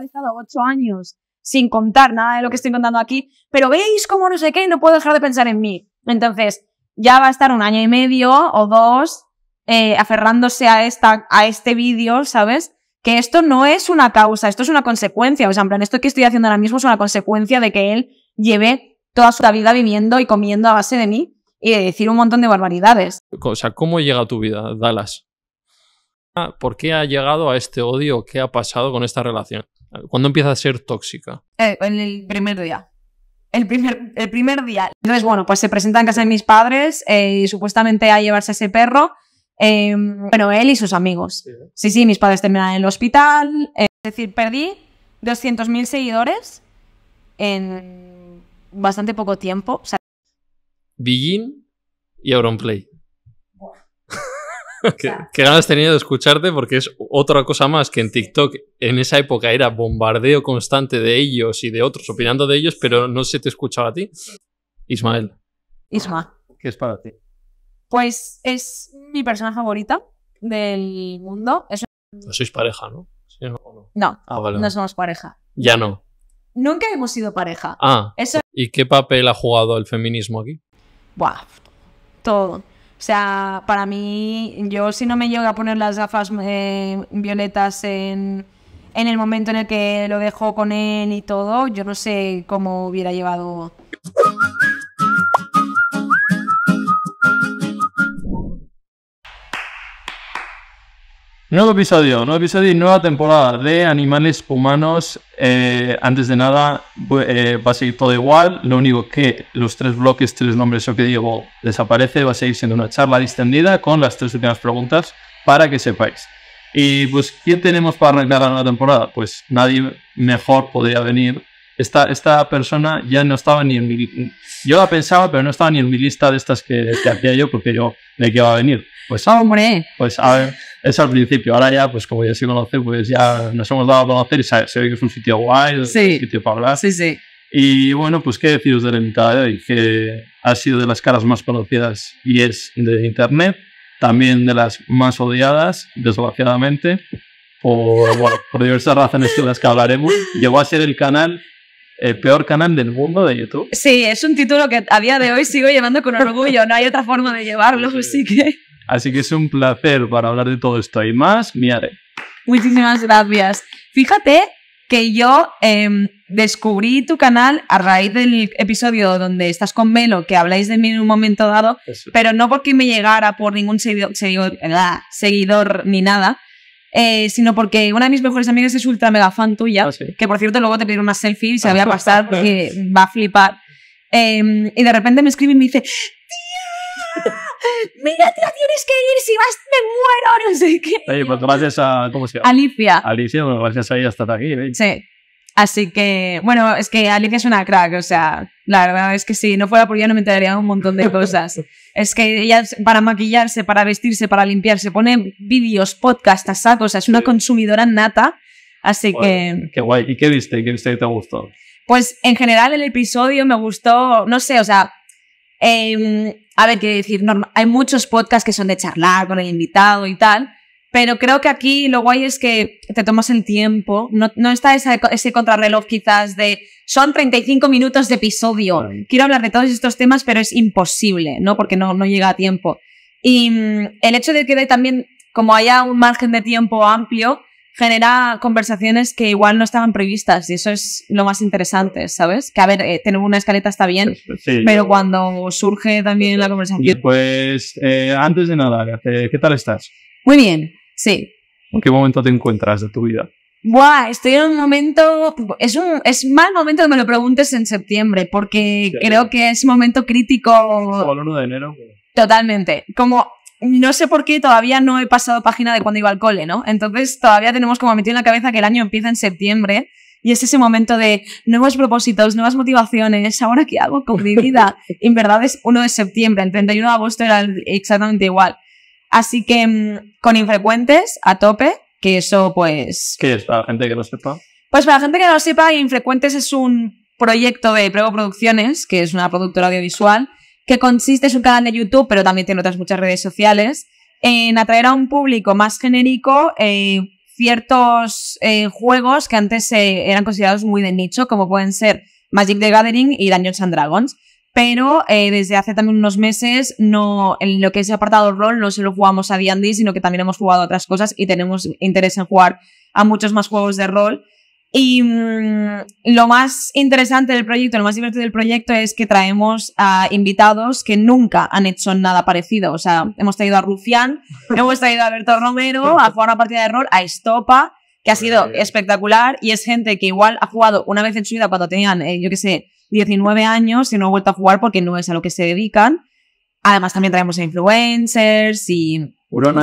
he estado ocho años sin contar nada de lo que estoy contando aquí, pero veis cómo no sé qué y no puedo dejar de pensar en mí. Entonces, ya va a estar un año y medio o dos eh, aferrándose a, esta, a este vídeo, ¿sabes? Que esto no es una causa, esto es una consecuencia. O sea, en plan, esto que estoy haciendo ahora mismo es una consecuencia de que él lleve toda su vida viviendo y comiendo a base de mí y de decir un montón de barbaridades. O sea, ¿cómo llega tu vida, Dallas? ¿Por qué ha llegado a este odio? ¿Qué ha pasado con esta relación? ¿Cuándo empieza a ser tóxica? Eh, en el primer día. El primer, el primer día. Entonces, bueno, pues se presenta en casa de mis padres eh, y supuestamente a llevarse a ese perro. Em, bueno, él y sus amigos. Sí, sí, mis padres terminan en el hospital. Eh, es decir, perdí 200.000 seguidores en bastante poco tiempo. Begin Begin y Auronplay. ¿Qué, ganas tenía de escucharte porque es otra cosa más que en TikTok en esa época era bombardeo constante de ellos y de otros opinando de ellos, pero no se te escuchaba a ti. Ismael. Isma. ¿Qué es para ti? Pues es mi persona favorita del mundo. No sois pareja, ¿no? no? Ah, no, somos pareja. Ya no. Nunca hemos sido pareja. Ah. ¿Y qué papel ha jugado el feminismo aquí? Buah, todo. O sea, para mí, yo si no me llega a poner las gafas eh, violetas en, en el momento en el que lo dejo con él y todo, yo no sé cómo hubiera llevado. Nuevo episodio, nuevo episodio y nueva temporada de Animales Humanos. Eh, antes de nada, eh, va a seguir todo igual. Lo único que los tres bloques, tres nombres, eso que digo, desaparece. Va a seguir siendo una charla distendida con las tres últimas preguntas para que sepáis. Y pues, ¿quién tenemos para arreglar la nueva temporada? Pues nadie mejor podría venir. Esta, esta persona ya no estaba ni en mi... Yo la pensaba, pero no estaba ni en mi lista de estas que, hacía yo porque yo de qué a venir. Pues, ¡Hombre! Pues a ver es al principio. Ahora ya, pues como ya se conoce, pues ya nos hemos dado a conocer y se, ve que es un sitio guay, un sitio para hablar. Sí, sí. Y bueno, pues qué deciros de la invitada de hoy, que ha sido de las caras más conocidas y es de Internet, también de las más odiadas, desgraciadamente, por, bueno, por diversas razones de las que hablaremos. Llegó a ser el canal el peor canal del mundo de YouTube. Sí, es un título que a día de hoy sigo llevando con orgullo, no hay otra forma de llevarlo, sí. así que... Así que es un placer para hablar de todo esto y más, Miare. Muchísimas gracias. Fíjate que yo em, descubrí tu canal a raíz del episodio donde estás con Melo, que habláis de mí en un momento dado, pero no porque me llegara por ningún seguidor, ni nada, eh, sino porque una de mis mejores amigas es ultra mega fan tuya, ah, que por cierto luego te pidió una selfie y se había pasado, que va a flipar. Em, y de repente me escribe y me dice, mira, tienes que ir, si vas me muero, no sé qué. Oye, pues gracias a, ¿cómo se llama? Alicia. Alicia, pues gracias a ella estar aquí. ¿eh? Sí. Así que, bueno, es que Alicia es una crack, o sea, la verdad es que si no fuera por ella no me enteraría un montón de cosas. es que ella para maquillarse, para vestirse, para limpiarse, pone vídeos, podcasts, sacos es una consumidora nata, así que... Qué guay, ¿y qué viste? ¿Qué viste que te gustó? Pues en general el episodio me gustó, no sé, o sea, Em, a ver, quiero decir, hay muchos podcasts que son de charlar con el invitado y tal, pero creo que aquí lo guay es que te tomas el tiempo, no, está ese, contrarreloj quizás de son 35 minutos de episodio, quiero hablar de todos estos temas, pero es imposible, ¿no? Porque no, llega a tiempo. Y mm, el hecho de que también, como haya un margen de tiempo amplio, genera conversaciones que igual no estaban previstas y eso es lo más interesante, ¿sabes? Que a ver, eh, tener una escaleta está bien, pero cuando surge también la conversación. Pues eh, antes de nada, ¿qué tal estás? Muy bien, sí. ¿En qué momento te encuentras de tu vida? Buah, estoy en un momento, es un mal momento que me lo preguntes en septiembre, porque creo que es un momento crítico. el 1 de enero. Totalmente. Como no sé por qué todavía no he pasado página de cuando iba al cole, ¿no? Entonces todavía tenemos como metido en la cabeza que el año empieza en septiembre y es ese momento de nuevos propósitos, nuevas motivaciones, ahora que hago con mi vida. en verdad es 1 de septiembre, el 31 de agosto era exactamente igual. Así que mm, con infrecuentes a tope, que eso pues... ¿Qué es para la gente que lo sepa? Pues para la gente que no lo sepa, Infrecuentes es un proyecto de Prego Producciones, que es una productora audiovisual, que consiste, en un canal de YouTube, pero también tiene otras muchas redes sociales, en atraer a un público más genérico eh, ciertos eh, juegos que antes eh, eran considerados muy de nicho, como pueden ser Magic the Gathering y Dungeons and Dragons. Pero desde hace también unos meses, no, en lo que es el apartado rol, no solo jugamos a D&D, sino que también hemos jugado a otras cosas y tenemos interés en jugar a muchos más juegos de rol y mm, lo más interesante del proyecto, lo más divertido del proyecto es que traemos a invitados que nunca han hecho nada parecido. O sea, hemos traído a Rufián, hemos traído a Alberto Romero a jugar una partida de rol, a Estopa, que ha sido espectacular y es gente que igual ha jugado una vez en su vida cuando tenían, eh, yo que sé, 19 años y no ha vuelto a jugar porque no es a lo que se dedican. Además, también traemos a influencers y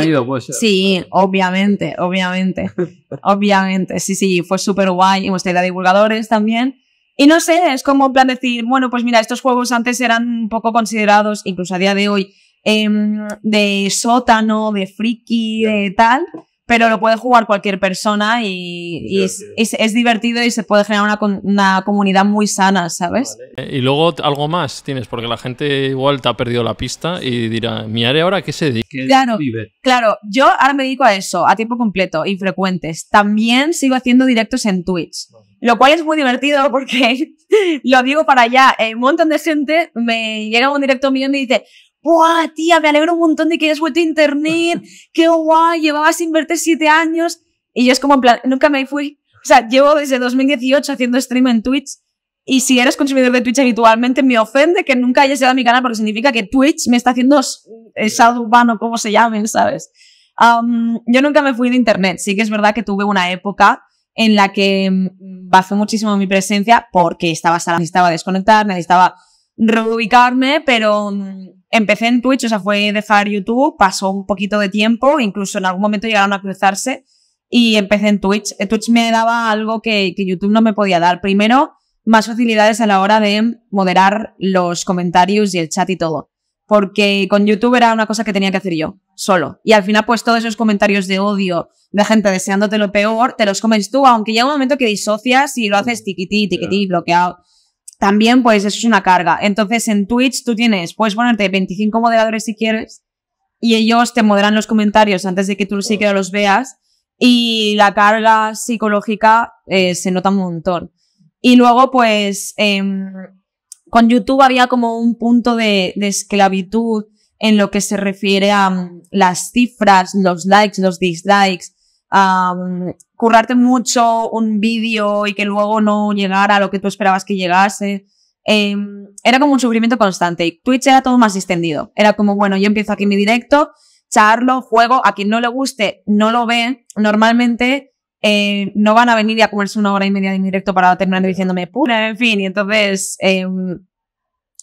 ido, pues. Sí, obviamente, obviamente. obviamente, sí, sí, fue súper guay. Hemos tenido divulgadores también. Y no sé, es como en plan decir, bueno, pues mira, estos juegos antes eran un poco considerados, incluso a día de hoy, em, de sótano, de friki, de tal pero lo puede jugar cualquier persona y, es, divertido y se puede generar una, comunidad muy sana, ¿sabes? Eh, y luego algo más tienes, porque la gente igual te ha perdido la pista y dirá, mi área ahora qué se dedica. Claro, claro, yo ahora me dedico a eso, a tiempo completo, y frecuentes. También sigo haciendo directos en Twitch. lo cual es muy divertido porque lo digo para allá, eh, un montón de gente me llega a un directo mío y me dice, ¡buah, tía, me alegro un montón de que hayas vuelto a internet! ¡Qué guay! Llevabas sin verte siete años. Y yo es como, en plan, nunca me fui. O sea, llevo desde 2018 haciendo stream en Twitch. Y si eres consumidor de Twitch habitualmente, me ofende que nunca hayas llegado a mi canal porque significa que Twitch me está haciendo eh, urbano como se llamen, ¿sabes? yo nunca me fui de internet. Sí que es verdad que tuve una época en la que mm, bajé muchísimo mi presencia porque estaba sala, necesitaba desconectar, necesitaba reubicarme, pero mm, Empecé en Twitch, o sea, fue dejar YouTube, pasó un poquito de tiempo, incluso en algún momento llegaron a cruzarse y empecé en Twitch. Eh, Twitch me daba algo que, YouTube no me podía dar. Primero, más facilidades a la hora de moderar los comentarios y el chat y todo. Porque con YouTube era una cosa que tenía que hacer yo, solo. Y al final, pues todos esos comentarios de odio, de gente deseándote lo peor, te los comes tú, aunque llega un momento que disocias y lo haces tiquití, tiquití, bloqueado también pues eso es una carga. Entonces en Twitch tú tienes, puedes ponerte 25 moderadores si quieres y ellos te moderan los comentarios antes de que tú siquiera los veas y la carga psicológica eh, se nota un montón. Y luego pues em, con YouTube había como un punto de, esclavitud en lo que se refiere a mm, las cifras, los likes, los dislikes, currarte mucho un vídeo y que luego no llegara a lo que tú esperabas que llegase. Em, era como un sufrimiento constante y Twitch era todo más distendido. Era como, bueno, yo empiezo aquí mi directo, charlo, juego, a quien no le guste, no lo ve. Normalmente eh, no van a venir a comerse una hora y media de mi directo para terminar diciéndome, pura, en fin, y entonces... Em,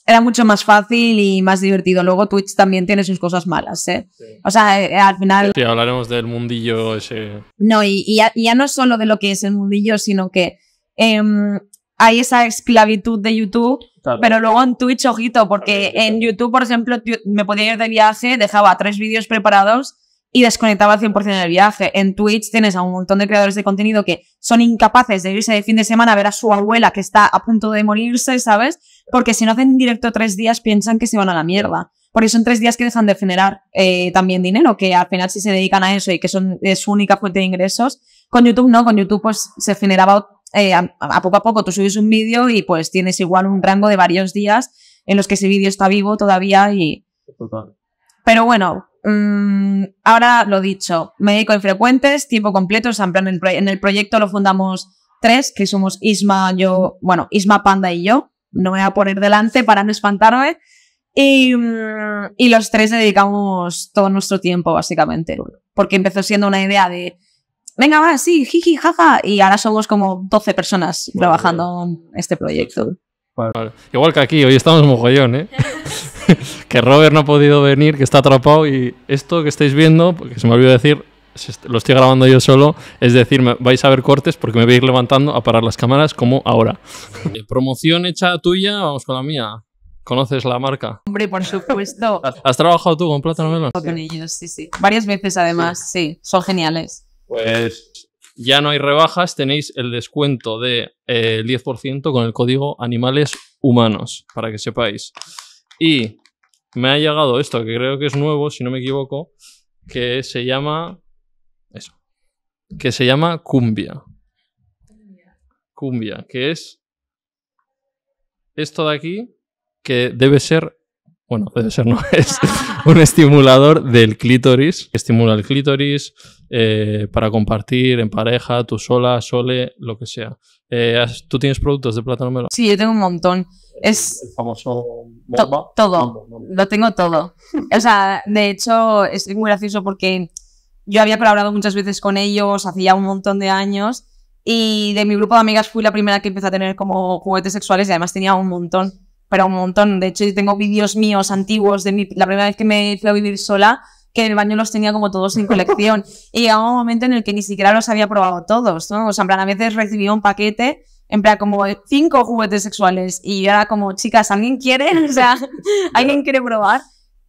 era mucho más fácil y más divertido. Luego Twitch también tiene sus cosas malas, ¿eh? O sea, eh, eh, al final... Sí, hablaremos del mundillo ese... No, y, ya, no solo de lo que es el mundillo, sino que em, hay esa esclavitud de YouTube, pero luego en Twitch, ojito, porque en YouTube, por ejemplo, me podía ir de viaje, dejaba tres vídeos preparados y desconectaba al 100% del viaje. En Twitch tienes a un montón de creadores de contenido que son incapaces de irse de fin de semana a ver a su abuela que está a punto de morirse, ¿sabes? porque si no hacen directo tres días piensan que se van a la mierda. Porque son tres días que dejan de generar eh, también dinero, que al final si se dedican a eso y que son, es su única fuente de ingresos, con YouTube no, con YouTube pues se generaba eh, a, poco a poco, tú subes un vídeo y pues tienes igual un rango de varios días en los que ese vídeo está vivo todavía y... Pero bueno, mm, ahora lo dicho, médico y infrecuentes, tiempo completo, o sea, en en el, proyecto lo fundamos tres, que somos Isma, yo, bueno, Isma Panda y yo no me voy a poner delante para no espantarme. Y, mm, y los tres dedicamos todo nuestro tiempo, básicamente. Porque empezó siendo una idea de, venga, va, sí, jiji, jaja. Y ahora somos como 12 personas trabajando en este proyecto. Igual que aquí, hoy estamos mogollón, ¿eh? que Robert no ha podido venir, que está atrapado y esto que estáis viendo, porque se me olvidó decir, lo estoy grabando yo solo, es decir, vais a ver cortes porque me voy a ir levantando a parar las cámaras como ahora. Promoción hecha tuya, vamos con la mía. ¿Conoces la marca? Hombre, por supuesto. ¿Has trabajado tú con Plátano Con ellos, sí, sí. Varias veces además, sí. Son geniales. Pues ya no hay rebajas, tenéis el descuento de 10% eh, con el código animales humanos, para que sepáis. Y me ha llegado esto, que creo que es nuevo, si no me equivoco, que se llama que se llama cumbia. Cumbia, que es esto de aquí que debe ser, bueno, debe ser, no es un estimulador del clítoris. Estimula el clítoris eh, para compartir en pareja, tú sola, sole, lo que sea. Eh, ¿Tú tienes productos de plátano melo? Sí, yo tengo un montón. Es el famoso bomba. todo, lo tengo todo. O sea, de hecho es muy gracioso porque yo había colaborado muchas veces con ellos hacía un montón de años y de mi grupo de amigas fui la primera que empezó a tener como juguetes sexuales y además tenía un montón, pero un montón. De hecho, tengo vídeos míos antiguos de mi, la primera vez que me fui a vivir sola, que en el baño los tenía como todos en colección. y llegaba un momento en el que ni siquiera los había probado todos, ¿no? O sea, en plan, a veces recibía un paquete en plan como cinco juguetes sexuales y yo era como, chicas, ¿alguien quiere? O sea, ¿alguien quiere probar?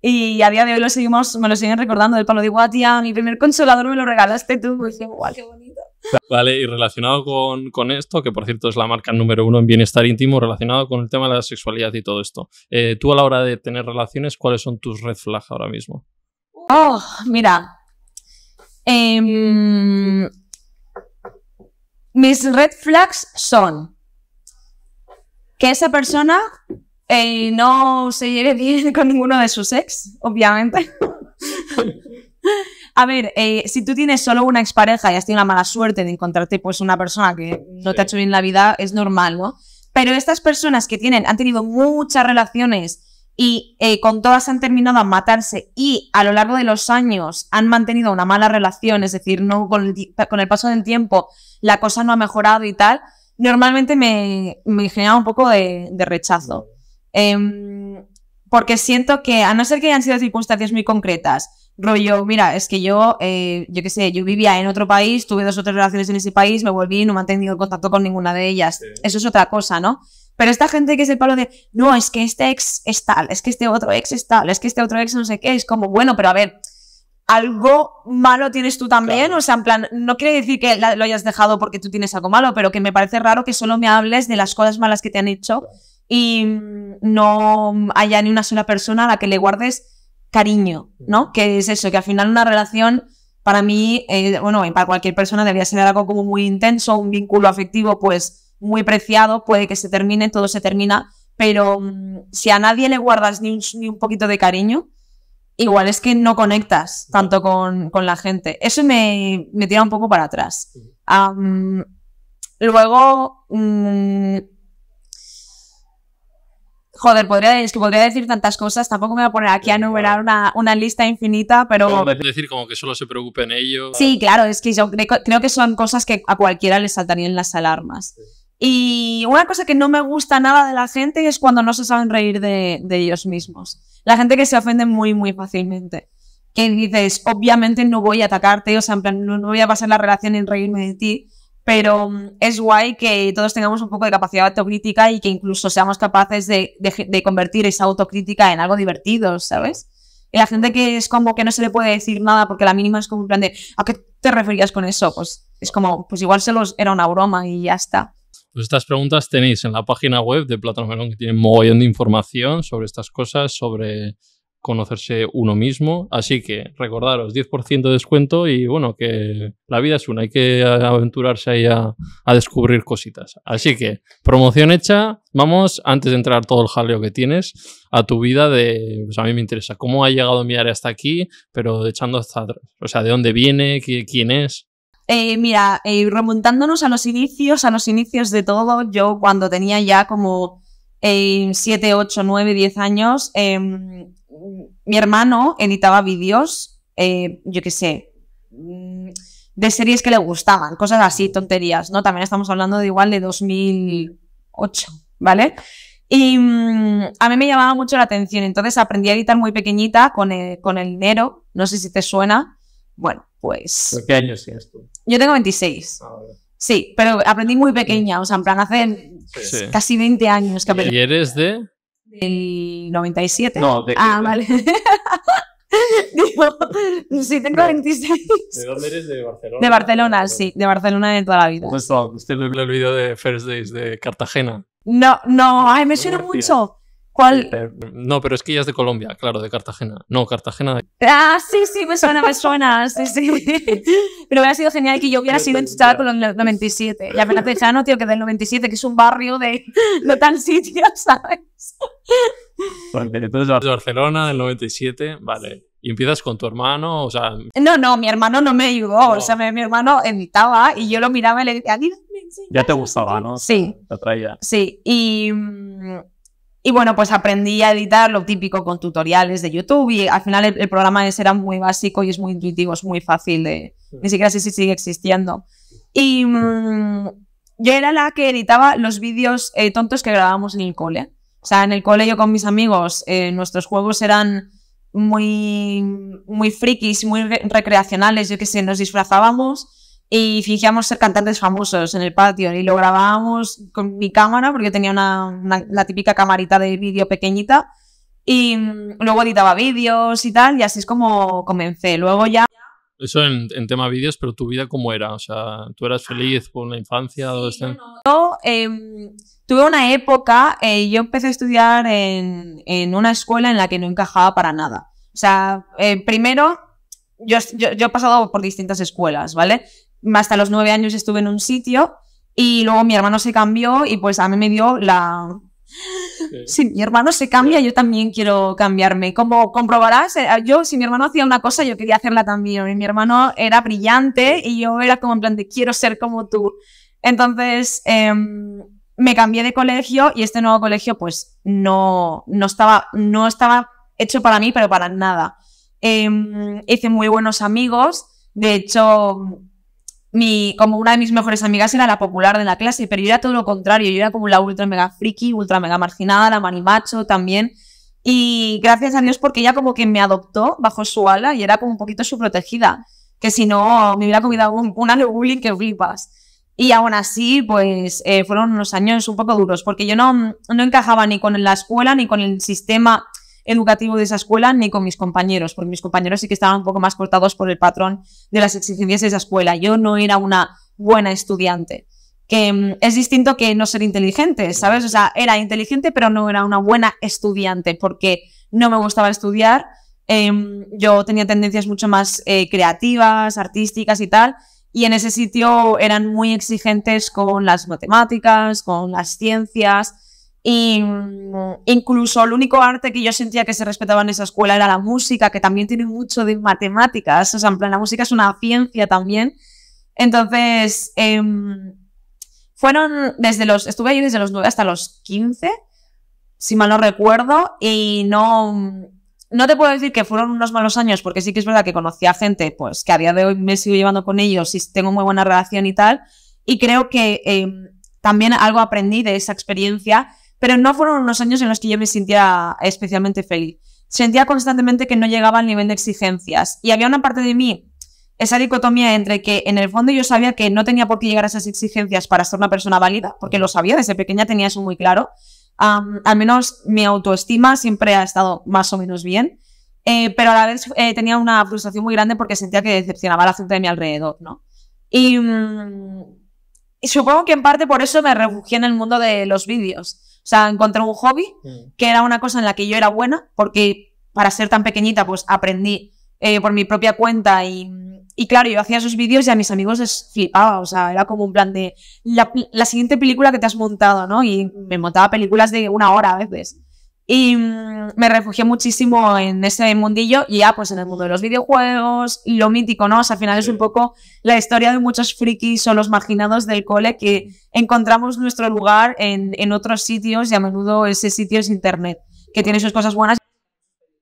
Y a día de hoy lo seguimos, me lo siguen recordando del palo de Guatia. Mi primer consolador me lo regalaste tú. Pues, igual, qué bonito. Vale, y relacionado con, esto, que por cierto es la marca número uno en bienestar íntimo, relacionado con el tema de la sexualidad y todo esto. Eh, tú a la hora de tener relaciones, ¿cuáles son tus red flags ahora mismo? Oh, mira. Em, mis red flags son que esa persona no se lleve bien con ninguno de sus ex, obviamente. A ver, eh, si tú tienes solo una expareja y has tenido la mala suerte de encontrarte pues una persona que no te ha hecho bien la vida, es normal, ¿no? Pero estas personas que tienen, han tenido muchas relaciones y eh, con todas han terminado a matarse y a lo largo de los años han mantenido una mala relación, es decir, no con el, paso del tiempo la cosa no ha mejorado y tal, normalmente me, genera un poco de rechazo. Em, porque siento que, a no ser que hayan sido circunstancias muy concretas, rollo, mira, es que yo, eh, yo qué sé, yo vivía en otro país, tuve dos o tres relaciones en ese país, me volví y no he tenido contacto con ninguna de ellas. Eso es otra cosa, ¿no? Pero esta gente que es el palo de, no, es que este ex es tal, es que este otro ex es tal, es que este otro ex no sé qué, es como, bueno, pero a ver, algo malo tienes tú también, o sea, en plan, no quiere decir que lo hayas dejado porque tú tienes algo malo, pero que me parece raro que solo me hables de las cosas malas que te han hecho y mm, no haya ni una sola persona a la que le guardes cariño, ¿no? Que es eso, que al final una relación para mí, eh, bueno, para cualquier persona debería ser algo como muy intenso, un vínculo afectivo pues muy preciado, puede que se termine, todo se termina, pero mm, si a nadie le guardas ni un, poquito de cariño, igual es que no conectas tanto con, la gente. Eso me, tira un poco para atrás. luego, mm, Joder, podría, es que podría decir tantas cosas, tampoco me voy a poner aquí a enumerar una, lista infinita, pero... decir, como que solo se preocupen ellos. Sí, claro, es que yo creo, que son cosas que a cualquiera le saltarían las alarmas. Y una cosa que no me gusta nada de la gente es cuando no se saben reír de, ellos mismos. La gente que se ofende muy, muy fácilmente que dices, obviamente no voy a atacarte, o sea, en plan, no, no, voy a pasar la relación en reírme de ti, pero mm, es guay que todos tengamos un poco de capacidad autocrítica y que incluso seamos capaces de, de, convertir esa autocrítica en algo divertido, ¿sabes? Y la gente que es como que no se le puede decir nada porque la mínima es como un plan de ¿a qué te referías con eso? Pues es como, pues igual se los era una broma y ya está. Pues estas preguntas tenéis en la página web de Plátano Melón que tiene mogollón de información sobre estas cosas, sobre conocerse uno mismo. Así que recordaros, 10% de descuento y bueno, que la vida es una, hay que aventurarse ahí a, descubrir cositas. Así que, promoción hecha, vamos, antes de entrar todo el jaleo que tienes, a tu vida de, pues a mí me interesa, cómo ha llegado mi área hasta aquí, pero echando hasta atrás, o sea, de dónde viene, quién es. Eh, mira, eh, remontándonos a los inicios, a los inicios de todo, yo cuando tenía ya como 7, 8, 9, 10 años, em, mi hermano editaba vídeos, eh, yo qué sé, mm, de series que le gustaban, cosas así, tonterías, ¿no? También estamos hablando de igual de 2008, ¿vale? Y mm, a mí me llamaba mucho la atención, entonces aprendí a editar muy pequeñita con el, con no sé si te suena. Bueno, pues... ¿Qué años tienes tú? Yo tengo 26. Ah, sí, pero aprendí muy pequeña, o sea, en plan hace casi 20 años que ¿Y eres de...? del 97. No, de Ah, vale. Digo, sí, tengo 26. ¿De dónde eres? De Barcelona. De Barcelona, sí, de Barcelona de toda la vida. ¿Cómo está? ¿Usted no el video de First Days de Cartagena? No, no, ay, me suena mucho. ¿Cuál? no, pero es que ella es de Colombia, claro, de Cartagena. No, Cartagena. Ah, sí, sí, me suena, me suena. Sí, sí. Pero hubiera sido genial que yo hubiera sido enchuchada con los 97. Y apenas no tío, que del 97, que es un barrio de no tan sitio, ¿sabes? Pues, entonces Barcelona del 97, vale. Y empiezas con tu hermano, o sea. No, no, mi hermano no me ayudó. O sea, mi, hermano editaba y yo lo miraba y le decía, ya te gustaba, ¿no? Sí. Te Sí. Y. Y bueno, pues aprendí a editar lo típico con tutoriales de YouTube y al final el, programa ese era muy básico y es muy intuitivo, es muy fácil de... Ni siquiera sé si sigue existiendo. Y mm, yo era la que editaba los vídeos eh, tontos que grabábamos en el cole. O sea, en el cole yo con mis amigos, eh, nuestros juegos eran muy, muy frikis, muy recreacionales, yo qué sé, nos disfrazábamos y fingíamos ser cantantes famosos en el patio y lo grabábamos con mi cámara porque tenía una, la típica camarita de vídeo pequeñita y mm, luego editaba vídeos y tal y así es como comencé. Luego ya... Eso en, tema vídeos, pero tu vida cómo era? O sea, ¿tú eras feliz con la infancia, sí, Yo em, tuve una época, eh, yo empecé a estudiar en, en una escuela en la que no encajaba para nada. O sea, eh, primero yo, yo, he pasado por distintas escuelas, ¿vale? hasta los nueve años estuve en un sitio y luego mi hermano se cambió y pues a mí me dio la... Sí. Si mi hermano se cambia, yo también quiero cambiarme. Como comprobarás, eh, yo si mi hermano hacía una cosa, yo quería hacerla también. mi hermano era brillante y yo era como en plan de quiero ser como tú. Entonces em, me cambié de colegio y este nuevo colegio pues no, no, estaba, no estaba hecho para mí, pero para nada. Em, hice muy buenos amigos. De hecho, mi, como una de mis mejores amigas era la popular de la clase, pero yo era todo lo contrario, yo era como la ultra mega friki, ultra mega marginada, la macho también. Y gracias a Dios porque ella como que me adoptó bajo su ala y era como un poquito su protegida, que si no me hubiera comido un, un bullying que flipas. Y aún así, pues eh, fueron unos años un poco duros, porque yo no, no encajaba ni con la escuela ni con el sistema educativo de esa escuela ni con mis compañeros, porque mis compañeros sí que estaban un poco más cortados por el patrón de las exigencias de esa escuela. Yo no era una buena estudiante, que mm, es distinto que no ser inteligente, ¿sabes? O sea, era inteligente, pero no era una buena estudiante, porque no me gustaba estudiar, em, yo tenía tendencias mucho más eh, creativas, artísticas y tal, y en ese sitio eran muy exigentes con las matemáticas, con las ciencias, y mm, incluso el único arte que yo sentía que se respetaba en esa escuela era la música, que también tiene mucho de matemáticas. O sea, en plan, la música es una ciencia también. Entonces, em, fueron desde los. Estuve ahí desde los 9 hasta los 15, si mal no recuerdo, y no. No te puedo decir que fueron unos malos años, porque sí que es verdad que conocí a gente pues, que a día de hoy me sigo llevando con ellos y tengo muy buena relación y tal. Y creo que em, también algo aprendí de esa experiencia pero no fueron unos años en los que yo me sentía especialmente feliz. Sentía constantemente que no llegaba al nivel de exigencias y había una parte de mí, esa dicotomía entre que en el fondo yo sabía que no tenía por qué llegar a esas exigencias para ser una persona válida, porque lo sabía, desde pequeña tenía eso muy claro. al menos mi autoestima siempre ha estado más o menos bien, eh, pero a la vez eh, tenía una frustración muy grande porque sentía que decepcionaba a la gente de mi alrededor, Y, mm, y supongo que en parte por eso me refugié en el mundo de los vídeos o sea, encontré un hobby mm. que era una cosa en la que yo era buena, porque para ser tan pequeñita, pues aprendí eh, por mi propia cuenta y, claro, yo hacía esos vídeos y a mis amigos les flipaba, o sea, era como un plan de la siguiente película que te has montado, ¿no? Y me montaba películas de una hora a veces. Y mm, me refugié muchísimo en ese mundillo y ya pues en el mundo de los videojuegos, lo mítico, ¿no? al final es un poco la historia de muchos frikis o los marginados del cole que encontramos nuestro lugar en, otros sitios y a menudo ese sitio es internet, que tiene sus cosas buenas.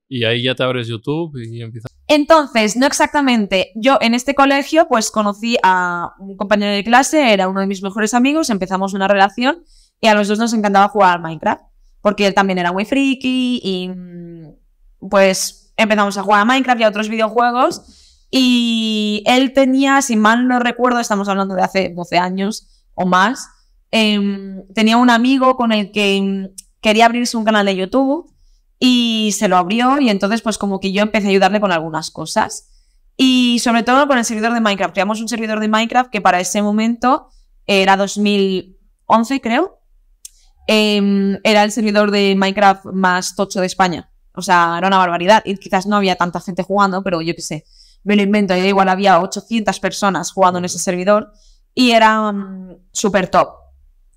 Y ahí ya te abres YouTube y empiezas... Entonces, no exactamente. Yo en este colegio pues conocí a un compañero de clase, era uno de mis mejores amigos, empezamos una relación y a los dos nos encantaba jugar Minecraft porque él también era muy freaky y mm, pues empezamos a jugar a Minecraft y a otros videojuegos y él tenía, si mal no recuerdo, estamos hablando de hace 12 años o más, em, tenía un amigo con el que mm, quería abrirse un canal de YouTube y se lo abrió y entonces pues como que yo empecé a ayudarle con algunas cosas y sobre todo con el servidor de Minecraft. Creamos un servidor de Minecraft que para ese momento era 2011 creo Em, era el servidor de Minecraft más tocho de España. O sea, era una barbaridad. Y quizás no había tanta gente jugando, pero yo qué sé, me lo invento. Yo igual había 800 personas jugando en ese servidor y era mm, súper top.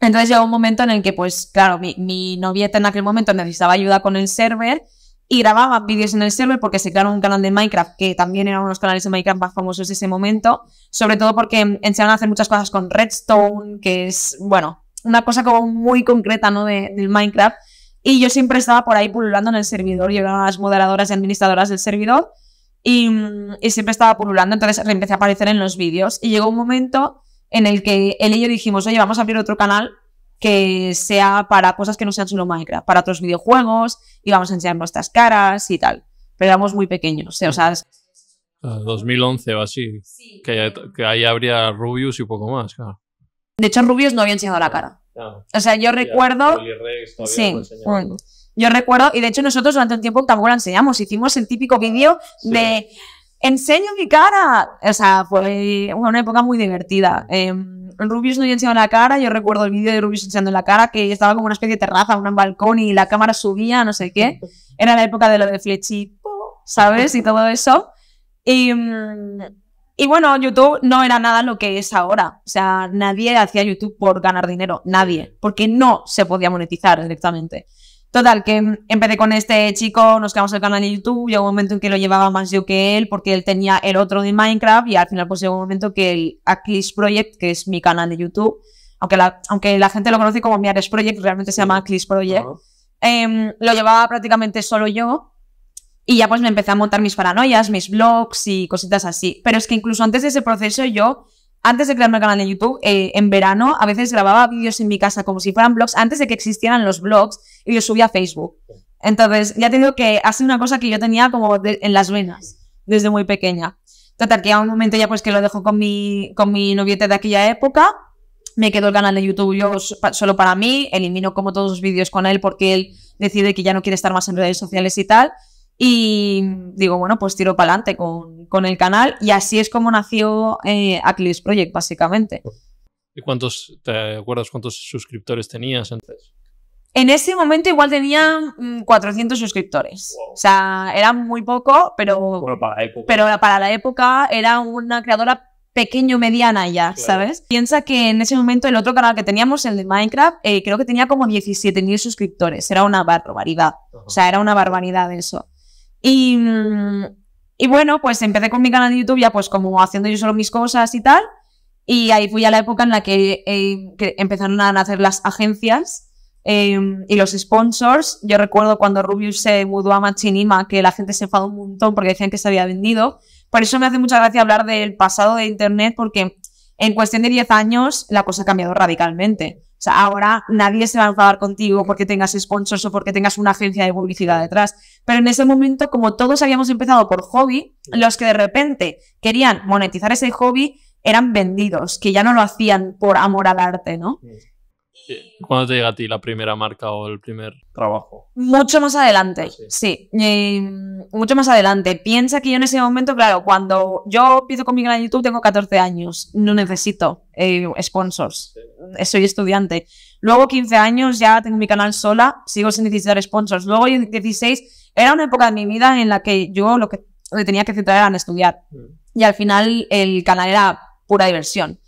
Entonces llegó un momento en el que, pues claro, mi, mi novieta en aquel momento necesitaba ayuda con el server y grababa vídeos en el server porque se crearon un canal de Minecraft que también era uno de los canales de Minecraft más famosos de ese momento, sobre todo porque em, enseñaron a hacer muchas cosas con Redstone, que es, bueno, una cosa como muy concreta ¿no? del Minecraft. Y yo siempre estaba por ahí pululando en el servidor, yo era las moderadoras y administradoras del servidor y, siempre estaba pululando, entonces empecé a aparecer en los vídeos. Y llegó un momento en el que él y yo dijimos, oye, vamos a abrir otro canal que sea para cosas que no sean solo Minecraft, para otros videojuegos y vamos a enseñar nuestras caras y tal. Pero éramos muy pequeños, ¿eh? o sea... 2011 ah, o así, que, que ahí habría Rubius y poco más, claro. De hecho, Rubius no había enseñado la cara. Ah. O sea, yo recuerdo. sí, yo recuerdo, y de hecho, nosotros durante un tiempo tampoco la enseñamos. Hicimos el típico vídeo de enseño mi cara. O sea, fue una época muy divertida. Em, Rubius no había enseñado la cara. Yo recuerdo el vídeo de Rubius enseñando la cara, que estaba como una especie de terraza, un balcón y la cámara subía, no sé qué. Era la época de lo de flechito, ¿sabes? Y todo eso. Y, em, y bueno, YouTube no era nada lo que es ahora. O sea, nadie hacía YouTube por ganar dinero, nadie, porque no se podía monetizar directamente. Total, que empecé con este chico, nos quedamos el canal de YouTube, llegó un momento en que lo llevaba más yo que él, porque él tenía el otro de Minecraft, y al final pues llegó un momento que el Aclis Project, que es mi canal de YouTube, aunque la, aunque la gente lo conoce como miares Project, realmente se llama Aclis Project, em, lo llevaba prácticamente solo yo, y ya pues me empecé a montar mis paranoias, mis blogs y cositas así. Pero es que incluso antes de ese proceso yo, antes de crearme el canal de YouTube, eh, en verano a veces grababa vídeos en mi casa como si fueran blogs, antes de que existieran los blogs, y los subía a Facebook. Entonces, ya te que ha sido una cosa que yo tenía como en las venas, desde muy pequeña. Total, que a un momento ya pues que lo dejo con mi, con mi de aquella época, me quedo el canal de YouTube yo solo para mí, elimino como todos los vídeos con él porque él decide que ya no quiere estar más en redes sociales y tal. Y digo, bueno, pues tiro para adelante con, el canal y así es como nació eh, Project, básicamente. ¿Y cuántos, te acuerdas cuántos suscriptores tenías antes? En ese momento igual tenía 400 mm, suscriptores. O sea, era muy poco, pero, para la época. pero para la época era una creadora pequeño, mediana ya, ¿sabes? Piensa que en ese momento el otro canal que teníamos, el de Minecraft, eh, creo que tenía como 17.000 suscriptores. Era una barbaridad. O sea, era una barbaridad eso. Y, mm, y bueno, pues empecé con mi canal de YouTube ya pues como haciendo yo solo mis cosas y tal. Y ahí fui a la época en la que, eh, empezaron a nacer las agencias eh, y los sponsors. Yo recuerdo cuando Rubius se mudó a Machinima que la gente se enfadó un montón porque decían que se había vendido. Por eso me hace mucha gracia hablar del pasado de Internet porque en cuestión de 10 años la cosa ha cambiado radicalmente ahora nadie se va a enfadar contigo porque tengas sponsors o porque tengas una agencia de publicidad detrás. Pero en ese momento, como todos habíamos empezado por hobby, los que de repente querían monetizar ese hobby eran vendidos, que ya no lo hacían por amor al arte, ¿no? ¿Cuándo te llega a ti la primera marca o el primer trabajo? Mucho más adelante, ah, sí. Mm, mucho más adelante. Piensa que yo en ese momento, claro, cuando yo empiezo con mi canal de YouTube tengo 14 años, no necesito eh, sponsors, soy estudiante. Luego 15 años ya tengo mi canal sola, sigo sin necesitar sponsors. Luego 16, era una época de mi vida en la que yo lo que tenía que centrar era en estudiar. Mm. Y al final el canal era pura diversión.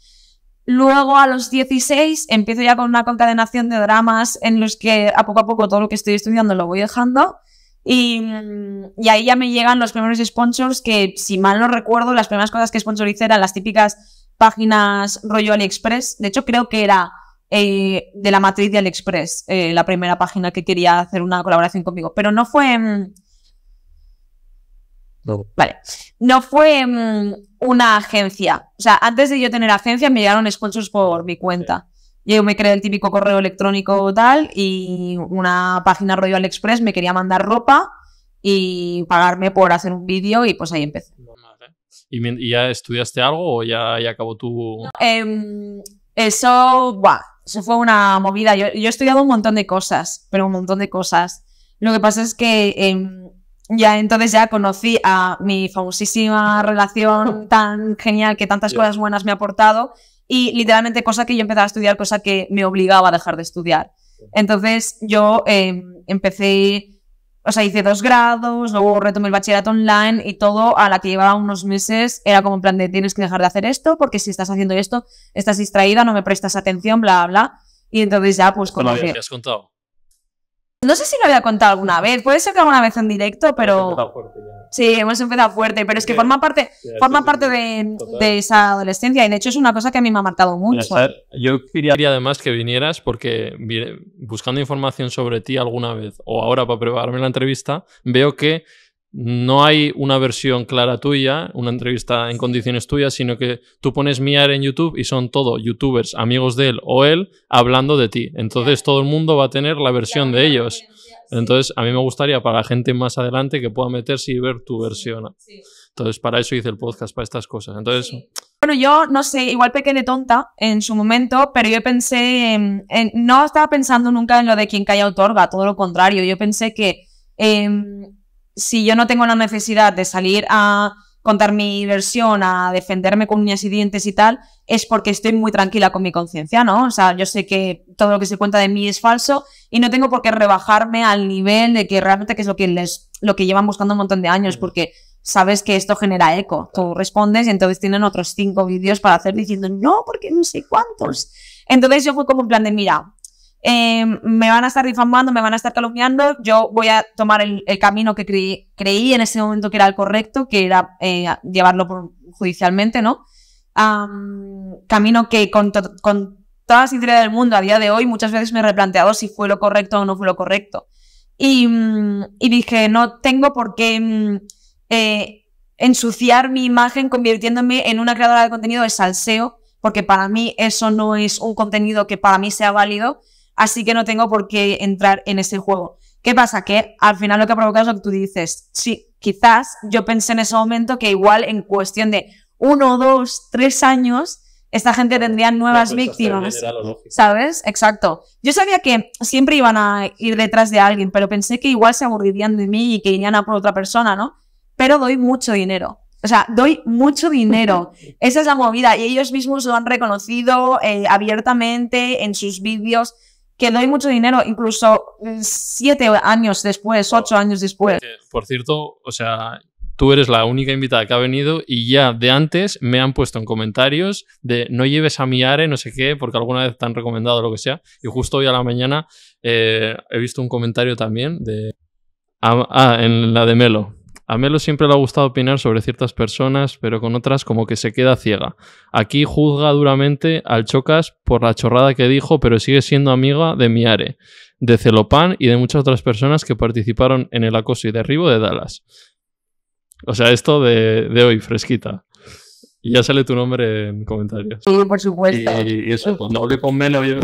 Luego a los 16 empiezo ya con una concadenación de dramas en los que a poco a poco todo lo que estoy estudiando lo voy dejando. Y, mm, y, ahí ya me llegan los primeros sponsors que, si mal no recuerdo, las primeras cosas que sponsoricé eran las típicas páginas rollo AliExpress. De hecho, creo que era eh, de la matriz de AliExpress eh, la primera página que quería hacer una colaboración conmigo. Pero no fue... Mm, Vale. No fue mm, una agencia. O sea, antes de yo tener agencia me llegaron sponsors por mi cuenta. Yo me creé el típico correo electrónico tal y una página rollo express me quería mandar ropa y pagarme por hacer un vídeo y pues ahí empecé. ¿Y, ya estudiaste algo o ya, ya acabó tu...? Em, eso, buah, eso fue una movida. Yo, he estudiado un montón de cosas, pero un montón de cosas. Lo que pasa es que em, ya entonces ya conocí a mi famosísima relación tan genial que tantas cosas buenas me ha aportado y literalmente cosa que yo empezaba a estudiar, cosa que me obligaba a dejar de estudiar. Entonces yo em, empecé, o sea, hice dos grados, luego retomé el bachillerato online y todo a la que llevaba unos meses era como en plan de tienes que dejar de hacer esto porque si estás haciendo esto estás distraída, no me prestas atención, bla, bla. Y entonces ya pues... ¿Te lo contado? No sé si lo había contado alguna vez, puede ser que alguna vez en directo, pero... Hemos fuerte ya. Sí, hemos empezado fuerte, pero es que forma parte, forma parte de, esa adolescencia y de hecho es una cosa que a mí me ha marcado mucho. yo quería además que vinieras porque buscando información sobre ti alguna vez o ahora para prepararme la entrevista, veo que no hay una versión clara tuya, una entrevista en condiciones tuyas, sino que tú pones mi en YouTube y son todos youtubers, amigos de él o él, hablando de ti. Entonces todo el mundo va a tener la versión de ellos. Entonces a mí me gustaría para la gente más adelante que pueda meterse y ver tu versión. Entonces para eso hice el podcast, para estas cosas. Entonces... Bueno, yo no sé, igual pequeña tonta en su momento, pero yo pensé, en, no estaba pensando nunca en lo de quien calla otorga, todo lo contrario, yo pensé que... Em, si yo no tengo la necesidad de salir a contar mi versión, a defenderme con uñas y dientes y tal, es porque estoy muy tranquila con mi conciencia, ¿no? O sea, yo sé que todo lo que se cuenta de mí es falso y no tengo por qué rebajarme al nivel de que realmente es lo que lo que llevan buscando un montón de años, mm. porque sabes que esto genera eco. Tú respondes y entonces tienen otros cinco vídeos para hacer diciendo, no, porque no sé cuántos. Entonces yo fui como un plan de, mira, Em, me van a estar difamando, me van a estar calumniando, yo voy a tomar el, camino que creí, en ese momento que era el correcto, que era eh, llevarlo por, judicialmente, ¿no? camino que con, toda la sinceridad del mundo a día de hoy muchas veces me he replanteado si fue lo correcto o no fue lo correcto. Y, mm, dije, no tengo por qué mm, eh, ensuciar mi imagen convirtiéndome en una creadora de contenido de salseo, porque para mí eso no es un contenido que para mí sea válido así que no tengo por qué entrar en ese juego. ¿Qué pasa? Que al final lo que ha provocado es lo que tú dices. Sí, quizás yo pensé en ese momento que igual en cuestión de uno, dos, tres años, esta gente tendría nuevas víctimas. ¿Sabes? Exacto. Yo sabía que siempre iban a ir detrás de alguien, pero pensé que igual se aburrirían de mí y que irían a por otra persona, ¿no? Pero doy mucho dinero. O sea, doy mucho dinero. Esa es la movida. Y ellos mismos lo han reconocido eh, abiertamente en sus vídeos que doy mucho dinero, incluso mm, siete años después, ocho años después. Por cierto, o sea, tú eres la única invitada que ha venido y ya de antes me han puesto en comentarios de no lleves a mi are, no sé qué, porque alguna vez te han recomendado lo que sea. Y justo hoy a la mañana eh, he visto un comentario también de... Ah, ah en la de Melo, a Melo siempre le ha gustado opinar sobre ciertas personas, pero con otras como que se queda ciega. Aquí juzga duramente al Chocas por la chorrada que dijo, pero sigue siendo amiga de Miare, de Celopan y de muchas otras personas que participaron en el acoso y derribo de Dallas. O sea, esto de, hoy, fresquita. Y ya sale tu nombre en comentarios. Sí, por supuesto. Y, eso, cuando hablé con Melo. Yo...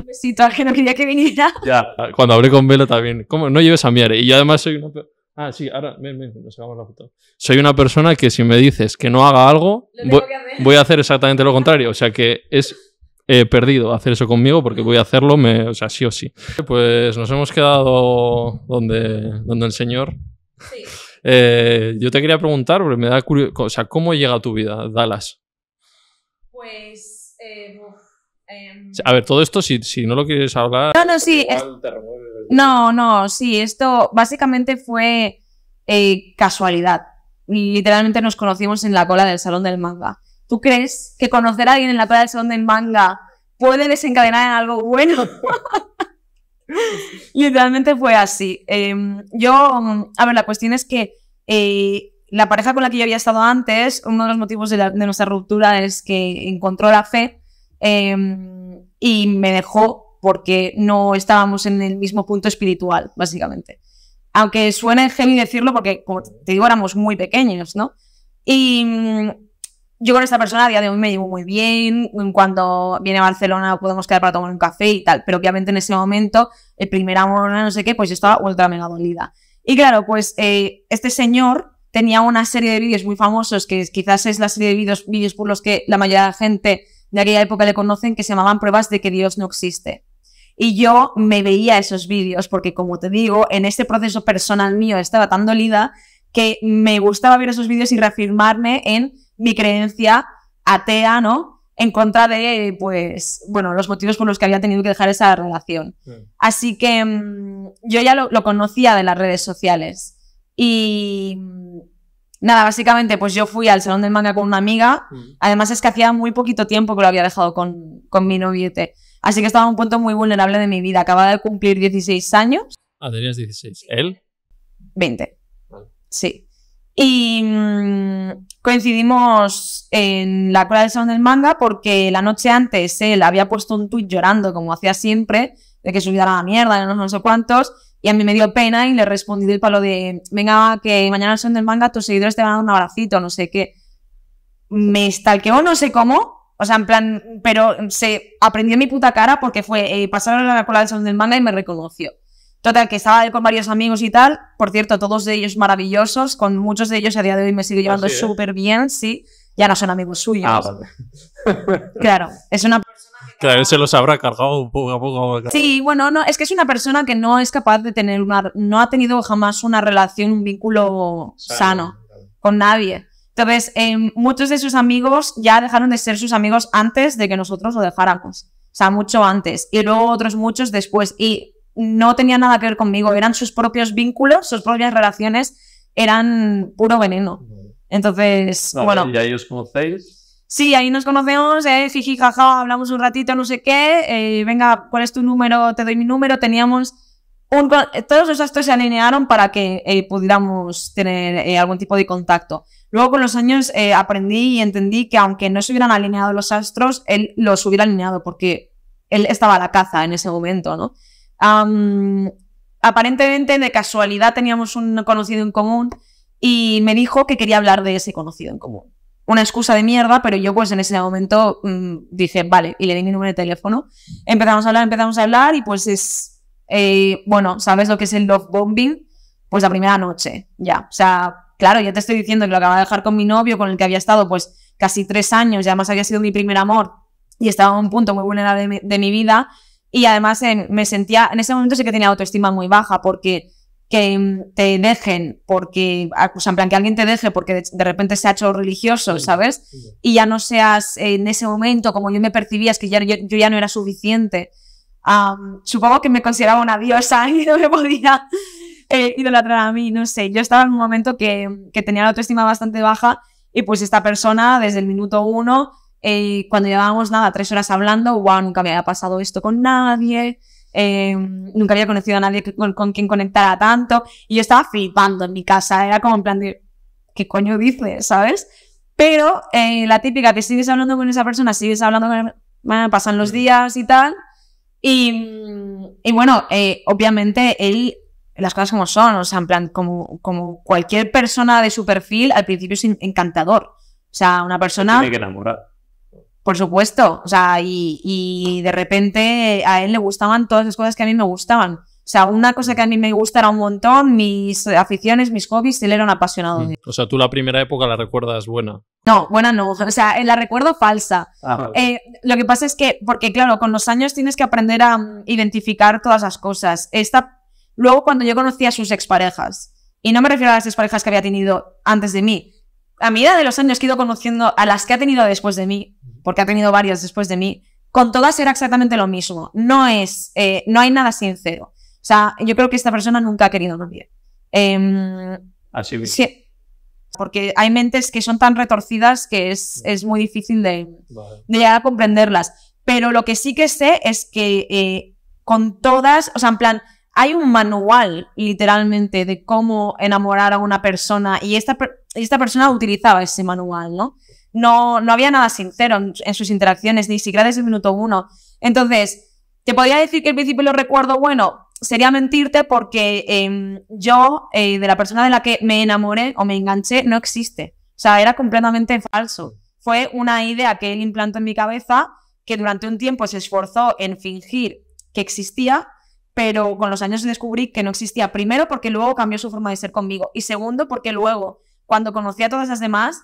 quería que viniera. Ya, ah, cuando hablé con Melo también. ¿Cómo? No lleves a Miare. Y yo además soy una. Ah, sí, ahora ven, nos sacamos la foto. Soy una persona que si me dices que no haga algo, voy, a hacer exactamente lo contrario. O sea que es perdido hacer eso conmigo porque voy a hacerlo, me, o sea, sí o sí. Pues nos hemos quedado donde, donde el señor. Eh, yo te quería preguntar, porque me da curiosidad, o sea, ¿cómo llega tu vida Dallas? Pues... Eh, em, a ver, todo esto, si, no lo quieres hablar... No, no, sí. No, no, sí, esto básicamente fue eh, casualidad. Literalmente nos conocimos en la cola del Salón del Manga. ¿Tú crees que conocer a alguien en la cola del Salón del Manga puede desencadenar algo bueno? Literalmente fue así. Em, yo, a ver, la cuestión es que eh, la pareja con la que yo había estado antes, uno de los motivos de, nuestra ruptura es que encontró la fe em, y me dejó porque no estábamos en el mismo punto espiritual, básicamente. Aunque suene heavy decirlo porque, como te digo, éramos muy pequeños, ¿no? Y mm, yo con esta persona a día de hoy me llevo muy bien, cuando viene a Barcelona podemos quedar para tomar un café y tal, pero obviamente en ese momento, el primer amor, no sé qué, pues yo estaba ultra mega dolida. Y claro, pues eh, este señor tenía una serie de vídeos muy famosos, que quizás es la serie de vídeos, vídeos por los que la mayoría de la gente de aquella época le conocen, que se llamaban pruebas de que Dios no existe. Y yo me veía esos vídeos porque, como te digo, en este proceso personal mío estaba tan dolida que me gustaba ver esos vídeos y reafirmarme en mi creencia atea, ¿no? En contra de, pues, bueno, los motivos por los que había tenido que dejar esa relación. Así que mm, yo ya lo, conocía de las redes sociales. Y mm, nada, básicamente, pues yo fui al salón del manga con una amiga. Mm. Además, es que hacía muy poquito tiempo que lo había dejado con, con mi noviete. Así que estaba en un punto muy vulnerable de mi vida. Acababa de cumplir 16 años. Ah, tenías 16. ¿Él? 20. Sí. Y mm, coincidimos en la cola del Son del Manga porque la noche antes él había puesto un tuit llorando, como hacía siempre, de que su vida era la mierda, no, no sé cuántos. Y a mí me dio pena y le respondí del palo de, venga, que mañana son del Manga tus seguidores te van a dar un abracito, no sé qué. Me estalqueó, no sé cómo o sea, en plan, pero se aprendió mi puta cara porque fue, eh, pasaron a la cola del salón del manga y me reconoció. Total, que estaba con varios amigos y tal. Por cierto, todos de ellos maravillosos. Con muchos de ellos a día de hoy me sigo ah, llevando eh? súper bien, sí. Ya no son amigos suyos. Ah, vale. claro, es una persona que. Claro, él se los habrá cargado poco a poco. Sí, bueno, no, es que es una persona que no es capaz de tener una. No ha tenido jamás una relación, un vínculo sano. con nadie. Entonces, muchos de sus amigos ya dejaron de ser sus amigos antes de que nosotros lo dejáramos. O sea, mucho antes. Y luego otros muchos después. Y no tenía nada que ver conmigo. Eran sus propios vínculos, sus propias relaciones. Eran puro veneno. Entonces, bueno. ¿Y ahí os conocéis? Sí, ahí nos conocemos, eh, hablamos un ratito, no sé qué. Eh, venga, ¿cuál es tu número? Te doy mi número. Teníamos un, todos los astros se alinearon para que eh, pudiéramos tener eh, algún tipo de contacto. Luego con los años eh, aprendí y entendí que aunque no se hubieran alineado los astros, él los hubiera alineado porque él estaba a la caza en ese momento, ¿no? aparentemente de casualidad teníamos un conocido en común y me dijo que quería hablar de ese conocido en común. Una excusa de mierda, pero yo pues en ese momento mm, dije, vale, y le di mi número de teléfono. Empezamos a hablar, empezamos a hablar y pues es, eh, bueno, ¿sabes lo que es el love bombing? Pues la primera noche, ya. O sea, Claro, ya te estoy diciendo que lo acababa de dejar con mi novio, con el que había estado pues casi tres años, y además había sido mi primer amor y estaba en un punto muy vulnerable de mi, vida. Y además me sentía, en ese momento sí que tenía autoestima muy baja porque que mm, te dejen porque, acusan en plan, que alguien te deje porque de, repente se ha hecho religioso, ¿sabes? Y ya no seas en ese momento como yo me percibía, es que ya, yo, ya no era suficiente. supongo que me consideraba una diosa y no me podía eh, idolatrar a mí, no sé. Yo estaba en un momento que, tenía la autoestima bastante baja y pues esta persona desde el minuto uno, eh, cuando llevábamos nada, tres horas hablando, wow, nunca me había pasado esto con nadie. Em, nunca había conocido a nadie con, quien conectara tanto y yo estaba flipando en mi casa, era como en plan de, ¿qué coño dices? ¿Sabes? Pero eh, la típica que sigues hablando con esa persona, sigues hablando con... pasan los días y tal, y, bueno, eh, obviamente él las cosas como son, o sea, en plan, como, como cualquier persona de su perfil, al principio es encantador. O sea, una persona... tiene que enamorar. Por supuesto, o sea, y, y, de repente a él le gustaban todas las cosas que a mí me gustaban. O sea, una cosa que a mí me gustara un montón, mis aficiones, mis hobbies, él era un apasionado. Mm. O sea, tú la primera época la recuerdas buena. No, buena no, o sea, eh, la recuerdo falsa. Ah, eh, lo que pasa es que, porque claro, con los años tienes que aprender a identificar todas las cosas. Esta Luego, cuando yo conocí a sus exparejas, y no me refiero a las exparejas que había tenido antes de mí, a medida de los años que he ido conociendo a las que ha tenido después de mí, porque ha tenido varias después de mí, con todas era exactamente lo mismo. No es, eh, no hay nada sincero. O sea, yo creo que esta persona nunca ha querido a nadie. Em, Así Sí, porque hay mentes que son tan retorcidas que es, es muy difícil de, llegar a comprenderlas. Pero lo que sí que sé es que eh, con todas, o sea, en plan, hay un manual literalmente de cómo enamorar a una persona y esta, persona utilizaba ese manual, ¿no? No, no había nada sincero en, sus interacciones, ni siquiera desde el minuto uno. Entonces, te podría decir que al principio lo recuerdo, bueno, sería mentirte porque em, yo, eh, de la persona de la que me enamoré o me enganché, no existe. O sea, era completamente falso. Fue una idea que él implantó en mi cabeza, que durante un tiempo se esforzó en fingir que existía, pero con los años descubrí que no existía. Primero, porque luego cambió su forma de ser conmigo. Y segundo, porque luego, cuando conocí a todas las demás,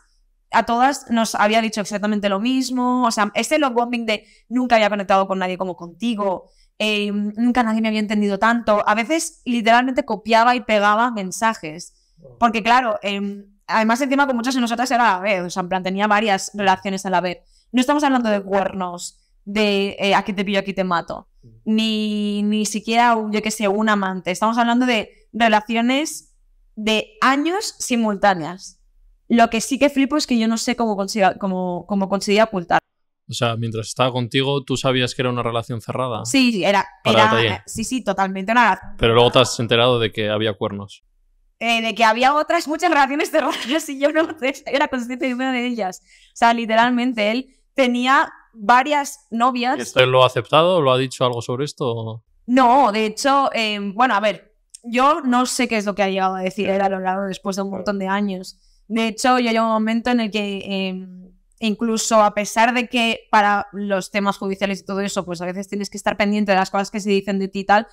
a todas nos había dicho exactamente lo mismo. O sea, ese love bombing de nunca había conectado con nadie como contigo, eh, nunca nadie me había entendido tanto. A veces literalmente copiaba y pegaba mensajes. Porque claro, eh, además encima con muchas de nosotras era a la vez. O sea, tenía varias relaciones a la vez. No estamos hablando de cuernos, de eh, aquí te pillo, aquí te mato ni, ni siquiera, yo que sé, un amante. Estamos hablando de relaciones de años simultáneas. Lo que sí que flipo es que yo no sé cómo conseguía, cómo, conseguía ocultar. O sea, mientras estaba contigo, tú sabías que era una relación cerrada. Sí, sí, era. Eh, sí, sí, totalmente una. Pero luego te has enterado de que había cuernos. Eh, de que había otras muchas relaciones cerradas y yo no era consciente de una de ellas. O sea, literalmente él tenía varias novias. ¿Esto lo ha aceptado? ¿Lo ha dicho algo sobre esto? No, de hecho, em, bueno, a ver, yo no sé qué es lo que ha llegado a decir él a lo largo después de un montón de años. De hecho, yo llevo un momento en el que em, incluso a pesar de que para los temas judiciales y todo eso, pues a veces tienes que estar pendiente de las cosas que se dicen de ti y tal,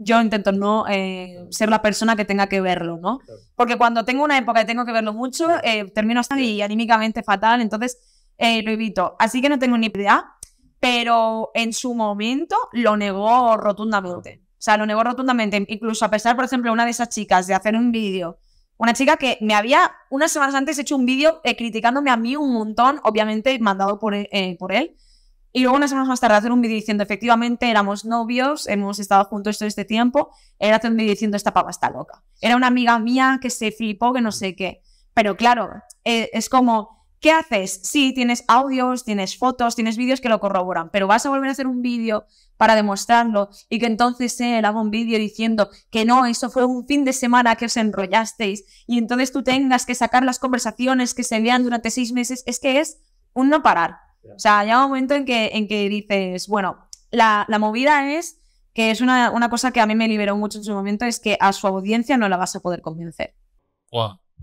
yo intento no eh, ser la persona que tenga que verlo, ¿no? Porque cuando tengo una época y tengo que verlo mucho, eh, termino hasta y anímicamente fatal, entonces eh, lo Así que no tengo ni idea, pero en su momento lo negó rotundamente. O sea, lo negó rotundamente. Incluso a pesar, por ejemplo, una de esas chicas de hacer un vídeo. Una chica que me había unas semanas antes hecho un vídeo eh, criticándome a mí un montón, obviamente mandado por, eh, eh, por él. Y luego unas semanas más tarde hacer un vídeo diciendo, efectivamente, éramos novios, hemos estado juntos todo este tiempo. Era hace un vídeo diciendo, esta pava está loca. Era una amiga mía que se flipó, que no sé qué. Pero claro, es como, ¿Qué haces? Sí, tienes audios, tienes fotos, tienes vídeos que lo corroboran, pero vas a volver a hacer un vídeo para demostrarlo y que entonces eh, él haga un vídeo diciendo que no, eso fue un fin de semana que os enrollasteis y entonces tú tengas que sacar las conversaciones que se vean durante seis meses, es que es un no parar. O sea, llega un momento en que, en que dices, bueno, la, movida es que es una, una, cosa que a mí me liberó mucho en su momento, es que a su audiencia no la vas a poder convencer.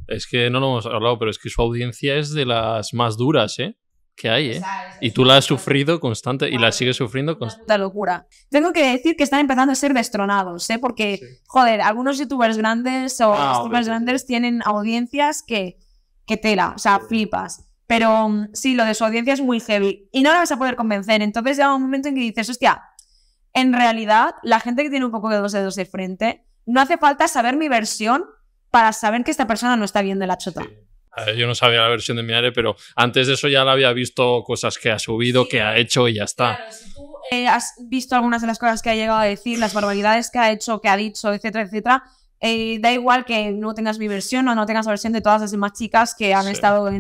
Es que no lo hemos hablado, pero es que su audiencia es de las más duras, ¿eh? Que hay, ¿eh? Y tú la has sufrido constante y la sigues sufriendo constante. locura. Tengo que decir que están empezando a ser destronados, ¿eh? Porque, joder, algunos youtubers grandes o ah, grandes tienen audiencias que, que tela, o sea, flipas. Pero mm, sí, lo de su audiencia es muy heavy y no la vas a poder convencer. Entonces llega un momento en que dices, hostia, en realidad la gente que tiene un poco de dos dedos de frente, no hace falta saber mi versión para saber que esta persona no está viendo de la chota. yo no sabía la versión de mi Miare, pero antes de eso ya la había visto cosas que ha subido, que ha hecho y ya está. Claro, si tú eh, has visto algunas de las cosas que ha llegado a decir, las barbaridades que ha hecho, que ha dicho, etcétera, etcétera. Eh, da igual que no tengas mi versión o no tengas la versión de todas las demás chicas que han estado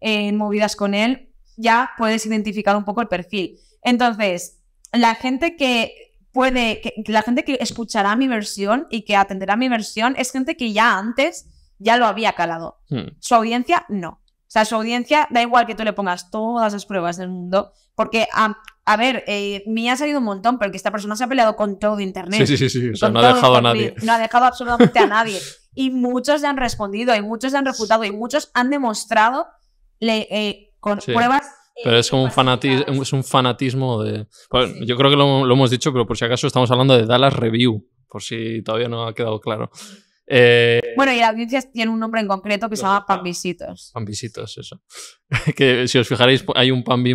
en movidas con él, ya puedes identificar un poco el perfil. Entonces, la gente que puede, que la gente que escuchará mi versión y que atenderá mi versión es gente que ya antes ya lo había calado. Hmm. Su audiencia no. O sea, su audiencia da igual que tú le pongas todas las pruebas del mundo, porque a, ah, a ver, eh, ha salido un montón, porque esta persona se ha peleado con todo Internet. Sí, sí, sí, sí. O sea, no ha dejado a nadie. No ha dejado absolutamente a nadie. Y muchos le han respondido, y muchos le han refutado, y muchos han demostrado le, eh, con pruebas pero es como un, fanatismo, es un fanatismo de... Bueno, Yo creo que lo, hemos dicho, pero por si acaso estamos hablando de Dallas Review, por si todavía no ha quedado claro. Eh, bueno, y la audiencia tiene un nombre en concreto que se llama Pan Visitos. eso. que si os fijaréis, hay un pan de,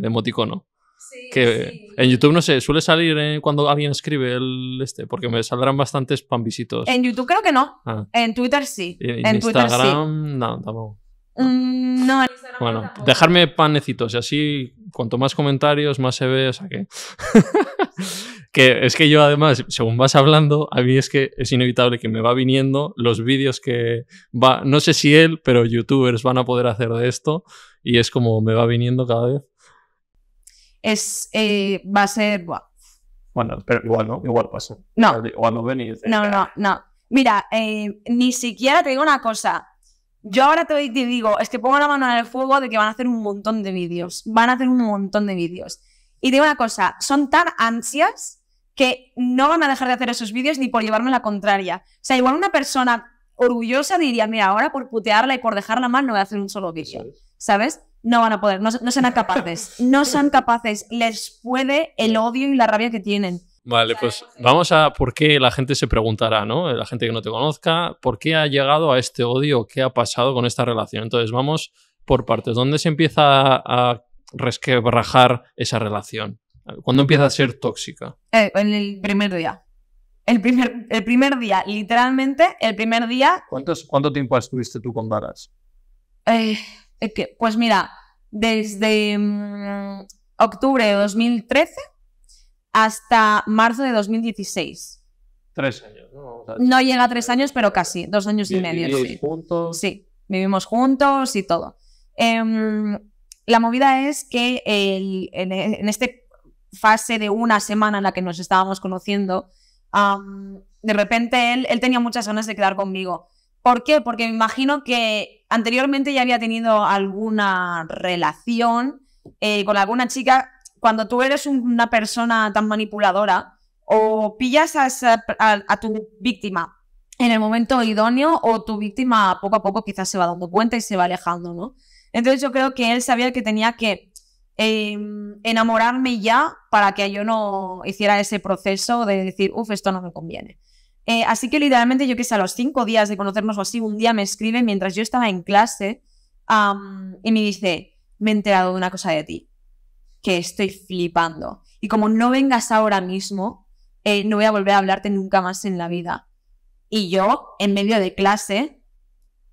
de emoticono. Sí, que en YouTube no sé, suele salir eh, cuando alguien escribe el este, porque me saldrán bastantes pan En YouTube creo que no. Ah. En Twitter sí. en, Instagram, no, tampoco. Mm, no, bueno, dejarme panecitos y así, cuanto más comentarios, más se ve, o sea que... que es que yo además, según vas hablando, a mí es que es inevitable que me va viniendo los vídeos que va, no sé si él, pero youtubers van a poder hacer de esto y es como me va viniendo cada vez. Es, eh, va a ser... Bueno, pero igual no, igual pasa. No. Igual no venís. No, no, no. Mira, eh, ni siquiera te digo una cosa yo ahora te, digo, es que pongo la mano en el fuego de que van a hacer un montón de vídeos. Van a hacer un montón de vídeos. Y digo una cosa, son tan ansias que no van a dejar de hacer esos vídeos ni por llevarme la contraria. O sea, igual una persona orgullosa diría, mira, ahora por putearla y por dejarla mal no voy a hacer un solo vídeo, ¿sabes? No van a poder, no, no serán capaces, no son capaces, les puede el odio y la rabia que tienen. Vale, pues vamos a por qué la gente se preguntará, ¿no? La gente que no te conozca, ¿por qué ha llegado a este odio? ¿Qué ha pasado con esta relación? Entonces, vamos por partes. ¿Dónde se empieza a resquebrajar esa relación? ¿Cuándo empieza a ser tóxica? Eh, en el primer día. El primer, el primer día, literalmente, el primer día. ¿Cuánto tiempo estuviste tú con Varas? Eh, pues mira, desde mm, octubre de 2013 hasta marzo de 2016. Tres años, ¿no? no llega a tres años, pero casi, dos años y medio. Sí. juntos? Sí, vivimos juntos y todo. Em, la movida es que en, esta fase de una semana en la que nos estábamos conociendo, de repente él, tenía muchas ganas de quedar conmigo. ¿Por qué? Porque me imagino que anteriormente ya había tenido alguna relación eh, con alguna chica cuando tú eres una persona tan manipuladora, o pillas a, tu víctima en el momento idóneo o tu víctima poco a poco quizás se va dando cuenta y se va alejando, ¿no? Entonces yo creo que él sabía que tenía que em, enamorarme ya para que yo no hiciera ese proceso de decir, uff, esto no me conviene. Eh, así que literalmente yo que sé, a los cinco días de conocernos o así, un día me escribe mientras yo estaba en clase y me dice, me he enterado de una cosa de ti que estoy flipando. Y como no vengas ahora mismo, eh, no voy a volver a hablarte nunca más en la vida. Y yo, en medio de clase,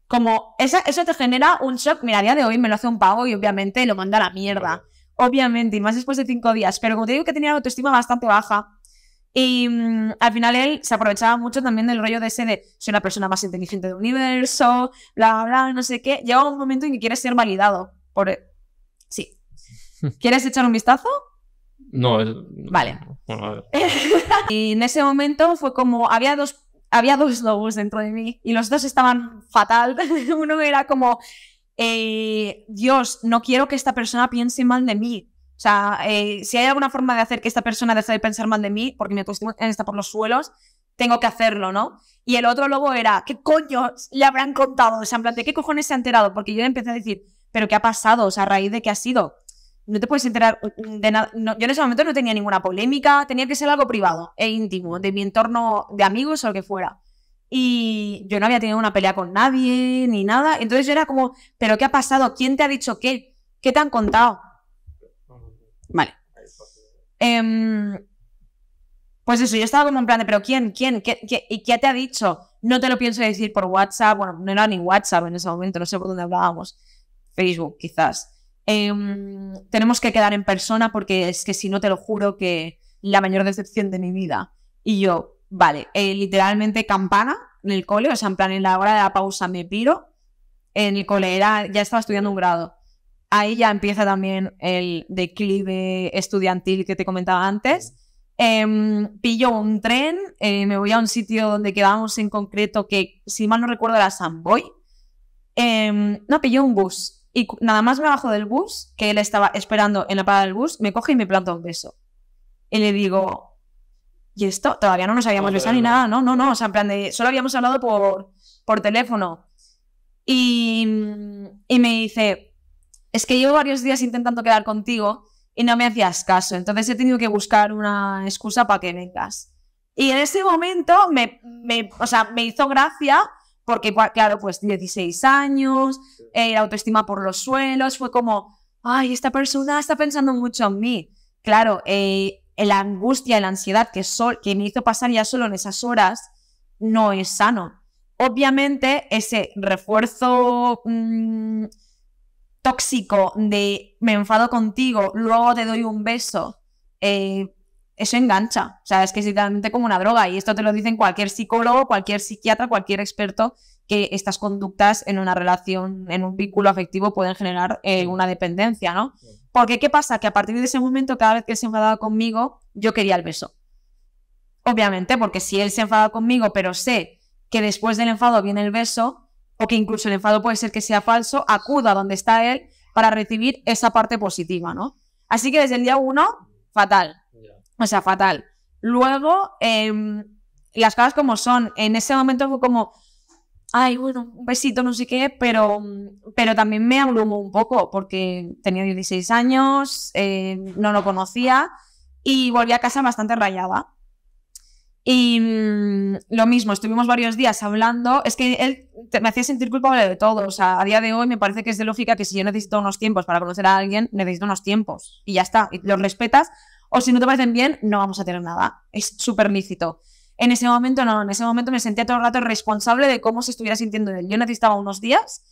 como eso te genera un shock. Mira, a día de hoy me lo hace un pago y obviamente lo manda a la mierda. Obviamente, y más después de cinco días. Pero como te digo que tenía la autoestima bastante baja. Y mm, al final él se aprovechaba mucho también del rollo de ese de soy la persona más inteligente del universo, bla, bla, no sé qué. Llega un momento en que quieres ser validado por, ¿Quieres echar un vistazo? No, Vale. y en ese momento fue como, había dos, había dos lobos dentro de mí y los dos estaban fatal. Uno era como, eh, Dios, no quiero que esta persona piense mal de mí. O sea, eh, si hay alguna forma de hacer que esta persona deje de pensar mal de mí, porque mi autoestima está por los suelos, tengo que hacerlo, ¿no? Y el otro lobo era, ¿qué coño le habrán contado? Se han planteado... qué cojones se ha enterado? Porque yo empecé a decir, ¿pero qué ha pasado? O sea, ¿a raíz de qué ha sido? no te puedes enterar mm, mm, de nada. yo en ese momento no tenía ninguna polémica, tenía que ser algo privado e íntimo, de mi entorno de amigos o lo que fuera. Y yo no había tenido una pelea con nadie ni nada. Entonces yo era como, ¿pero qué ha pasado? ¿Quién te ha dicho qué? ¿Qué te han contado? Vale. Em, pues eso, yo estaba como en plan ¿pero quién? ¿Quién? ¿Qué, y qué te ha dicho? No te lo pienso decir por WhatsApp. Bueno, no era ni WhatsApp en ese momento, no sé por dónde hablábamos. Facebook, quizás. Em, tenemos que quedar en persona porque es que si no te lo juro que la mayor decepción de mi vida. Y yo, vale, eh, literalmente campana en el cole, o sea, en plan en la hora de la pausa me piro. En el cole era, ya estaba estudiando un grado. Ahí ya empieza también el declive estudiantil que te comentaba antes. Em, pillo un tren, eh, me voy a un sitio donde quedamos en concreto que, si mal no recuerdo, era San Eh, no, pillo un bus y nada más me bajo del bus, que él estaba esperando en la parada del bus, me coge y me planta un beso. Y le digo, ¿y esto? Todavía no nos habíamos besado ni nada, no, no, no. O sea, en solo habíamos hablado por, por teléfono. Y, y me dice, es que llevo varios días intentando quedar contigo y no me hacías caso. Entonces he tenido que buscar una excusa para que vengas. Y en ese momento me, me, o sea, me hizo gracia porque claro, pues 16 años, eh, la autoestima por los suelos, fue como, ay, esta persona está pensando mucho en mí. Claro, eh, la angustia, y la ansiedad que, que me hizo pasar ya solo en esas horas no es sano. Obviamente ese refuerzo mm, tóxico de me enfado contigo, luego te doy un beso, eh, eso engancha. O sea, es que es literalmente como una droga. Y esto te lo dicen cualquier psicólogo, cualquier psiquiatra, cualquier experto, que estas conductas en una relación, en un vínculo afectivo, pueden generar eh, una dependencia, ¿no? Porque, ¿qué pasa? Que a partir de ese momento, cada vez que él se enfadaba conmigo, yo quería el beso. Obviamente, porque si él se enfada conmigo, pero sé que después del enfado viene el beso, o que incluso el enfado puede ser que sea falso, acudo a donde está él para recibir esa parte positiva, ¿no? Así que desde el día uno, fatal o sea, fatal. Luego, em, las cosas como son. En ese momento fue como, ay, bueno, un besito, no sé qué, pero, pero también me abrumó un poco porque tenía 16 años, em, no lo conocía y volví a casa bastante rayada. Y mm, lo mismo, estuvimos varios días hablando. Es que él me hacía sentir culpable de todo. O sea, a día de hoy me parece que es de lógica que si yo necesito unos tiempos para conocer a alguien, necesito unos tiempos. Y ya está. Y los respetas o si no te parecen bien, no vamos a tener nada. Es súper lícito. En ese momento no, en ese momento me sentía todo el rato responsable de cómo se estuviera sintiendo él. Yo necesitaba unos días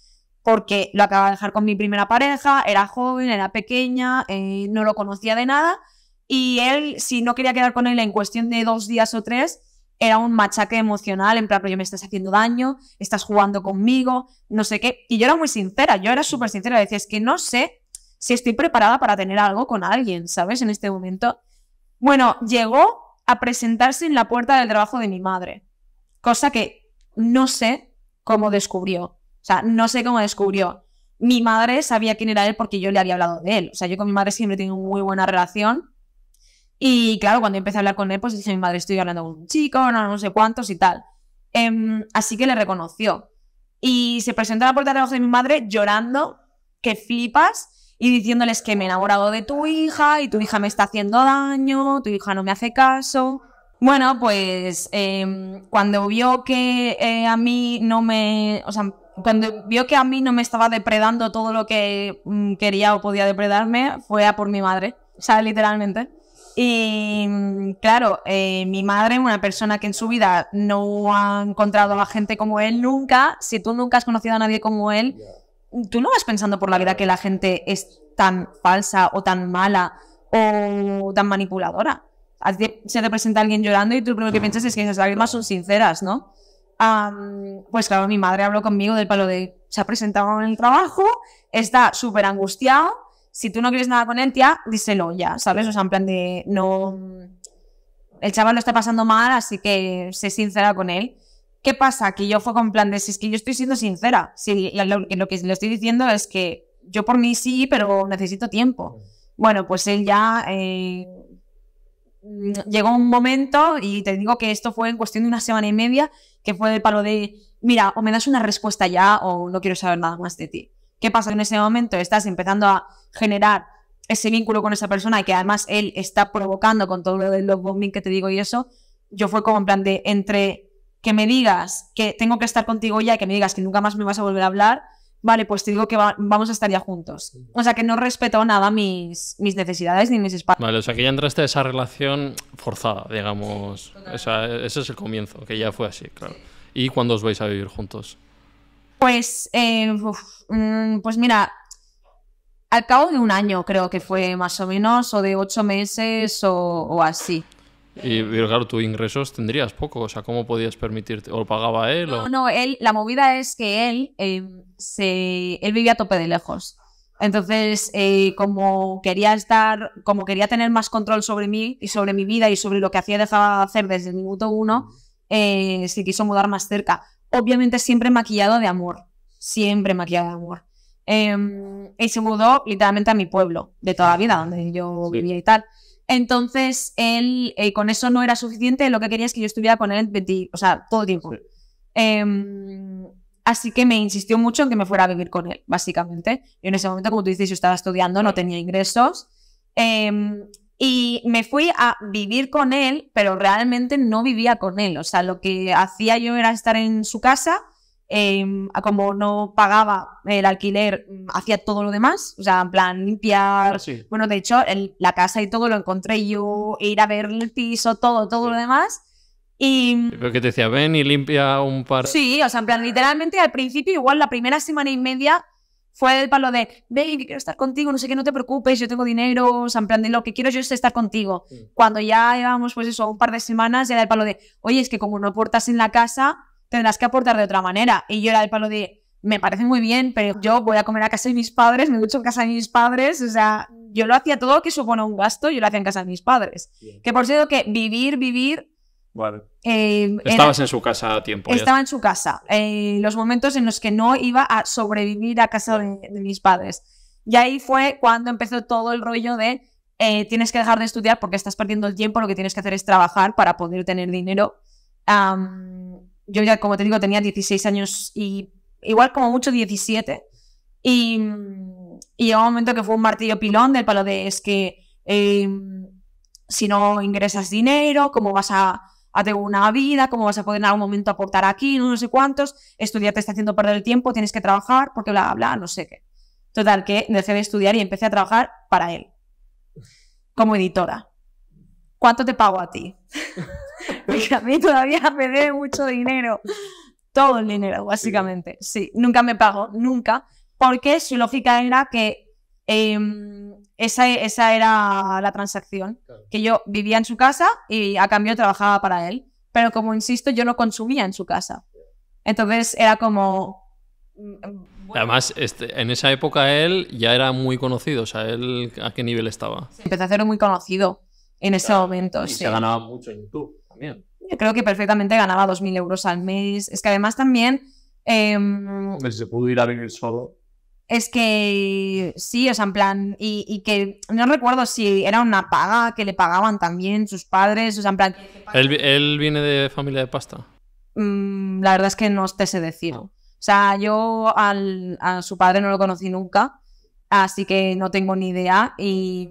porque lo acababa de dejar con mi primera pareja, era joven, era pequeña, eh, no lo conocía de nada y él, si no quería quedar con él en cuestión de dos días o tres, era un machaque emocional, en plan, pero yo me estás haciendo daño, estás jugando conmigo, no sé qué. Y yo era muy sincera, yo era súper sincera, decía, es que no sé si estoy preparada para tener algo con alguien, ¿sabes? En este momento. Bueno, llegó a presentarse en la puerta del trabajo de mi madre, cosa que no sé cómo descubrió. O sea, no sé cómo descubrió. Mi madre sabía quién era él porque yo le había hablado de él. O sea, yo con mi madre siempre tengo muy buena relación. Y claro, cuando empecé a hablar con él, pues dije mi madre, estoy hablando con un chico, no, sé cuántos y tal. Em, así que le reconoció. Y se presentó a la puerta del trabajo de mi madre llorando, que flipas, y diciéndoles que me he enamorado de tu hija y tu hija me está haciendo daño, tu hija no me hace caso. Bueno, pues em, cuando vio que eh, a mí no me, o sea, cuando vio que a mí no me estaba depredando todo lo que mm, quería o podía depredarme, fue a por mi madre, o sea, literalmente. Y mm, claro, eh, mi madre, una persona que en su vida no ha encontrado a gente como él nunca, si tú nunca has conocido a nadie como él, tú no vas pensando por la vida que la gente es tan falsa o tan mala o tan manipuladora. se te presenta alguien llorando y tú lo primero que piensas es que esas lágrimas son sinceras, ¿no? pues claro, mi madre habló conmigo del palo de se ha presentado en el trabajo, está súper angustiado, si tú no quieres nada con él, tía, díselo ya, ¿sabes? O sea, en plan de no... El chaval lo está pasando mal, así que sé sincera con él. ¿Qué pasa? Que yo fue con plan de, si es que yo estoy siendo sincera, si lo, que le estoy diciendo es que yo por mí sí, pero necesito tiempo. Bueno, pues él ya eh, llegó un momento y te digo que esto fue en cuestión de una semana y media, que fue de palo de, mira, o me das una respuesta ya o no quiero saber nada más de ti. ¿Qué pasa? en ese momento estás empezando a generar ese vínculo con esa persona y que además él está provocando con todo lo de love bombing que te digo y eso, yo fue como en plan de entre que me digas que tengo que estar contigo ya y que me digas que nunca más me vas a volver a hablar, vale, pues te digo que vamos a estar ya juntos. O sea que no respeto nada mis, mis necesidades ni mis espacios. Vale, o sea que ya entraste a esa relación forzada, digamos. o sea, ese es el comienzo, que ya fue así, claro. ¿Y cuándo os vais a vivir juntos? Pues, eh, mm, pues mira, al cabo de un año creo que fue más o menos, o de ocho meses o, o así. Y claro, tus ingresos tendrías poco, o sea, ¿cómo podías permitirte? ¿O lo pagaba él? No, no, él, la movida es que él, em, se, él vivía a tope de lejos. Entonces, eh, como quería estar, como quería tener más control sobre mí y sobre mi vida y sobre lo que hacía y dejaba de hacer desde el minuto uno, eh, se quiso mudar más cerca. Obviamente siempre maquillado de amor, siempre maquillado de amor. Em, y se mudó literalmente a mi pueblo de toda la vida, donde yo vivía y tal. Entonces, él eh, con eso no era suficiente, lo que quería es que yo estuviera con él o sea, todo el tiempo. Em, así que me insistió mucho en que me fuera a vivir con él, básicamente. Y en ese momento, como tú dices, yo estaba estudiando, no tenía ingresos. Em, y me fui a vivir con él, pero realmente no vivía con él. O sea, lo que hacía yo era estar en su casa Em, como no pagaba el alquiler, mm, hacía todo lo demás, o sea, en plan limpiar. Ah, bueno, de hecho, la casa y todo lo encontré yo, ir a ver el piso, todo, todo lo demás. Y... Mm, Pero que te decía, ven y limpia un par. Sí, o sea, en plan, literalmente al principio, igual la primera semana y media fue el palo de, ven, quiero estar contigo, no sé qué, no te preocupes, yo tengo dinero, o sea, en plan, de lo que quiero yo es estar contigo. Cuando ya llevamos, pues eso, un par de semanas, era el palo de, oye, es que como no aportas en la casa, tendrás que aportar de otra manera. Y yo era el palo de, me parece muy bien, pero yo voy a comer a casa de mis padres, me ducho en casa de mis padres, o sea, yo lo hacía todo que supone un gasto, yo lo hacía en casa de mis padres. Que por cierto que vivir, vivir... Vale. Eh, Estabas en su casa a tiempo. Estaba en su casa. Eh, los momentos en los que no iba a sobrevivir a casa de, mis padres. Y ahí fue cuando empezó todo el rollo de eh, tienes que dejar de estudiar porque estás perdiendo el tiempo, lo que tienes que hacer es trabajar para poder tener dinero. Um, yo ya, como te digo, tenía 16 años y igual como mucho 17. Y, llegó un momento que fue un martillo pilón del palo de es que em, si no ingresas dinero, ¿cómo vas a, a, tener una vida? ¿Cómo vas a poder en algún momento aportar aquí? No, sé cuántos. Estudiar te está haciendo perder el tiempo, tienes que trabajar porque bla, bla, no sé qué. Total, que dejé de estudiar y empecé a trabajar para él, como editora. ¿Cuánto te pago a ti? a mí todavía me debe mucho dinero. Todo el dinero, básicamente. Sí, nunca me pago, nunca. Porque su lógica era que em, esa, era la transacción. Que yo vivía en su casa y a cambio trabajaba para él. Pero como insisto, yo no consumía en su casa. Entonces era como... Mm, Además, este, en esa época él ya era muy conocido. O sea, él a qué nivel estaba. empezó a ser muy conocido en ese momento. se ganaba mucho en YouTube. Yo creo que perfectamente ganaba 2.000 euros al mes. Es que además también... Eh, se pudo ir a vivir solo. Es que sí, o sea, en plan, y, que no recuerdo si era una paga que le pagaban también sus padres, o sea, en plan... ¿Él, viene de familia de pasta? Mm, la verdad es que no te sé decir. O sea, yo a su padre no lo conocí nunca, así que no tengo ni idea y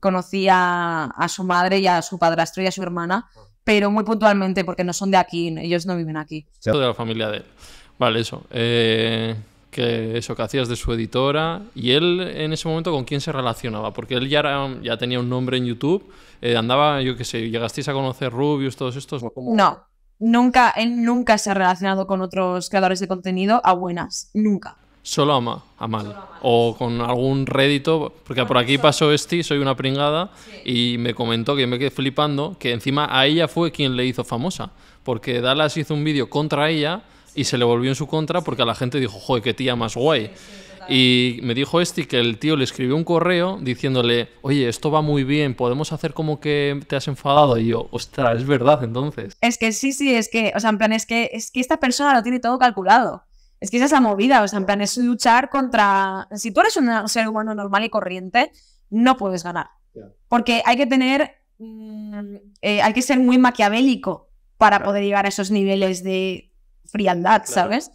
conocí a, su madre y a su padrastro y a su hermana. Ah pero muy puntualmente porque no son de aquí, ellos no viven aquí. De la familia de él. Vale, eso. Eh, que eso que hacías de su editora y él en ese momento con quién se relacionaba, porque él ya, ya tenía un nombre en YouTube, eh, andaba, yo qué sé, llegasteis a conocer Rubius, todos estos. No, nunca, él nunca se ha relacionado con otros creadores de contenido a buenas, nunca solo ama, a mal. O con algún rédito, porque por aquí pasó Esti, soy una pringada, y me comentó que me quedé flipando, que encima a ella fue quien le hizo famosa, porque Dallas hizo un vídeo contra ella y se le volvió en su contra porque a la gente dijo, joder, qué tía más guay. Y me dijo este que el tío le escribió un correo diciéndole, oye, esto va muy bien, podemos hacer como que te has enfadado. Y yo, ostras, es verdad entonces. Es que sí, sí, es que, o sea, en plan, es que, es que esta persona lo tiene todo calculado. Es que esa es la movida, o sea, en plan, es luchar contra... Si tú eres un ser humano normal y corriente, no puedes ganar. Porque hay que tener... Mm, eh, hay que ser muy maquiavélico para poder llegar a esos niveles de frialdad, ¿sabes?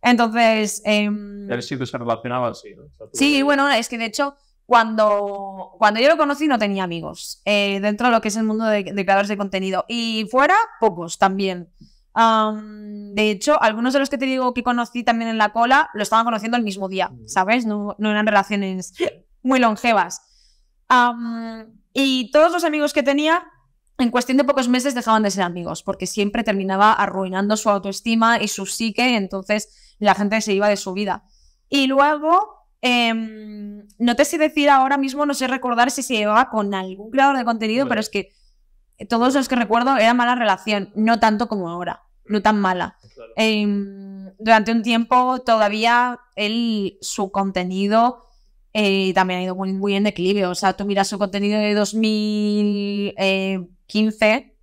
Entonces... Eh, em, el sitio se relacionaba sí. sí, bueno, es que de hecho... Cuando, cuando yo lo conocí no tenía amigos eh, dentro de lo que es el mundo de, de creadores de contenido y fuera pocos también de hecho, algunos de los que te digo que conocí también en la cola lo estaban conociendo el mismo día, mm. ¿sabes? No, eran relaciones muy longevas. y todos los amigos que tenía, en cuestión de pocos meses dejaban de ser amigos, porque siempre terminaba arruinando su autoestima y su psique, entonces la gente se iba de su vida. Y luego, em, no te sé decir ahora mismo, no sé recordar si se llevaba con algún creador de contenido, pero es que todos los que recuerdo era mala relación, no tanto como ahora, no tan mala. Em, durante un tiempo todavía él, su contenido eh, también ha ido muy, muy, en declive. O sea, tú miras su contenido de 2015 eh,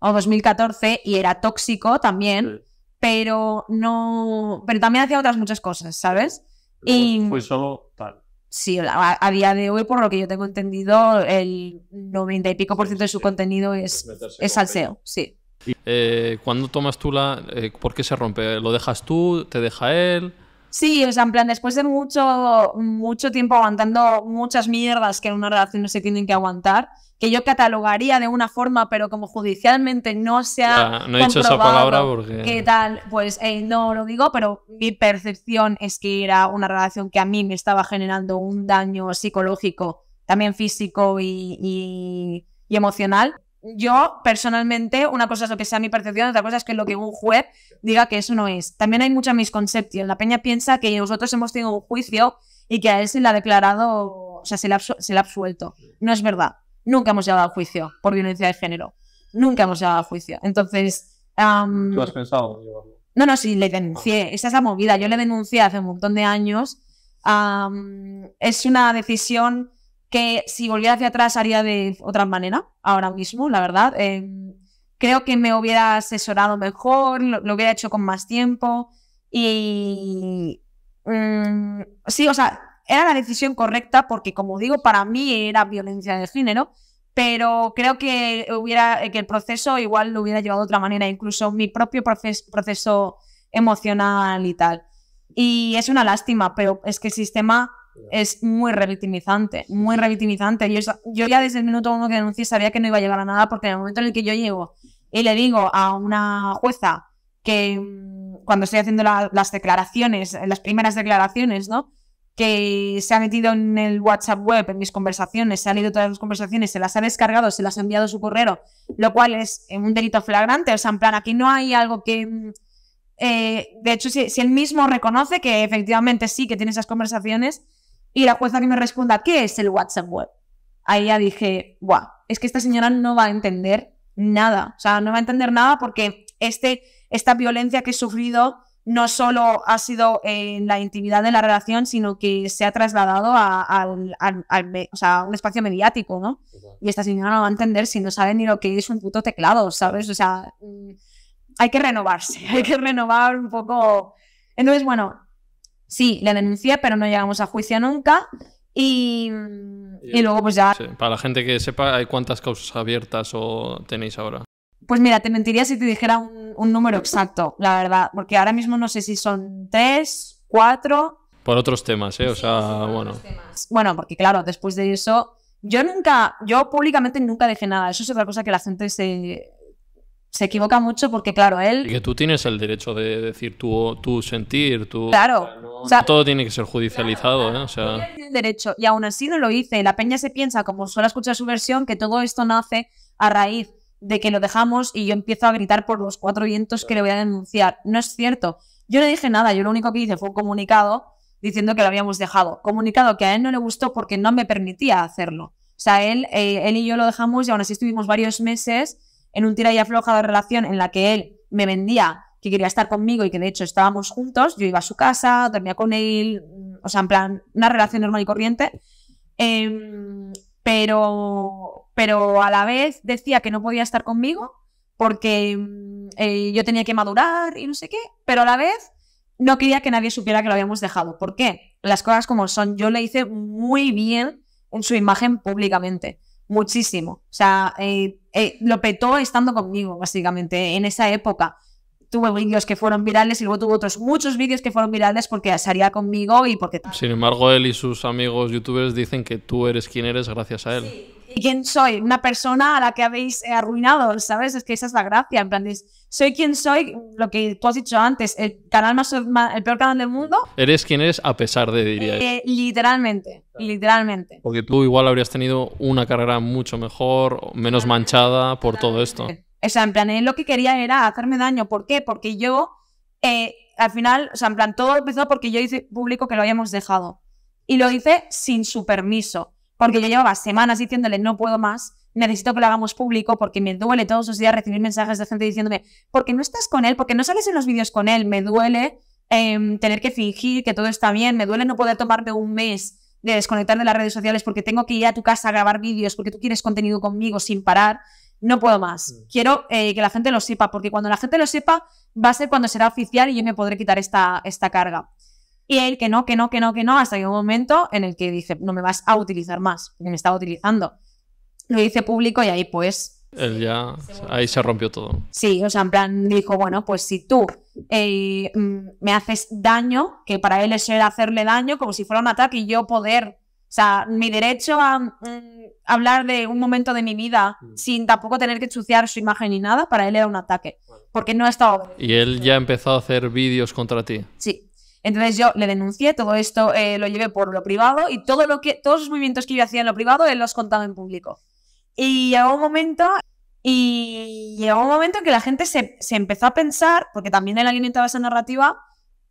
o 2014 y era tóxico también, pero no. Pero también hacía otras muchas cosas, ¿sabes? y... solo tal sí, a, día de hoy, por lo que yo tengo entendido, el 90 y pico por ciento de su contenido es, salseo, sí. Eh, ¿Cuándo tomas tú la... Eh, ¿Por qué se rompe? ¿Lo dejas tú? ¿Te deja él? Sí, o sea, en plan, después de mucho, mucho tiempo aguantando muchas mierdas que en una relación no se tienen que aguantar, que yo catalogaría de una forma, pero como judicialmente no se ha. no he dicho esa palabra porque. ¿Qué tal? Pues eh, no lo digo, pero mi percepción es que era una relación que a mí me estaba generando un daño psicológico, también físico y, y emocional, yo personalmente, una cosa es lo que sea mi percepción, otra cosa es que lo que un juez diga que eso no es. También hay mucha misconcepción. La peña piensa que nosotros hemos tenido un juicio y que a él se le ha declarado, o sea, se le ha, absuelto. No es verdad. Nunca hemos llegado a juicio por violencia de género. Nunca hemos llegado a juicio. Entonces. ¿Tú has pensado No, no, sí, le denuncié. Esa es la movida. Yo le denuncié hace un montón de años. es una decisión que si volviera hacia atrás haría de otra manera, ahora mismo, la verdad. Eh, creo que me hubiera asesorado mejor, lo, hubiera hecho con más tiempo y... Mm, sí, o sea, era la decisión correcta porque, como digo, para mí era violencia de género, pero creo que, hubiera, que el proceso igual lo hubiera llevado de otra manera, incluso mi propio proceso emocional y tal. Y es una lástima, pero es que el sistema es muy revictimizante, muy revictimizante. Yo, yo ya desde el minuto uno que denuncié sabía que no iba a llegar a nada porque en el momento en el que yo llego y le digo a una jueza que mm, cuando estoy haciendo las declaraciones, eh, las primeras declaraciones, ¿no? Que se ha metido en el WhatsApp web, en mis conversaciones, se han ido todas las conversaciones, se las ha descargado, se las ha enviado su correo, lo cual es eh, un delito flagrante. O sea, en plan, aquí no hay algo que. Mm, eh, de hecho, si él mismo reconoce que efectivamente sí que tiene esas conversaciones, y la jueza que me responda, ¿qué es el WhatsApp web? Ahí ya dije, guau, es que esta señora no va a entender nada. O sea, no va a entender nada porque este, esta violencia que he sufrido no solo ha sido en la intimidad de la relación, sino que se ha trasladado a, un espacio mediático, ¿no? Y esta señora no va a entender si no sabe ni lo que es un puto teclado, ¿sabes? O sea, hay que renovarse, hay que renovar un poco. Entonces, bueno, Sí, la denuncié, pero no llegamos a juicio nunca. Y, luego pues ya... para la gente que sepa, ¿hay cuántas causas abiertas o tenéis ahora? Pues mira, te mentiría si te dijera un, número exacto, la verdad, porque ahora mismo no sé si son tres, cuatro. Por otros temas, ¿eh? O sea, bueno. Bueno, porque claro, después de eso, yo nunca, yo públicamente nunca dejé nada. Eso es otra cosa que la gente se, se equivoca mucho porque, claro, él... Y que tú tienes el derecho de decir tu, tu sentir, tu... Claro. todo tiene que ser judicializado, ¿eh? sea... el derecho, y aún así no lo hice. La peña se piensa, como suele escuchar su versión, que todo esto nace a raíz de que lo dejamos y yo empiezo a gritar por los cuatro vientos que le voy a denunciar. No es cierto. Yo no dije nada, yo lo único que hice fue un comunicado diciendo que lo habíamos dejado. Comunicado que a él no le gustó porque no me permitía hacerlo. O sea, él, eh, él y yo lo dejamos y aún así estuvimos varios meses en un tira y afloja de relación en la que él me vendía que quería estar conmigo y que de hecho estábamos juntos, yo iba a su casa, dormía con él, o sea, en plan, una relación normal y corriente. Em, pero, pero a la vez decía que no podía estar conmigo porque mm, eh, yo tenía que madurar y no sé qué, pero a la vez no quería que nadie supiera que lo habíamos dejado. ¿Por qué? Las cosas como son. Yo le hice muy bien en su imagen públicamente muchísimo. O sea, eh, eh, lo petó estando conmigo, básicamente, en esa época. Tuve vídeos que fueron virales y luego tuvo otros muchos vídeos que fueron virales porque salía conmigo y porque... Sin embargo, él y sus amigos youtubers dicen que tú eres quien eres gracias a él. ¿Y quién soy? Una persona a la que habéis arruinado, ¿sabes? Es que esa es la gracia. En plan, es soy quien soy, lo que tú has dicho antes, el canal más, el peor canal del mundo. Eres quien eres a pesar de, diría. Eh, literalmente, literalmente. Porque tú igual habrías tenido una carrera mucho mejor, menos manchada por todo esto. O sea, en plan, él lo que quería era hacerme daño. ¿Por qué? Porque yo, eh, al final, o sea, en plan, todo empezó porque yo hice público que lo habíamos dejado. Y lo hice sin su permiso, porque yo llevaba semanas diciéndole no puedo más necesito que lo hagamos público porque me duele todos los días recibir mensajes de gente diciéndome, porque no estás con él, porque no sales en los vídeos con él, me duele em, tener que fingir que todo está bien, me duele no poder tomarme un mes de desconectar de las redes sociales porque tengo que ir a tu casa a grabar vídeos, porque tú quieres contenido conmigo sin parar, no puedo más. Mm. Quiero eh, que la gente lo sepa, porque cuando la gente lo sepa va a ser cuando será oficial y yo me podré quitar esta, esta carga. Y él que no, que no, que no, que no, hasta que un momento en el que dice, no me vas a utilizar más, porque me estaba utilizando lo hice público y ahí pues... Él ya, ahí se rompió todo. Sí, o sea, en plan dijo, bueno, pues si tú eh, mm, me haces daño, que para él es era hacerle daño como si fuera un ataque y yo poder, o sea, mi derecho a mm, hablar de un momento de mi vida mm. sin tampoco tener que ensuciar su imagen ni nada, para él era un ataque, porque no estaba... Y él ya empezó a hacer vídeos contra ti. Sí. Entonces yo le denuncié, todo esto eh, lo llevé por lo privado y todo lo que, todos los movimientos que yo hacía en lo privado él los contaba en público. Y llegó un momento, y llegó un momento en que la gente se, empezó a pensar, porque también él alimentaba esa narrativa,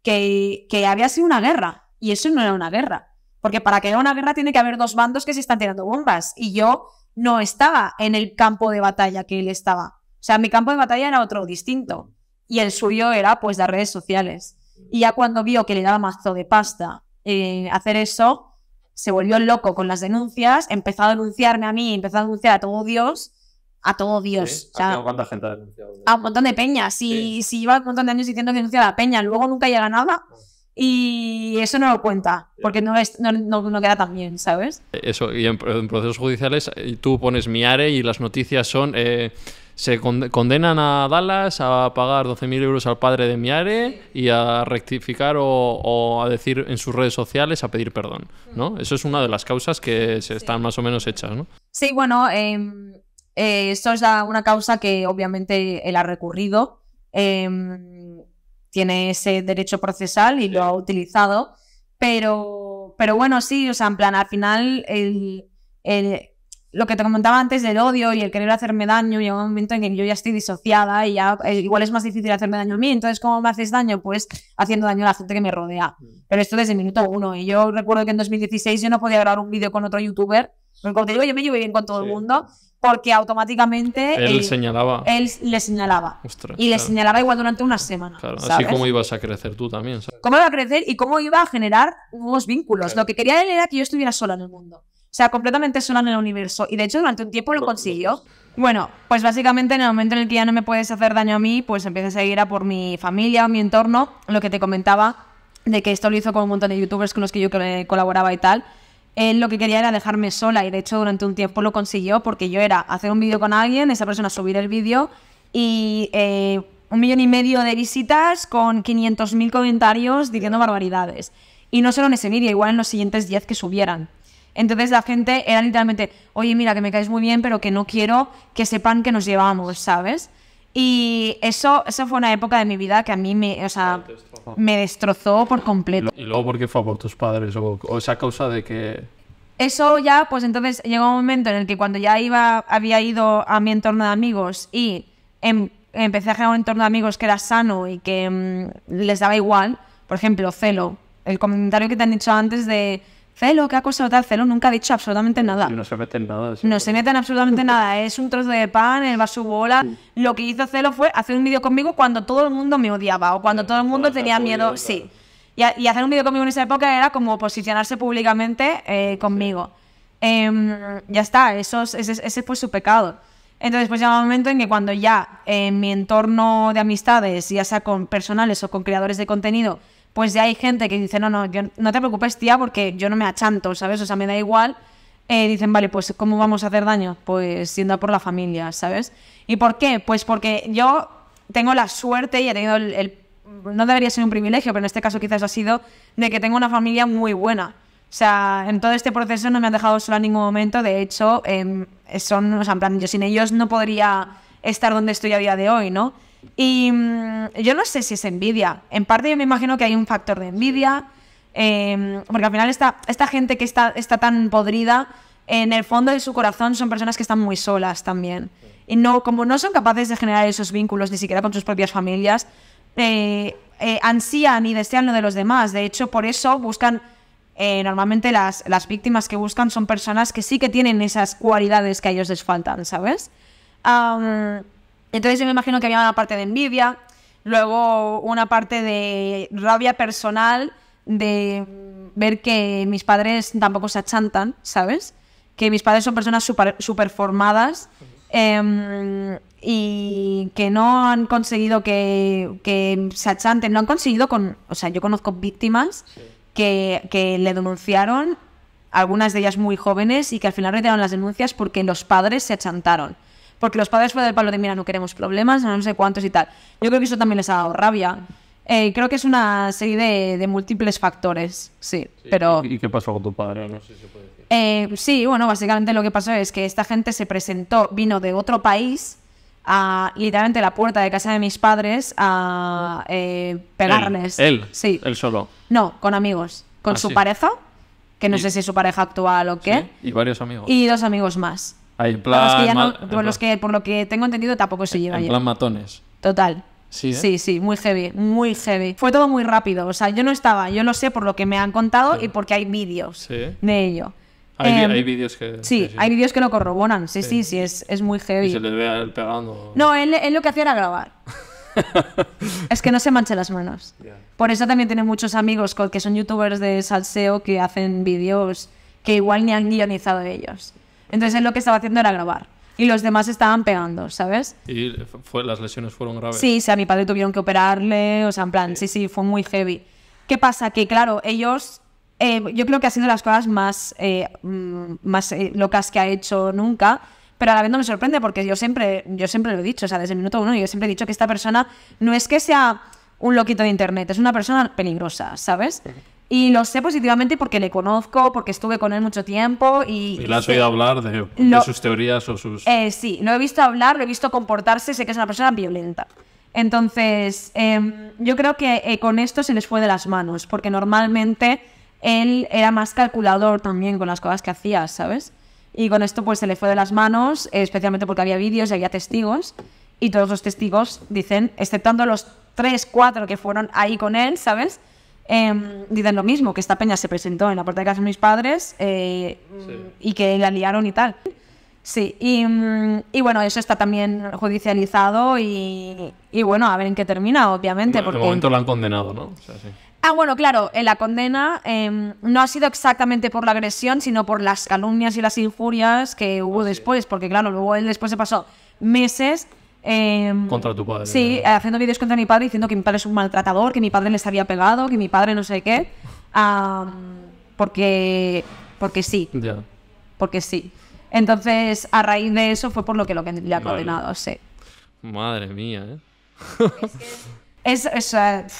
que, había sido una guerra. Y eso no era una guerra. Porque para que haya una guerra tiene que haber dos bandos que se están tirando bombas. Y yo no estaba en el campo de batalla que él estaba. O sea, mi campo de batalla era otro distinto. Y el suyo era pues las redes sociales. Y ya cuando vio que le daba mazo de pasta eh, hacer eso, se volvió loco con las denuncias, empezó a denunciarme a mí, empezó a denunciar a todo Dios, a todo Dios. ¿Cuánta gente ha denunciado? A un montón de peñas. Si, si iba un montón de años diciendo que denuncia a la peña, luego nunca llega nada. Ah. Y eso no lo cuenta, porque no, es, no, no, queda tan bien, ¿sabes? Eso, y en, procesos judiciales eh, tú pones mi are y las noticias son... Eh, se condenan a Dallas a pagar 12.000 euros al padre de Miare y a rectificar o, a decir en sus redes sociales a pedir perdón, ¿no? Eso es una de las causas que se están más o menos hechas, ¿no? Sí, bueno, em, eh, eso esto es una causa que obviamente él ha recurrido, em, tiene ese derecho procesal y lo ha utilizado, pero, pero bueno, sí, o sea, en plan, al final el lo que te comentaba antes del odio y el querer hacerme daño, llega un momento en que yo ya estoy disociada y ya eh, igual es más difícil hacerme daño a mí. Entonces, ¿cómo me haces daño? Pues haciendo daño a la gente que me rodea. Mm. Pero esto desde el minuto uno. Y yo recuerdo que en 2016 yo no podía grabar un vídeo con otro youtuber. Porque como te digo, yo me llevo bien con todo el mundo porque automáticamente él, señalaba él le señalaba y le señalaba igual durante una semana así como ibas a crecer tú también cómo iba a crecer y cómo iba a generar unos vínculos lo que quería era que yo estuviera sola en el mundo o sea, completamente sola en el universo. Y de hecho, durante un tiempo lo consiguió. Bueno, pues básicamente en el momento en el que ya no me puedes hacer daño a mí, pues empiezas a ir a por mi familia o mi entorno. Lo que te comentaba de que esto lo hizo con un montón de youtubers con los que yo colaboraba y tal. Él lo que quería era dejarme sola y de hecho durante un tiempo lo consiguió porque yo era hacer un vídeo con alguien, esa persona subir el vídeo y eh, un millón y medio de visitas con 500.000 comentarios diciendo barbaridades. Y no solo en ese vídeo, igual en los siguientes 10 que subieran. Entonces la gente era literalmente, oye, mira, que me caes muy bien, pero que no quiero que sepan que nos llevamos, ¿sabes? Y eso, eso fue una época de mi vida que a mí me, o sea, me destrozó por completo. ¿Y luego por qué fue por tus padres? ¿O, o esa causa de que...? Eso ya, pues entonces llegó un momento en el que cuando ya iba, había ido a mi entorno de amigos y em, empecé a generar un entorno de amigos que era sano y que mm, les daba igual, por ejemplo, celo, el comentario que te han dicho antes de Celo, ¿qué ha costado Celo nunca ha dicho absolutamente nada. No se mete en nada. No se mete en absolutamente nada. Es un trozo de pan, el su bola. Lo que hizo Celo fue hacer un vídeo conmigo cuando todo el mundo me odiaba o cuando todo el mundo tenía miedo. Sí. Y, hacer un vídeo conmigo en esa época era como posicionarse públicamente eh, conmigo. Em, ya está, eso, ese, ese, fue su pecado. Entonces, pues llega un momento en que cuando ya en eh, mi entorno de amistades, ya sea con personales o con creadores de contenido, pues ya hay gente que dice, no, no, no te preocupes, tía, porque yo no me achanto, ¿sabes? O sea, me da igual. Eh, dicen, vale, pues ¿cómo vamos a hacer daño? Pues siendo por la familia, ¿sabes? ¿Y por qué? Pues porque yo tengo la suerte y he tenido el, no debería ser un privilegio, pero en este caso quizás ha sido de que tengo una familia muy buena. O sea, en todo este proceso no me han dejado sola en ningún momento. De hecho, em, son, o sea, yo sin ellos no podría estar donde estoy a día de hoy, ¿no? Y mm, yo no sé si es envidia. En parte yo me imagino que hay un factor de envidia, em, porque al final esta, esta gente que está, está tan podrida, en el fondo de su corazón son personas que están muy solas también. Y no, como no son capaces de generar esos vínculos ni siquiera con sus propias familias, eh, eh, ansían y desean lo de los demás. De hecho, por eso buscan, eh, normalmente las, las, víctimas que buscan son personas que sí que tienen esas cualidades que a ellos les faltan, ¿sabes? Entonces yo me imagino que había una parte de envidia, luego una parte de rabia personal, de ver que mis padres tampoco se achantan, ¿sabes? Que mis padres son personas super, formadas em, y que no han conseguido que, se achanten, no han conseguido con... O sea, yo conozco víctimas que, que le denunciaron, algunas de ellas muy jóvenes, y que al final retiraron las denuncias porque los padres se achantaron porque los padres fueron del palo de, mira, no queremos problemas, no sé cuántos y tal. Yo creo que eso también les ha dado rabia. Eh, creo que es una serie de, múltiples factores, sí, pero... ¿Y qué pasó con tu padre? No sé si se puede decir. Eh, sí, bueno, básicamente lo que pasó es que esta gente se presentó, vino de otro país a literalmente la puerta de casa de mis padres a eh, pegarles. ¿Él? Sí. ¿Él solo? No, con amigos. Con ah, su pareja, que no sé si es su pareja actual o qué. Y varios amigos. Y dos amigos más por, los que, por lo que tengo entendido tampoco se lleva. En plan matones. Total. Eh? Sí, sí, muy heavy, muy heavy. Fue todo muy rápido, o sea, yo no estaba, yo lo sé por lo que me han contado y porque hay vídeos de ello. Hay, em, vídeos que, sí, hay vídeos que lo corroboran, sí, sí, sí, es, es muy heavy. Y se le ve pegando. No, él, lo que hacía era grabar. es que no se manche las manos. Por eso también tiene muchos amigos que son youtubers de salseo que hacen vídeos que igual ni han guionizado ellos. Entonces él lo que estaba haciendo era grabar. Y los demás estaban pegando, ¿sabes? ¿Y las lesiones fueron graves? Sí, sí, a mi padre tuvieron que operarle, o sea, en plan, sí, sí, fue muy heavy. ¿Qué pasa? Que claro, ellos eh, yo creo que ha sido las cosas más, eh, mm, más eh, locas que ha hecho nunca. Pero a la vez no me sorprende porque yo siempre, yo siempre lo he dicho, o sea, desde el minuto uno, yo siempre he dicho que esta persona no es que sea un loquito de internet, es una persona peligrosa, ¿sabes? Y lo sé positivamente porque le conozco, porque estuve con él mucho tiempo y... ¿Y le has oído hablar de, sus teorías o sus...? Eh, sí, lo he visto hablar, lo he visto comportarse, sé que es una persona violenta. Entonces, em, yo creo que eh, con esto se les fue de las manos, porque normalmente él era más calculador también con las cosas que hacía, ¿sabes? Y con esto pues se le fue de las manos, especialmente porque había vídeos y había testigos, y todos los testigos dicen, exceptando los tres, cuatro que fueron ahí con él, ¿sabes? Eh, dicen lo mismo, que esta peña se presentó en la puerta de casa de mis padres eh, y que la liaron y tal. Sí, y, mm, bueno, eso está también judicializado y, bueno, a ver en qué termina, obviamente. por porque... momento lo han condenado, ¿no? Ah, bueno, claro, en eh, la condena em, no ha sido exactamente por la agresión, sino por las calumnias y las injurias que hubo ah, después, porque claro, luego él después se pasó meses Em, contra tu padre. Sí, haciendo vídeos contra mi padre diciendo que mi padre es un maltratador, que mi padre les había pegado, que mi padre no sé qué. porque, porque sí. Porque sí. Entonces, a raíz de eso fue por lo que lo que le ha condenado, Madre mía, ¿eh? Es,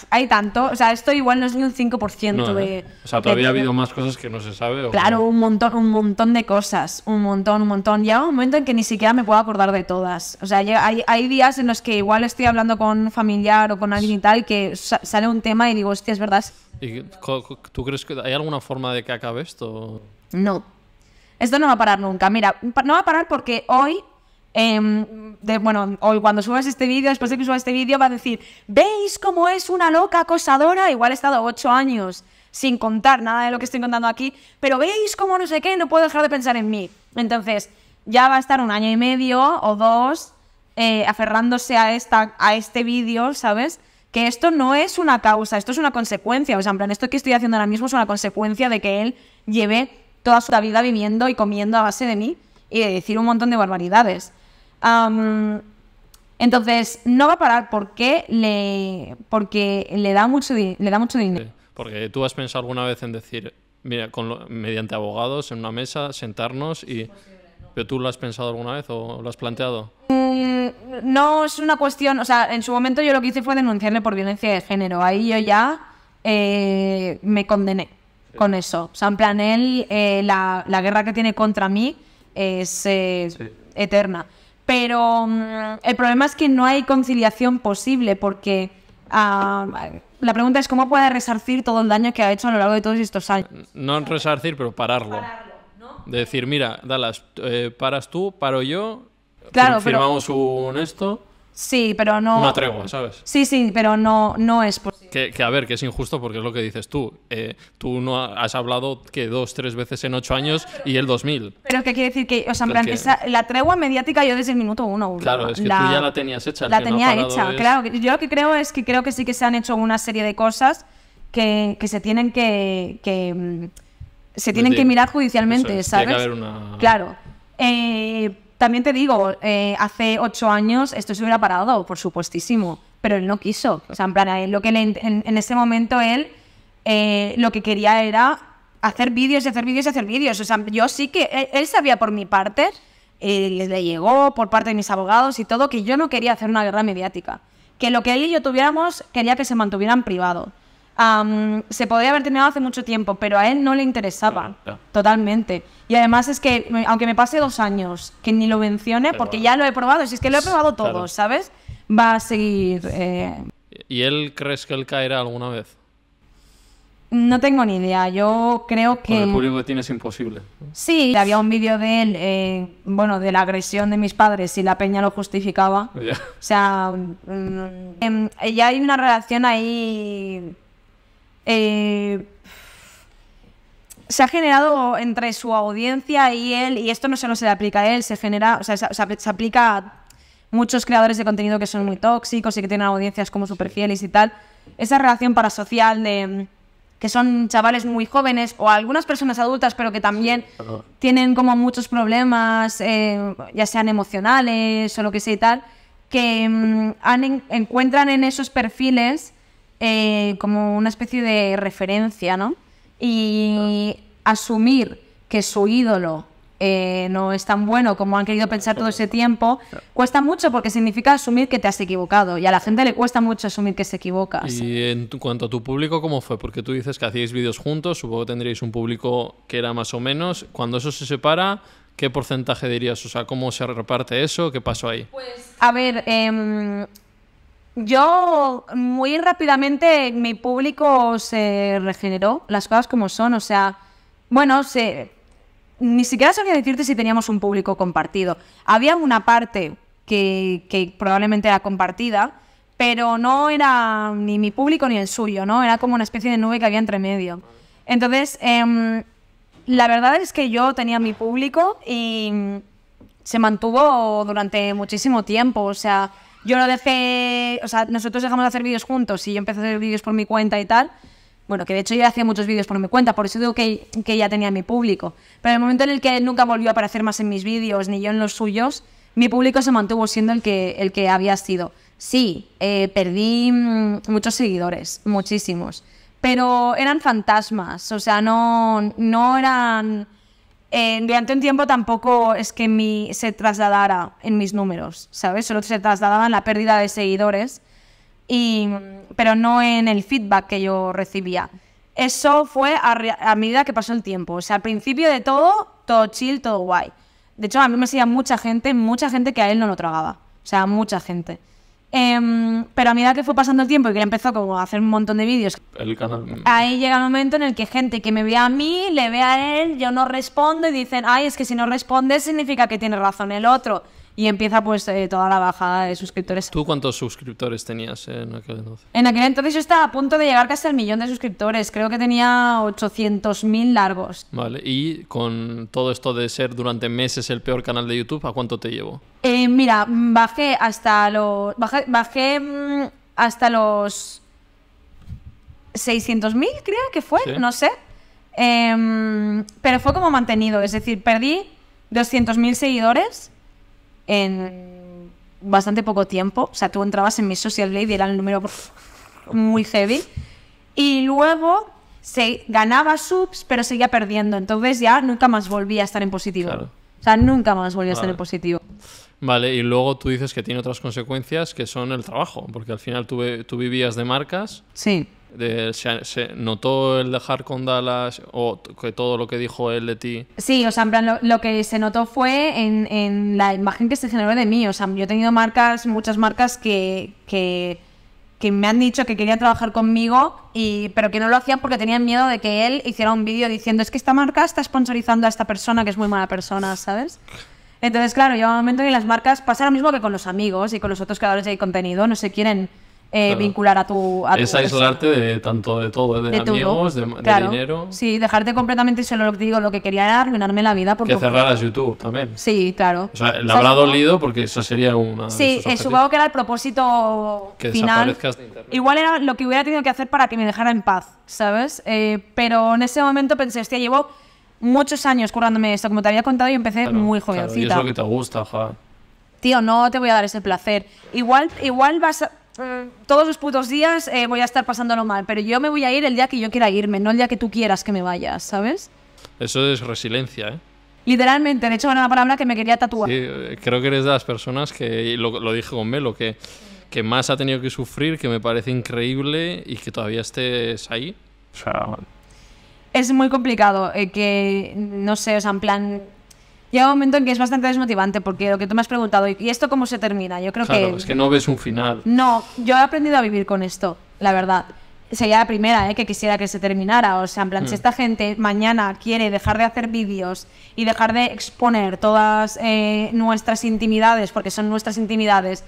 hay tanto, o sea, esto igual no es ni un 5% ¿eh? de... O sea, todavía ha habido más cosas que no se sabe. claro, un montón, un montón de cosas, un montón, un montón. Llega un momento en que ni siquiera me puedo acordar de todas. O sea, hay, hay días en los que igual estoy hablando con familiar o con alguien y tal que sale un tema y digo, hostia, es verdad. ¿Y tú crees que hay alguna forma de que acabe esto? No. Esto no va a parar nunca. Mira, no va a parar porque hoy Em, bueno, hoy cuando subas este vídeo, después de que suba este vídeo, va a decir, ¿veis cómo es una loca acosadora? Igual he estado ocho años sin contar nada de lo que estoy contando aquí, pero ¿veis cómo no sé qué? No puedo dejar de pensar en mí. Entonces, ya va a estar un año y medio o dos eh, aferrándose a, esta, a este vídeo, ¿sabes? Que esto no es una causa, esto es una consecuencia. O sea, en plan, esto que estoy haciendo ahora mismo es una consecuencia de que él lleve toda su vida viviendo y comiendo a base de mí y de decir un montón de barbaridades entonces, no va a parar porque le, porque le, da, mucho le da mucho dinero. Porque tú has pensado alguna vez en decir, mediante abogados en una mesa, sentarnos y... ¿Pero tú lo has pensado alguna vez o lo has planteado? Mm, no es una cuestión, o sea, en su momento yo lo que hice fue denunciarle por violencia de género. Ahí yo ya eh, me condené con eso. O sea, en plan, él, eh, la, guerra que tiene contra mí es eh, eterna. Pero mm, el problema es que no hay conciliación posible porque ah, la pregunta es cómo puede resarcir todo el daño que ha hecho a lo largo de todos estos años. No resarcir, pero pararlo. pararlo ¿no? decir, mira, Dallas, eh, paras tú, paro yo, firmamos un esto. Sí, pero no. Una tregua, ¿sabes? Sí, sí, pero no, no es posible. Que, a ver, que es injusto porque es lo que dices tú. Eh, tú no has hablado que dos, tres veces en ocho años y el 2000. mil. Pero que quiere decir que, o sea, en la tregua mediática yo desde el minuto uno. Claro, es que tú ya la tenías hecha. La tenía hecha, claro. Yo lo que creo es que creo que sí que se han hecho una serie de cosas que, se tienen que. se tienen que mm, pues mirar judicialmente, ¿sabes? Tiene haber una... Claro. Eh, también te digo, eh, hace ocho años esto se hubiera parado, por supuestísimo, pero él no quiso. O sea, en plan, lo que en, ese momento él eh, lo que quería era hacer vídeos y hacer vídeos y hacer vídeos. O sea, yo sí que él, sabía por mi parte, eh, le llegó por parte de mis abogados y todo, que yo no quería hacer una guerra mediática. Que lo que él y yo tuviéramos quería que se mantuvieran privado se podría haber terminado hace mucho tiempo, pero a él no le interesaba. Totalmente. Y además es que, aunque me pase dos años, que ni lo mencione, porque ya lo he probado, si es que lo he probado todo, ¿sabes? Va a seguir. Eh, ¿Y él crees que él caerá alguna vez? No tengo ni idea. Yo creo que. Con el público que es imposible. Sí, había un vídeo de él, eh, bueno, de la agresión de mis padres y la peña lo justificaba. O sea, mm, mm, em, ya hay una relación ahí eh, se ha generado entre su audiencia y él, y esto no solo se le aplica a él, se genera, o sea, se, aplica a muchos creadores de contenido que son muy tóxicos y que tienen audiencias como super fieles y tal. Esa relación parasocial de que son chavales muy jóvenes o algunas personas adultas, pero que también tienen como muchos problemas, eh, ya sean emocionales o lo que sea y tal, que mm, encuentran en esos perfiles eh, como una especie de referencia, ¿no? Y asumir que su ídolo eh, no es tan bueno como han querido pensar todo ese tiempo, cuesta mucho porque significa asumir que te has equivocado y a la gente le cuesta mucho asumir que se equivoca. Y en cuanto a tu público, ¿cómo fue? Porque tú dices que hacíais vídeos juntos, supongo que tendríais un público que era más o menos. Cuando eso se separa, ¿qué porcentaje dirías? O sea, ¿cómo se reparte eso? ¿Qué pasó ahí? Pues, a ver, em, yo muy rápidamente mi público se regeneró, las cosas como son, o sea, bueno, ni siquiera sabía decirte si teníamos un público compartido. Había una parte que, probablemente era compartida, pero no era ni mi público ni el suyo, ¿no? Era como una especie de nube que había entre medio. Entonces, em, la verdad es que yo tenía mi público y se mantuvo durante muchísimo tiempo, o sea yo lo dejé, o sea, nosotros dejamos de hacer vídeos juntos y yo empecé a hacer vídeos por mi cuenta y tal. Bueno, que de hecho yo hacía muchos vídeos por mi cuenta, por eso digo que, ya tenía mi público. Pero en el momento en el que él nunca volvió a aparecer más en mis vídeos, ni yo en los suyos, mi público se mantuvo siendo el que, el que había sido. Sí, eh, perdí mm, muchos seguidores, muchísimos, pero eran fantasmas, o sea, no, no eran eh, durante un tiempo tampoco es que mi, se trasladara en mis números, ¿sabes? Solo se trasladaba en la pérdida de seguidores, y, pero no en el feedback que yo recibía. Eso fue a, medida que pasó el tiempo. O sea, al principio de todo, todo chill, todo guay. De hecho, a mí me seguía mucha gente, mucha gente que a él no lo tragaba. O sea, mucha gente. Em, pero a medida que fue pasando el tiempo y que él empezó como a hacer un montón de vídeos, ahí llega el momento en el que gente que me ve a mí, le ve a él, yo no respondo y dicen, ay, es que si no responde significa que tiene razón el otro y empieza pues eh, toda la bajada de suscriptores. ¿Tú cuántos suscriptores tenías en aquel entonces? En aquel entonces yo estaba a punto de llegar casi al millón de suscriptores, creo que tenía 800.000 largos. Vale, y con todo esto de ser durante meses el peor canal de YouTube, ¿a cuánto te llevó? Eh, mira, mm, bajé hasta los... Bajé, mm, hasta los... 600.000 creo que fue, no sé. Em, pero fue como mantenido, es decir, perdí 200.000 seguidores en bastante poco tiempo. O sea, tú entrabas en mi Social Blade y era el número muy heavy. Y luego se ganaba subs, pero seguía perdiendo. Entonces ya nunca más volvía a estar en positivo. O sea, nunca más volvía a estar en positivo. Vale, y luego tú dices que tiene otras consecuencias que son el trabajo, porque al final tú, tú vivías de marcas. Sí se, notó el dejar con Dallas o que todo lo que dijo él de ti? Sí, o sea, lo, que se notó fue en, en, la imagen que se generó de mí. O sea, yo he tenido marcas, muchas marcas que, que, me han dicho que querían trabajar conmigo, y, pero que no lo hacían porque tenían miedo de que él hiciera un vídeo diciendo es que esta marca está sponsorizando a esta persona que es muy mala persona, ¿sabes? Entonces, claro, yo un momento que las marcas pasa lo mismo que con los amigos y con los otros creadores de contenido, no se quieren eh, vincular a tu... es aislarte de tanto de todo, de, amigos, De, dinero. Sí, dejarte completamente, Y solo lo que digo, lo que quería era arruinarme la vida. Porque... Que cerraras YouTube también. Sí, claro. O sea, le habrá dolido porque eso sería una... Sí, eh, supongo que era el propósito que final. De Igual era lo que hubiera tenido que hacer para que me dejara en paz, ¿sabes? Eh, pero en ese momento pensé, hostia, llevo muchos años currándome esto, como te había contado, y empecé muy jovencita. y es lo que te gusta, Tío, no te voy a dar ese placer. Igual, igual vas a Mm, todos los putos días eh, voy a estar pasándolo mal, pero yo me voy a ir el día que yo quiera irme, no el día que tú quieras que me vayas, ¿sabes? Eso es resiliencia, ¿eh? Literalmente, de hecho una palabra que me quería tatuar. Sí, eh, creo que eres de las personas que, lo, lo dije con Melo, que, que más ha tenido que sufrir, que me parece increíble y que todavía estés ahí. O sea... Es muy complicado, eh, que no sé, o sea, en plan, llega un momento en que es bastante desmotivante, porque lo que tú me has preguntado, ¿y esto cómo se termina? Yo creo claro, que. Es que no ves un final. No, yo he aprendido a vivir con esto, la verdad. Sería la primera ¿eh? que quisiera que se terminara. O sea, en plan, si mm. esta gente mañana quiere dejar de hacer vídeos y dejar de exponer todas eh, nuestras intimidades, porque son nuestras intimidades.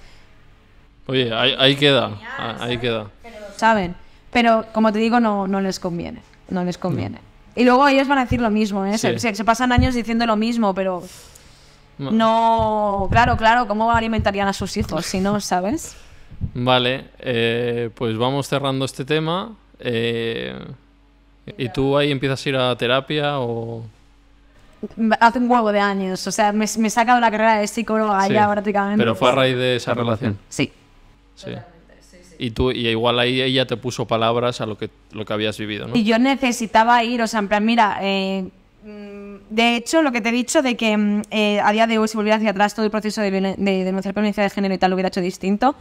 Oye, ahí, queda. ahí queda. Pero, ¿Saben? Pero como te digo, no, les conviene. No les conviene. Y luego ellos van a decir lo mismo, ¿eh? Se, pasan años diciendo lo mismo, pero... No. claro, claro, ¿cómo alimentarían a sus hijos si no, sabes? Vale, eh, pues vamos cerrando este tema. Eh, ¿Y tú ahí empiezas a ir a terapia o...? Hace un huevo de años, o sea, me, he sacado la carrera de psicóloga ya prácticamente. Pero fue a raíz de esa relación. Sí. Sí y tú y igual ahí ella te puso palabras a lo que, lo que habías vivido, ¿no? Y yo necesitaba ir, o sea, en plan, mira, eh, de hecho, lo que te he dicho de que mm, eh, a día de hoy, si volviera hacia atrás, todo el proceso de, de, denunciar violencia de género y tal lo hubiera hecho distinto.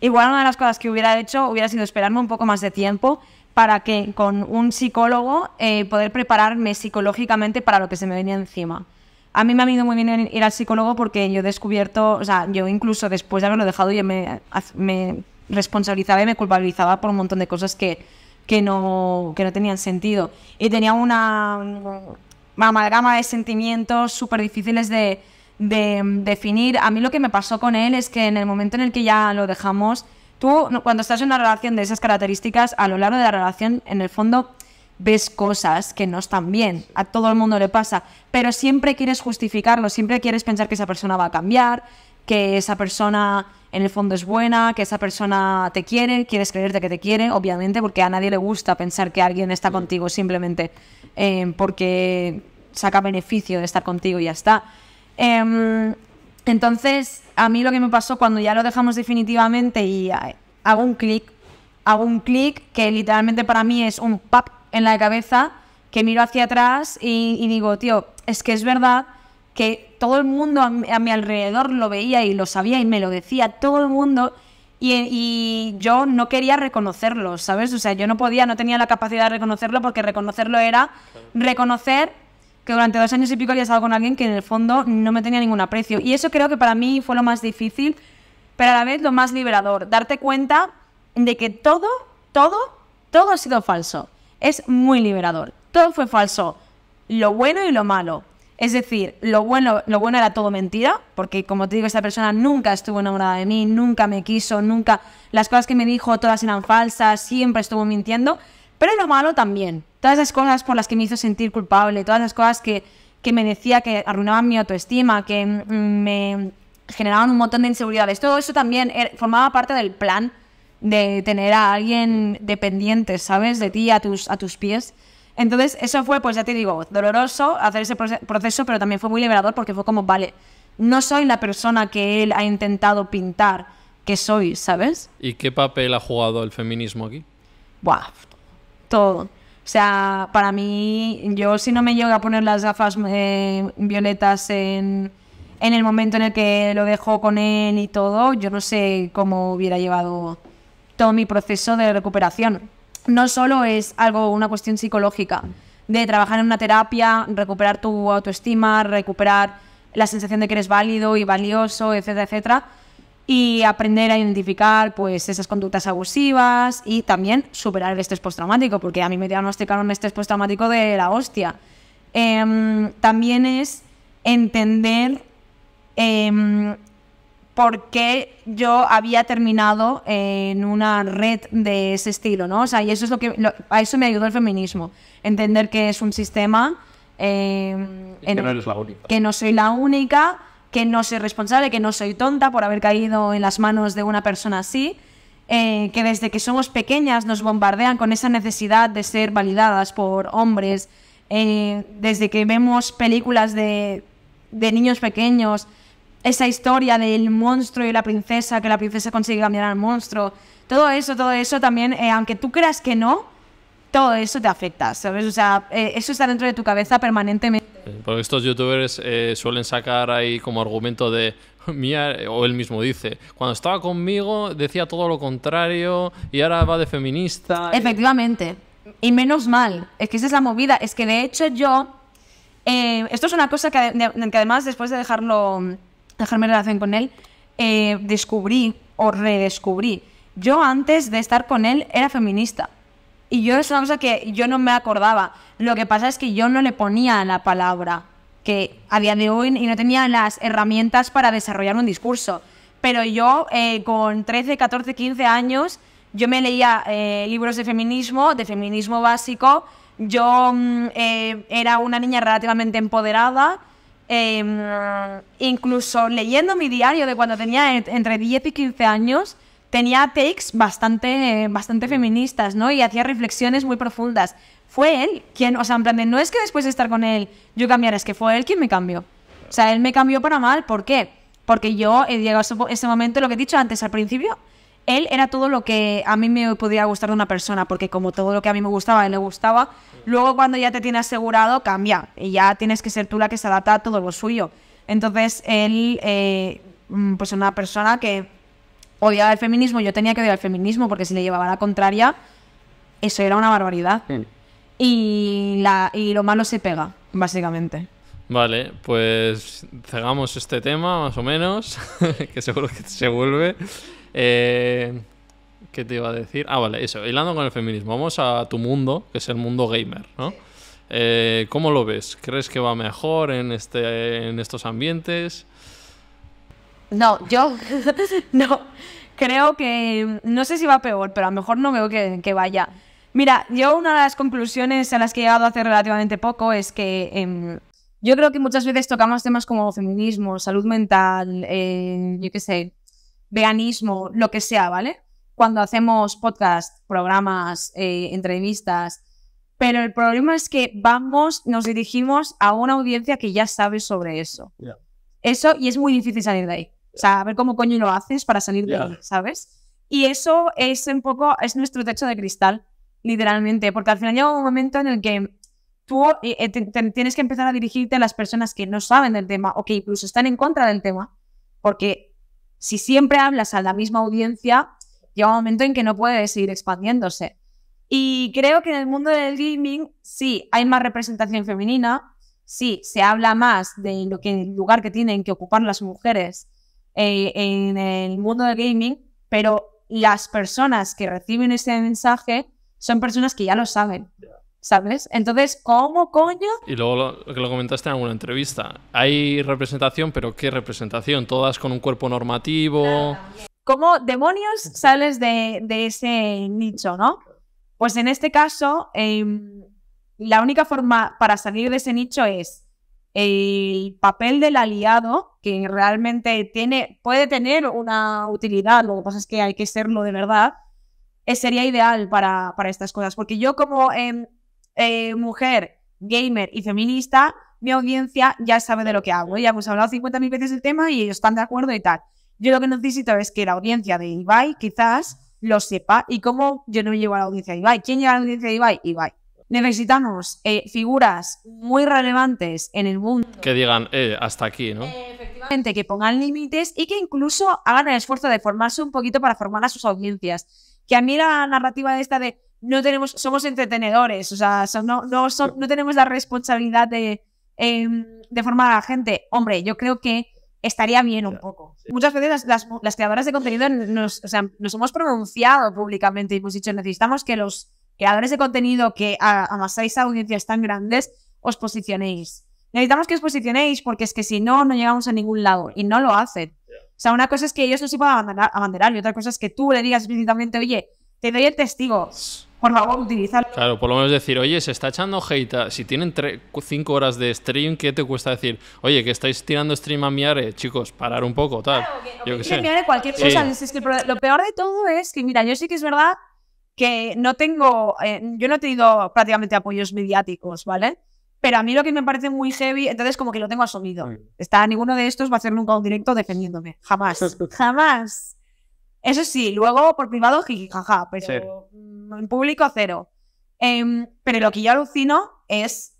Igual una de las cosas que hubiera hecho hubiera sido esperarme un poco más de tiempo para que con un psicólogo eh, poder prepararme psicológicamente para lo que se me venía encima. A mí me ha ido muy bien ir al psicólogo porque yo he descubierto, o sea, yo incluso después de haberlo dejado, y me responsabilizaba y me culpabilizaba por un montón de cosas que, que, no, no tenían sentido. Y tenía una, amalgama de sentimientos súper difíciles de, de, definir. A mí lo que me pasó con él es que en el momento en el que ya lo dejamos, tú cuando estás en una relación de esas características, a lo largo de la relación, en el fondo ves cosas que no están bien, a todo el mundo le pasa, pero siempre quieres justificarlo, siempre quieres pensar que esa persona va a cambiar, que esa persona en el fondo es buena, que esa persona te quiere, quieres creerte que te quiere, obviamente, porque a nadie le gusta pensar que alguien está contigo simplemente eh, porque saca beneficio de estar contigo y ya está. Em, entonces, a mí lo que me pasó cuando ya lo dejamos definitivamente y hago un clic, hago un clic que literalmente para mí es un pap en la cabeza, que miro hacia atrás y digo, tío, es que es verdad que todo el mundo a, mi alrededor lo veía y lo sabía y me lo decía todo el mundo y, y, yo no quería reconocerlo, ¿sabes? O sea, yo no podía, no tenía la capacidad de reconocerlo porque reconocerlo era reconocer que durante dos años y pico había estado con alguien que en el fondo no me tenía ningún aprecio. Y eso creo que para mí fue lo más difícil, pero a la vez lo más liberador, darte cuenta de que todo, todo, todo ha sido falso. Es muy liberador. Todo fue falso. Lo bueno y lo malo es decir, lo bueno, lo bueno era todo mentira, porque como te digo, esta persona nunca estuvo enamorada de mí, nunca me quiso, nunca... Las cosas que me dijo todas eran falsas, siempre estuvo mintiendo, pero lo malo también. Todas las cosas por las que me hizo sentir culpable, todas las cosas que, que me decía que arruinaban mi autoestima, que mm, me generaban un montón de inseguridades, todo eso también er, formaba parte del plan de tener a alguien dependiente, ¿sabes? De ti a tus, a tus pies. Entonces, eso fue, pues ya te digo, doloroso hacer ese proceso, pero también fue muy liberador porque fue como, vale, no soy la persona que él ha intentado pintar que soy, ¿sabes? ¿Y qué papel ha jugado el feminismo aquí? Buah, todo. O sea, para mí, yo si no me llego a poner las gafas eh, violetas en, en el momento en el que lo dejó con él y todo, yo no sé cómo hubiera llevado todo mi proceso de recuperación no solo es algo, una cuestión psicológica, de trabajar en una terapia, recuperar tu autoestima, recuperar la sensación de que eres válido y valioso, etcétera, etcétera, y aprender a identificar pues esas conductas abusivas y también superar el estrés postraumático, porque a mí me diagnosticaron un estrés postraumático de la hostia. Em, también es entender em, porque yo había terminado en una red de ese estilo, ¿no? y eso es lo que a eso me ayudó el feminismo, entender que es un sistema em, que no eres la única, que no soy la única, que no soy responsable, que no soy tonta por haber caído en las manos de una persona así, eh, que desde que somos pequeñas nos bombardean con esa necesidad de ser validadas por hombres, eh, desde que vemos películas de niños pequeños esa historia del monstruo y la princesa, que la princesa consigue cambiar al monstruo, todo eso, todo eso también, eh, aunque tú creas que no, todo eso te afecta, ¿sabes? O sea, eh, eso está dentro de tu cabeza permanentemente. Porque estos youtubers eh, suelen sacar ahí como argumento de oh, Mía, o él mismo dice, cuando estaba conmigo decía todo lo contrario y ahora va de feminista. Efectivamente. Y menos mal, es que esa es la movida. Es que de hecho yo, esto es una cosa que además después de dejarlo dejarme relación con él, eh, descubrí o redescubrí. Yo antes de estar con él era feminista. Y yo es una cosa que yo no me acordaba. Lo que pasa es que yo no le ponía la palabra que a día de hoy y no tenía las herramientas para desarrollar un discurso. Pero yo eh, con 13, 14, 15 años, yo me leía eh, libros de feminismo, de feminismo básico. Yo mm, era una niña relativamente empoderada Em, incluso leyendo mi diario de cuando tenía entre 10 y 15 años, tenía takes bastante, bastante mm. feministas, ¿no? Y hacía reflexiones muy profundas. Fue él quien, o sea, en plan de, no es que después de estar con él yo cambiara, es que fue él quien me cambió. O sea, él me cambió para mal, ¿por qué? Porque yo he eh, llegado a ese momento, lo que he dicho antes al principio, él era todo lo que a mí me podía gustar de una persona, porque como todo lo que a mí me gustaba, él le gustaba, luego cuando ya te tiene asegurado, cambia, y ya tienes que ser tú la que se adapta a todo lo suyo. Entonces, él, eh, mm, pues una persona que odiaba el feminismo, yo tenía que odiar el feminismo, porque si le llevaba la contraria, eso era una barbaridad. Y, la, y lo malo se pega, básicamente. Vale, pues cerramos este tema, más o menos, que seguro que se vuelve. Eh, ¿Qué te iba a decir? Ah, vale, eso. Hilando con el feminismo. Vamos a tu mundo, que es el mundo gamer, ¿no? Eh, ¿Cómo lo ves? ¿Crees que va mejor en, este, en estos ambientes? No, yo no. Creo que mm, no sé si va peor, pero a lo mejor no veo que, vaya. Mira, yo una de las conclusiones a las que he llegado hace relativamente poco es que em, yo creo que muchas veces tocamos temas como feminismo, salud mental, eh, yo qué sé, veganismo, lo que sea, ¿vale? Cuando hacemos podcasts, programas, eh, entrevistas. Pero el problema es que vamos, nos dirigimos a una audiencia que ya sabe sobre eso. Eso, y es muy difícil salir de ahí. O sea, a ver cómo coño lo haces para salir de ahí, ¿sabes? Y eso es un poco, es nuestro techo de cristal, literalmente, porque al final llega un momento en el que tú eh, eh, tienes que empezar a dirigirte a las personas que no saben del tema o que incluso están en contra del tema, porque si siempre hablas a la misma audiencia, llega un momento en que no puedes seguir expandiéndose. Y creo que en el mundo del gaming sí hay más representación femenina, sí se habla más de lo que el lugar que tienen que ocupar las mujeres eh, en el mundo del gaming, pero las personas que reciben ese mensaje son personas que ya lo saben. ¿sabes? Entonces, ¿cómo coño? Y luego lo, que lo comentaste en alguna entrevista, hay representación, pero ¿qué representación? Todas con un cuerpo normativo. ¿Cómo demonios sales de, ese nicho, no? Pues en este caso, em, la única forma para salir de ese nicho es el papel del aliado, que realmente tiene, puede tener una utilidad, lo que pasa es que hay que serlo de verdad, eh, sería ideal para, para, estas cosas. Porque yo como... Em, eh, mujer, gamer y feminista, mi audiencia ya sabe de lo que hago. Ya hemos hablado 50.000 veces del tema y ellos están de acuerdo y tal. Yo lo que necesito es que la audiencia de Ibai quizás lo sepa. ¿Y cómo yo no llevo a la audiencia de Ibai? ¿Quién llega a la audiencia de Ibai? Ibai. Necesitamos eh, figuras muy relevantes en el mundo. Que digan, eh, hasta aquí, ¿no? Eh, efectivamente, que pongan límites y que incluso hagan el esfuerzo de formarse un poquito para formar a sus audiencias. Que a mí la narrativa de esta de no tenemos, somos entretenedores, o sea, no, no, no, tenemos la responsabilidad de, em, de formar a la gente. Hombre, yo creo que estaría bien un poco. Muchas veces las, las, creadoras de contenido nos, o sea, nos hemos pronunciado públicamente y hemos dicho, necesitamos que los creadores de contenido que a, amasáis audiencias tan grandes, os posicionéis. Necesitamos que os posicionéis porque es que si no, no llegamos a ningún lado y no lo hacen. O sea, una cosa es que ellos no se puedan abanderar, y otra cosa es que tú le digas explícitamente, oye, te doy el testigo por favor, utilizar Claro, por lo menos decir, oye, se está echando hate. Si tienen 5 horas de stream, ¿qué te cuesta decir? Oye, que estáis tirando stream a Miare, chicos, parar un poco, tal. yo que sé. Miare cualquier cosa. lo peor de todo es que, mira, yo sí que es verdad que no tengo, eh, yo no he tenido prácticamente apoyos mediáticos, ¿vale? Pero a mí lo que me parece muy heavy, entonces como que lo tengo asumido. Está, ninguno de estos va a hacer nunca un directo defendiéndome. Jamás. Jamás. Eso sí, luego por privado, jajaja, pero en público cero. Em, pero lo que yo alucino es,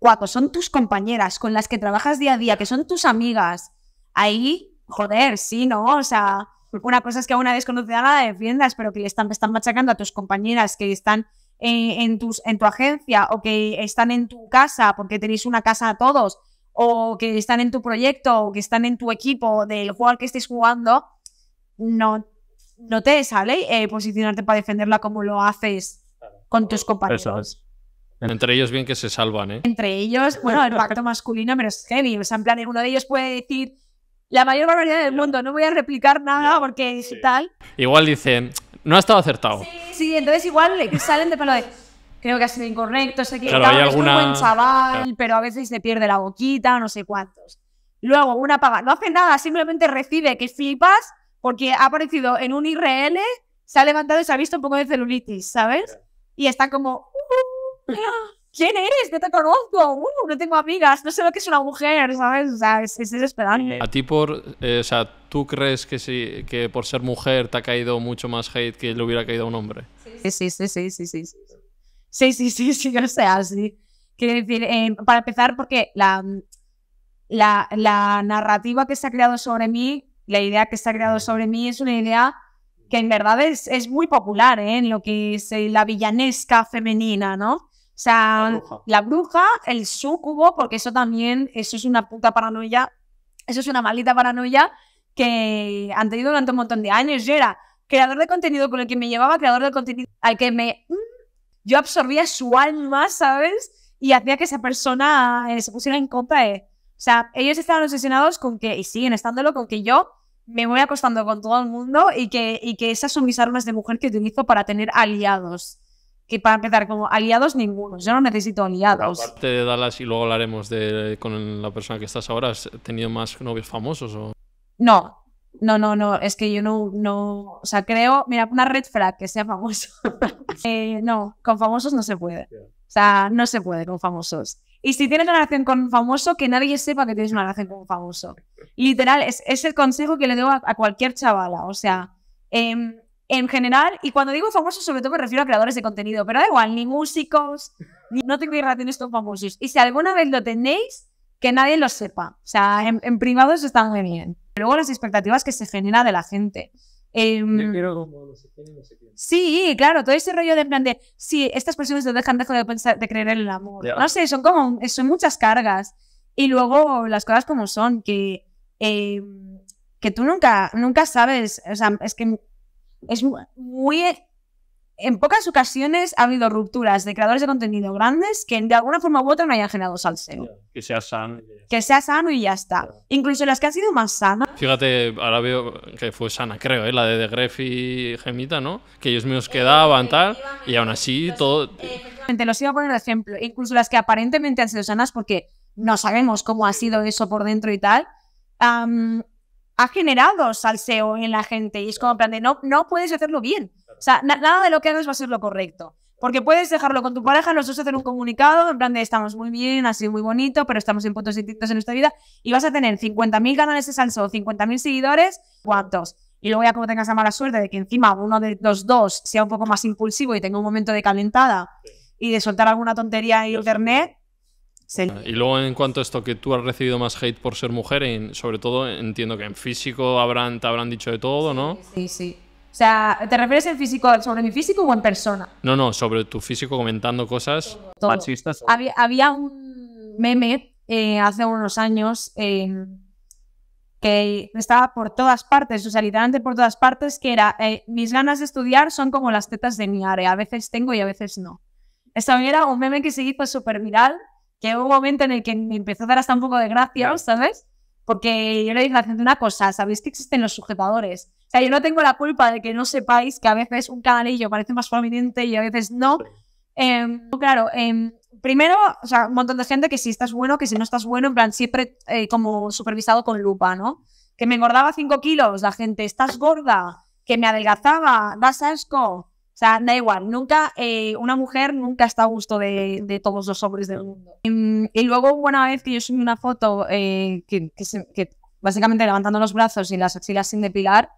Cuatro son tus compañeras con las que trabajas día a día, que son tus amigas. Ahí, joder, sí, ¿no? O sea, una cosa es que a una desconocida la defiendas, pero que le están, están machacando a tus compañeras que están eh, en, tus, en tu agencia o que están en tu casa porque tenéis una casa a todos o que están en tu proyecto o que están en tu equipo del juego al que estés jugando, no no te sale eh, posicionarte para defenderla como lo haces con tus compañeros. Entre ellos bien que se salvan, ¿eh? Entre ellos, bueno, el pacto masculino, pero es heavy. O sea, en plan, uno de ellos puede decir la mayor barbaridad del mundo, no voy a replicar nada porque tal. Igual dicen, no ha estado acertado. Sí, sí, entonces igual salen de palo de creo que ha sido incorrecto, sé que es un buen chaval, pero a veces se pierde la boquita, no sé cuántos. Luego, una paga, no hace nada, simplemente recibe que flipas porque ha aparecido en un IRL, se ha levantado y se ha visto un poco de celulitis, ¿sabes? Y está como, uh, ¿quién eres? No te conozco, uh, no tengo amigas, no sé lo que es una mujer, ¿sabes? O sea, es, desesperante. A ti por, eh, o sea, ¿tú crees que, sí, que por ser mujer te ha caído mucho más hate que le hubiera caído a un hombre? Sí, sí, sí, sí, sí, sí. Sí, sí, sí, sí, no sé, así Quiero decir, eh, para empezar, porque la, la, la narrativa que se ha creado sobre mí la idea que se ha creado sobre mí es una idea que en verdad es, es muy popular ¿eh? en lo que es eh, la villanesca femenina, ¿no? O sea, la bruja. el sucubo, porque eso también, eso es una puta paranoia, eso es una maldita paranoia que han tenido durante un montón de años. Yo era creador de contenido con el que me llevaba, creador de contenido al que me... Mm, yo absorbía su alma, ¿sabes? Y hacía que esa persona eh, se pusiera en contra de... O sea, ellos estaban obsesionados con que, y siguen estándolo, con que yo me voy acostando con todo el mundo y que, y que esas son mis armas de mujer que utilizo para tener aliados. Que para empezar, como aliados ninguno, yo no necesito aliados. Aparte de Dallas, y luego hablaremos con la persona que estás ahora, ¿has tenido más novios famosos? O... No, no, no, no, es que yo no, no, o sea, creo, mira, una red flag que sea famoso. Eh, no, con famosos no se puede. O sea, no se puede con famosos. Y si tienes una relación con un famoso, que nadie sepa que tienes una relación con un famoso. Literal, es, el consejo que le doy a, cualquier chavala. O sea, em, en general, y cuando digo famoso sobre todo me refiero a creadores de contenido, pero da igual, ni músicos, no tengo relaciones con famosos. Y si alguna vez lo tenéis, que nadie lo sepa. O sea, en, privado eso está muy bien. Luego las expectativas que se genera de la gente. Em, sí, claro, todo ese rollo de en plan de, sí, estas personas te dejan de, de creer en el amor. No sé, son como, son muchas cargas. Y luego las cosas como son, que, em, que tú nunca, nunca sabes, o sea, es que es muy en pocas ocasiones ha habido rupturas de creadores de contenido grandes que de alguna forma u otra no hayan generado salseo. que sea sano. Que sea sano y ya está. Incluso las que han sido más sanas. Fíjate, ahora veo que fue sana, creo, ¿eh? la de Greffy y Gemita, ¿no? Que ellos mismos quedaban, eh, tal, y aún así todo... Eh, Te los iba a poner de ejemplo. Incluso las que aparentemente han sido sanas porque no sabemos cómo ha sido eso por dentro y tal, ha generado salseo en la gente y es como plan de no, no puedes hacerlo bien. O sea, nada de lo que hagas va a ser lo correcto. Porque puedes dejarlo con tu pareja, los dos hacer un comunicado, en plan de estamos muy bien, ha sido muy bonito, pero estamos en puntos distintos en nuestra vida, y vas a tener 50.000 canales de salseo, 50.000 seguidores, ¿cuántos? Y luego ya como tengas la mala suerte de que encima uno de los dos sea un poco más impulsivo y tenga un momento de calentada y de soltar alguna tontería en internet, Ah, y luego en cuanto a esto que tú has recibido más hate por ser mujer, en, sobre todo entiendo que en físico habrán, te habrán dicho de todo, ¿no? Sí, sí. O sea, ¿te refieres en físico, sobre mi físico o en persona? No, no, sobre tu físico comentando cosas machistas. Había, un meme eh, hace unos años que estaba por todas partes, o literalmente por todas partes, que era, eh, mis ganas de estudiar son como las tetas de mi área, a veces tengo y a veces no. Esto era un meme que se hizo súper viral que hubo un momento en el que me empezó a dar hasta un poco de gracia, ¿sabes? Porque yo le dije la gente una cosa, ¿sabéis que existen los sujetadores? O sea, yo no tengo la culpa de que no sepáis que a veces un canalillo parece más prominente y a veces no. Em, claro, em, primero, o sea, un montón de gente que si estás bueno, que si no estás bueno, en plan, siempre eh, como supervisado con lupa, ¿no? Que me engordaba 5 kilos, la gente, estás gorda, que me adelgazaba, das asco, o sea, da igual, nunca, eh, una mujer nunca está a gusto de, todos los hombres del mundo. Y, luego, una vez que yo subí una foto eh, que, básicamente levantando los brazos y las axilas sin depilar,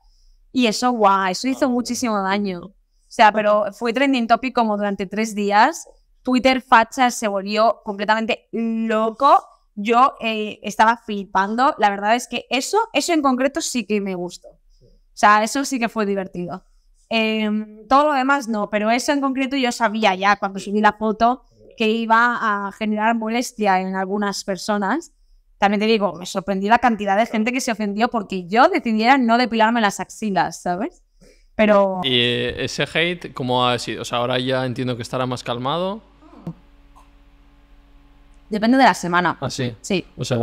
y eso, guau, eso hizo ah, muchísimo daño. O sea, pero fue trending topic como durante tres días. Twitter facha se volvió completamente loco. Yo eh, estaba flipando. La verdad es que eso, eso en concreto sí que me gustó. O sea, eso sí que fue divertido. Em, todo lo demás no, pero eso en concreto yo sabía ya cuando subí la foto que iba a generar molestia en algunas personas. También te digo, me sorprendió la cantidad de gente que se ofendió porque yo decidiera no depilarme las axilas, ¿sabes? Pero... ¿Y eh, ese hate cómo ha sido? O sea, ahora ya entiendo que estará más calmado. Depende de la semana. Ah, sí. Sí. O sea,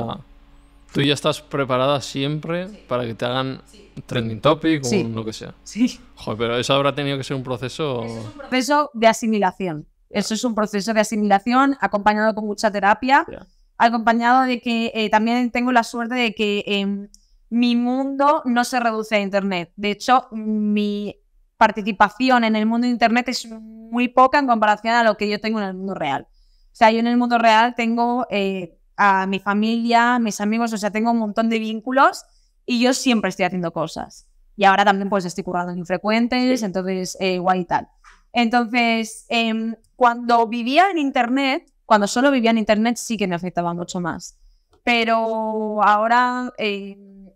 Tú ya estás preparada siempre para que te hagan trending topic o lo que sea. Sí. pero eso habrá tenido que ser un proceso. Eso es un proceso de asimilación. Eso es un proceso de asimilación acompañado con mucha terapia, acompañado de que eh, también tengo la suerte de que em, mi mundo no se reduce a Internet. De hecho, mi participación en el mundo de Internet es muy poca en comparación a lo que yo tengo en el mundo real. O sea, yo en el mundo real tengo eh, a mi familia, mis amigos, o sea, tengo un montón de vínculos y yo siempre estoy haciendo cosas. Y ahora también pues estoy currando en infrecuentes, entonces eh, igual y tal. Entonces, em, cuando vivía en Internet, cuando solo vivía en Internet sí que me afectaba mucho más. Pero ahora em,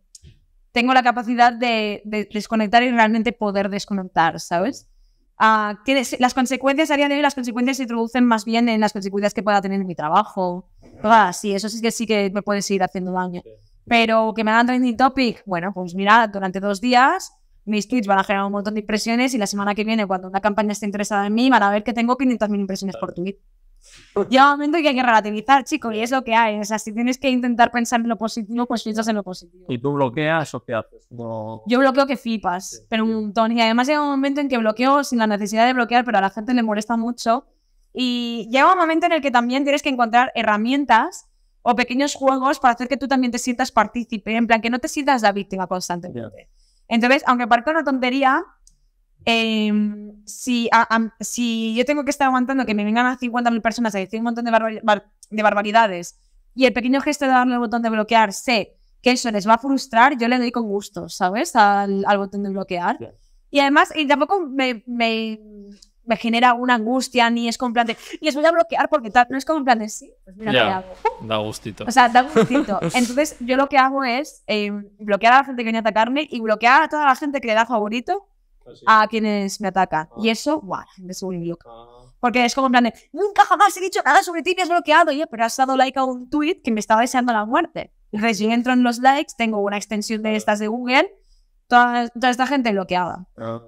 tengo la capacidad de desconectar y realmente poder desconectar, ¿sabes? Ah, las consecuencias, de las consecuencias se introducen más bien en las consecuencias que pueda tener mi trabajo. sí, eso sí que sí que me puede seguir haciendo daño. Pero que me hagan trending topic, bueno, pues mira, durante dos días mis tweets van a generar un montón de impresiones y la semana que viene, cuando una campaña esté interesada en mí, van a ver que tengo 500.000 impresiones por tweet. Llega un momento que hay que relativizar, chico, y es lo que hay. O sea, si tienes que intentar pensar en lo positivo, pues piensas en lo positivo. ¿Y tú bloqueas o qué haces? Yo bloqueo que flipas, pero un montón. Y además llega un momento en que bloqueo sin la necesidad de bloquear, pero a la gente le molesta mucho. Y llega un momento en el que también tienes que encontrar herramientas o pequeños juegos para hacer que tú también te sientas partícipe, en plan que no te sientas la víctima constantemente. Entonces, aunque parezca una tontería, Em, si, si yo tengo que estar aguantando que me vengan a 50.000 personas a decir un montón de, barbaridades y el pequeño gesto de darle el botón de bloquear sé que eso les va a frustrar, yo le doy con gusto, ¿sabes? Al, botón de bloquear. Y además, y tampoco me, me, genera una angustia, ni es como plan de, les voy a bloquear porque tal, no es como plan sí, pues mira qué hago. Da gustito. O sea, da gustito. Entonces, yo lo que hago es em, bloquear a la gente que viene a atacarme y bloquear a toda la gente que le da favorito a quienes me atacan. Y ah. eso, guau, me un loco. Ah. Porque es como en plan nunca jamás he dicho nada sobre ti, me has bloqueado, y pero has dado like a un tweet que me estaba deseando la muerte. Entonces yo entro en los likes, tengo una extensión de estas de Google, toda, toda esta gente bloqueada. Ah.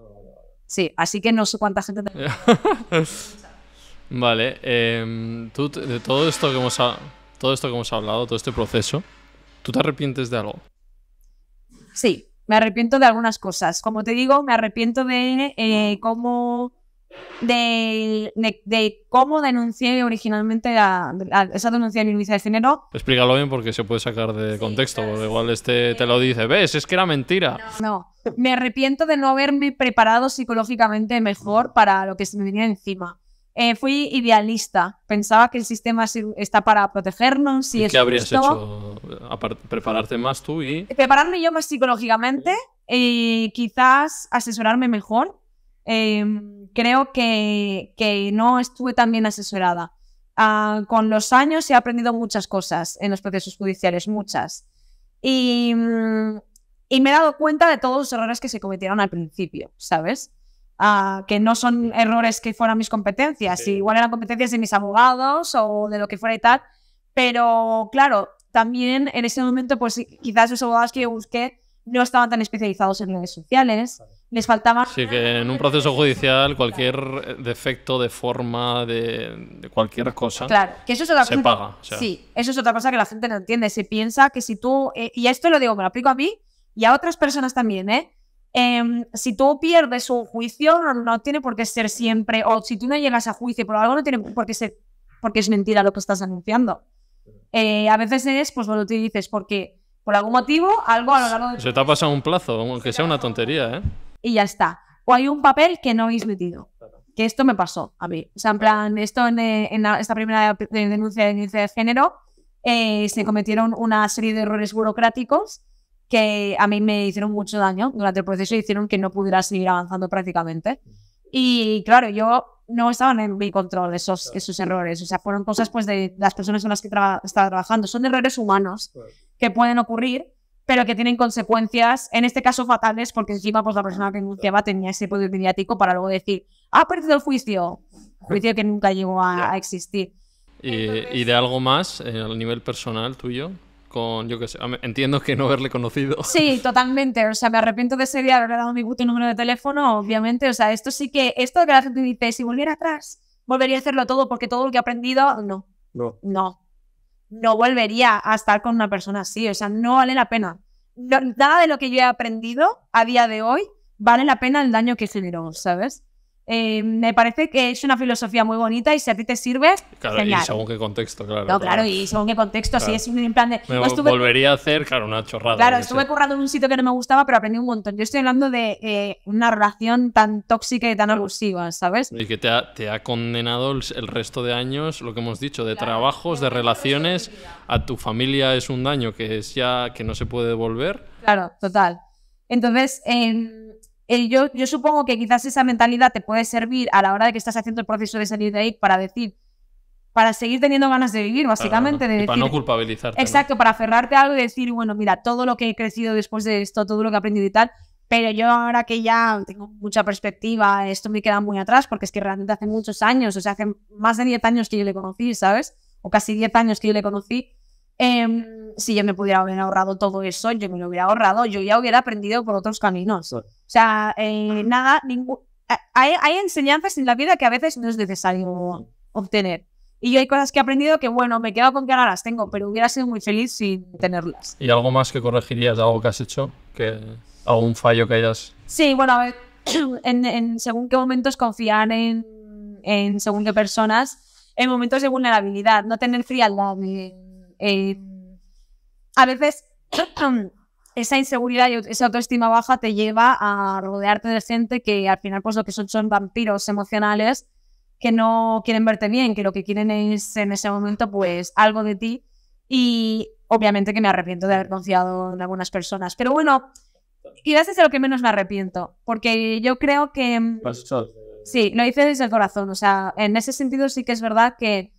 Sí, así que no sé cuánta gente... vale, em, tú, de todo esto que hemos todo esto que hemos hablado, todo este proceso, ¿tú te arrepientes de algo? Sí, me arrepiento de algunas cosas. Como te digo, me arrepiento de eh, cómo de, cómo denuncié originalmente esa denuncia de inmunidad de género. Explícalo bien porque se puede sacar de contexto, igual este te lo dice, ves, es que era mentira. no, me arrepiento de no haberme preparado psicológicamente mejor para lo que se me venía encima. Eh, fui idealista. Pensaba que el sistema está para protegernos. Y ¿Qué habrías hecho? ¿Prepararte más tú y...? Prepararme yo más psicológicamente y quizás asesorarme mejor. Em, creo que, que, no estuve tan bien asesorada. Ah, con los años he aprendido muchas cosas en los procesos judiciales, muchas. Y, mm, y me he dado cuenta de todos los errores que se cometieron al principio, ¿sabes? que no son errores que fueran mis competencias, igual eran competencias de mis abogados o de lo que fuera y tal, pero claro, también en ese momento, pues quizás los abogados que yo busqué no estaban tan especializados en redes sociales, les faltaba... Sí, que en un proceso judicial cualquier defecto de forma, de, cualquier cosa, claro, que eso se paga. Sí, eso es otra cosa que la gente no entiende, se piensa que si tú, eh, y esto lo digo, me lo aplico a mí y a otras personas también, ¿eh? Em, si tú pierdes un juicio, no, tiene por qué ser siempre, o si tú no llegas a juicio por algo, no tiene por qué ser porque es mentira lo que estás anunciando. Eh, a veces es, pues, lo que dices, porque por algún motivo, algo a lo largo de... Se te ha pasado un plazo, aunque sea una tontería, ¿eh? Y ya está. O hay un papel que no habéis metido. Que esto me pasó a mí. O sea, en plan, esto en, esta primera denuncia de denuncia de género, eh, se cometieron una serie de errores burocráticos que a mí me hicieron mucho daño durante el proceso y hicieron que no pudiera seguir avanzando prácticamente. Y claro, yo no estaban en mi control esos, esos errores. O sea, fueron cosas pues de las personas con las que estaba trabajando. Son errores humanos que pueden ocurrir, pero que tienen consecuencias, en este caso fatales, porque encima pues la persona que va tenía ese poder mediático para luego decir, ha perdido el juicio. Juicio que nunca llegó a, existir. ¿Y, de algo más, eh, a nivel personal tuyo? con, yo qué sé, entiendo que no haberle conocido. Sí, totalmente. O sea, me arrepiento de ese día haberle dado mi puto número de teléfono, obviamente. O sea, esto sí que, esto que la gente dice, si volviera atrás, volvería a hacerlo todo porque todo lo que he aprendido, no. No. No. No volvería a estar con una persona así. O sea, no vale la pena. nada de lo que yo he aprendido a día de hoy vale la pena el daño que generó, ¿sabes? Eh, me parece que es una filosofía muy bonita y si a ti te sirve. y según qué contexto, claro. claro, y según qué contexto, es un plan de. volvería a hacer, claro, una chorrada. Claro, estuve currando en un sitio que no me gustaba, pero aprendí un montón. Yo estoy hablando de eh, una relación tan tóxica y tan abusiva, ¿sabes? Y que te ha, condenado el, resto de años, lo que hemos dicho, de trabajos, de relaciones. A tu familia es un daño que es ya que no se puede devolver. Claro, total. Entonces, en em, yo, yo supongo que quizás esa mentalidad te puede servir a la hora de que estás haciendo el proceso de salir de ahí para decir, para seguir teniendo ganas de vivir, básicamente. Para, no culpabilizarte. Exacto, para aferrarte a algo y decir, bueno, mira, todo lo que he crecido después de esto, todo lo que he aprendido y tal, pero yo ahora que ya tengo mucha perspectiva, esto me queda muy atrás, porque es que realmente hace muchos años, o sea, hace más de 10 años que yo le conocí, ¿sabes? O casi 10 años que yo le conocí, Em, mm. si yo me pudiera haber ahorrado todo eso, yo me lo hubiera ahorrado, yo ya hubiera aprendido por otros caminos. O sea, eh, nada, hay, hay, enseñanzas en la vida que a veces no es necesario obtener. Y yo hay cosas que he aprendido que, bueno, me quedo con que ahora las tengo, pero hubiera sido muy feliz sin tenerlas. ¿Y algo más que corregirías de algo que has hecho? ¿Que ¿Algún fallo que hayas...? Sí, bueno, a ver, en, según qué momentos confiar en, en según qué personas, en momentos de vulnerabilidad, no tener frialdad, eh, a veces esa inseguridad y esa autoestima baja te lleva a rodearte de gente que al final pues lo que son son vampiros emocionales que no quieren verte bien, que lo que quieren es en ese momento pues algo de ti y obviamente que me arrepiento de haber confiado en algunas personas, pero bueno, quizás es de lo que menos me arrepiento, porque yo creo que... Mm, sí, lo hice desde el corazón, o sea, en ese sentido sí que es verdad que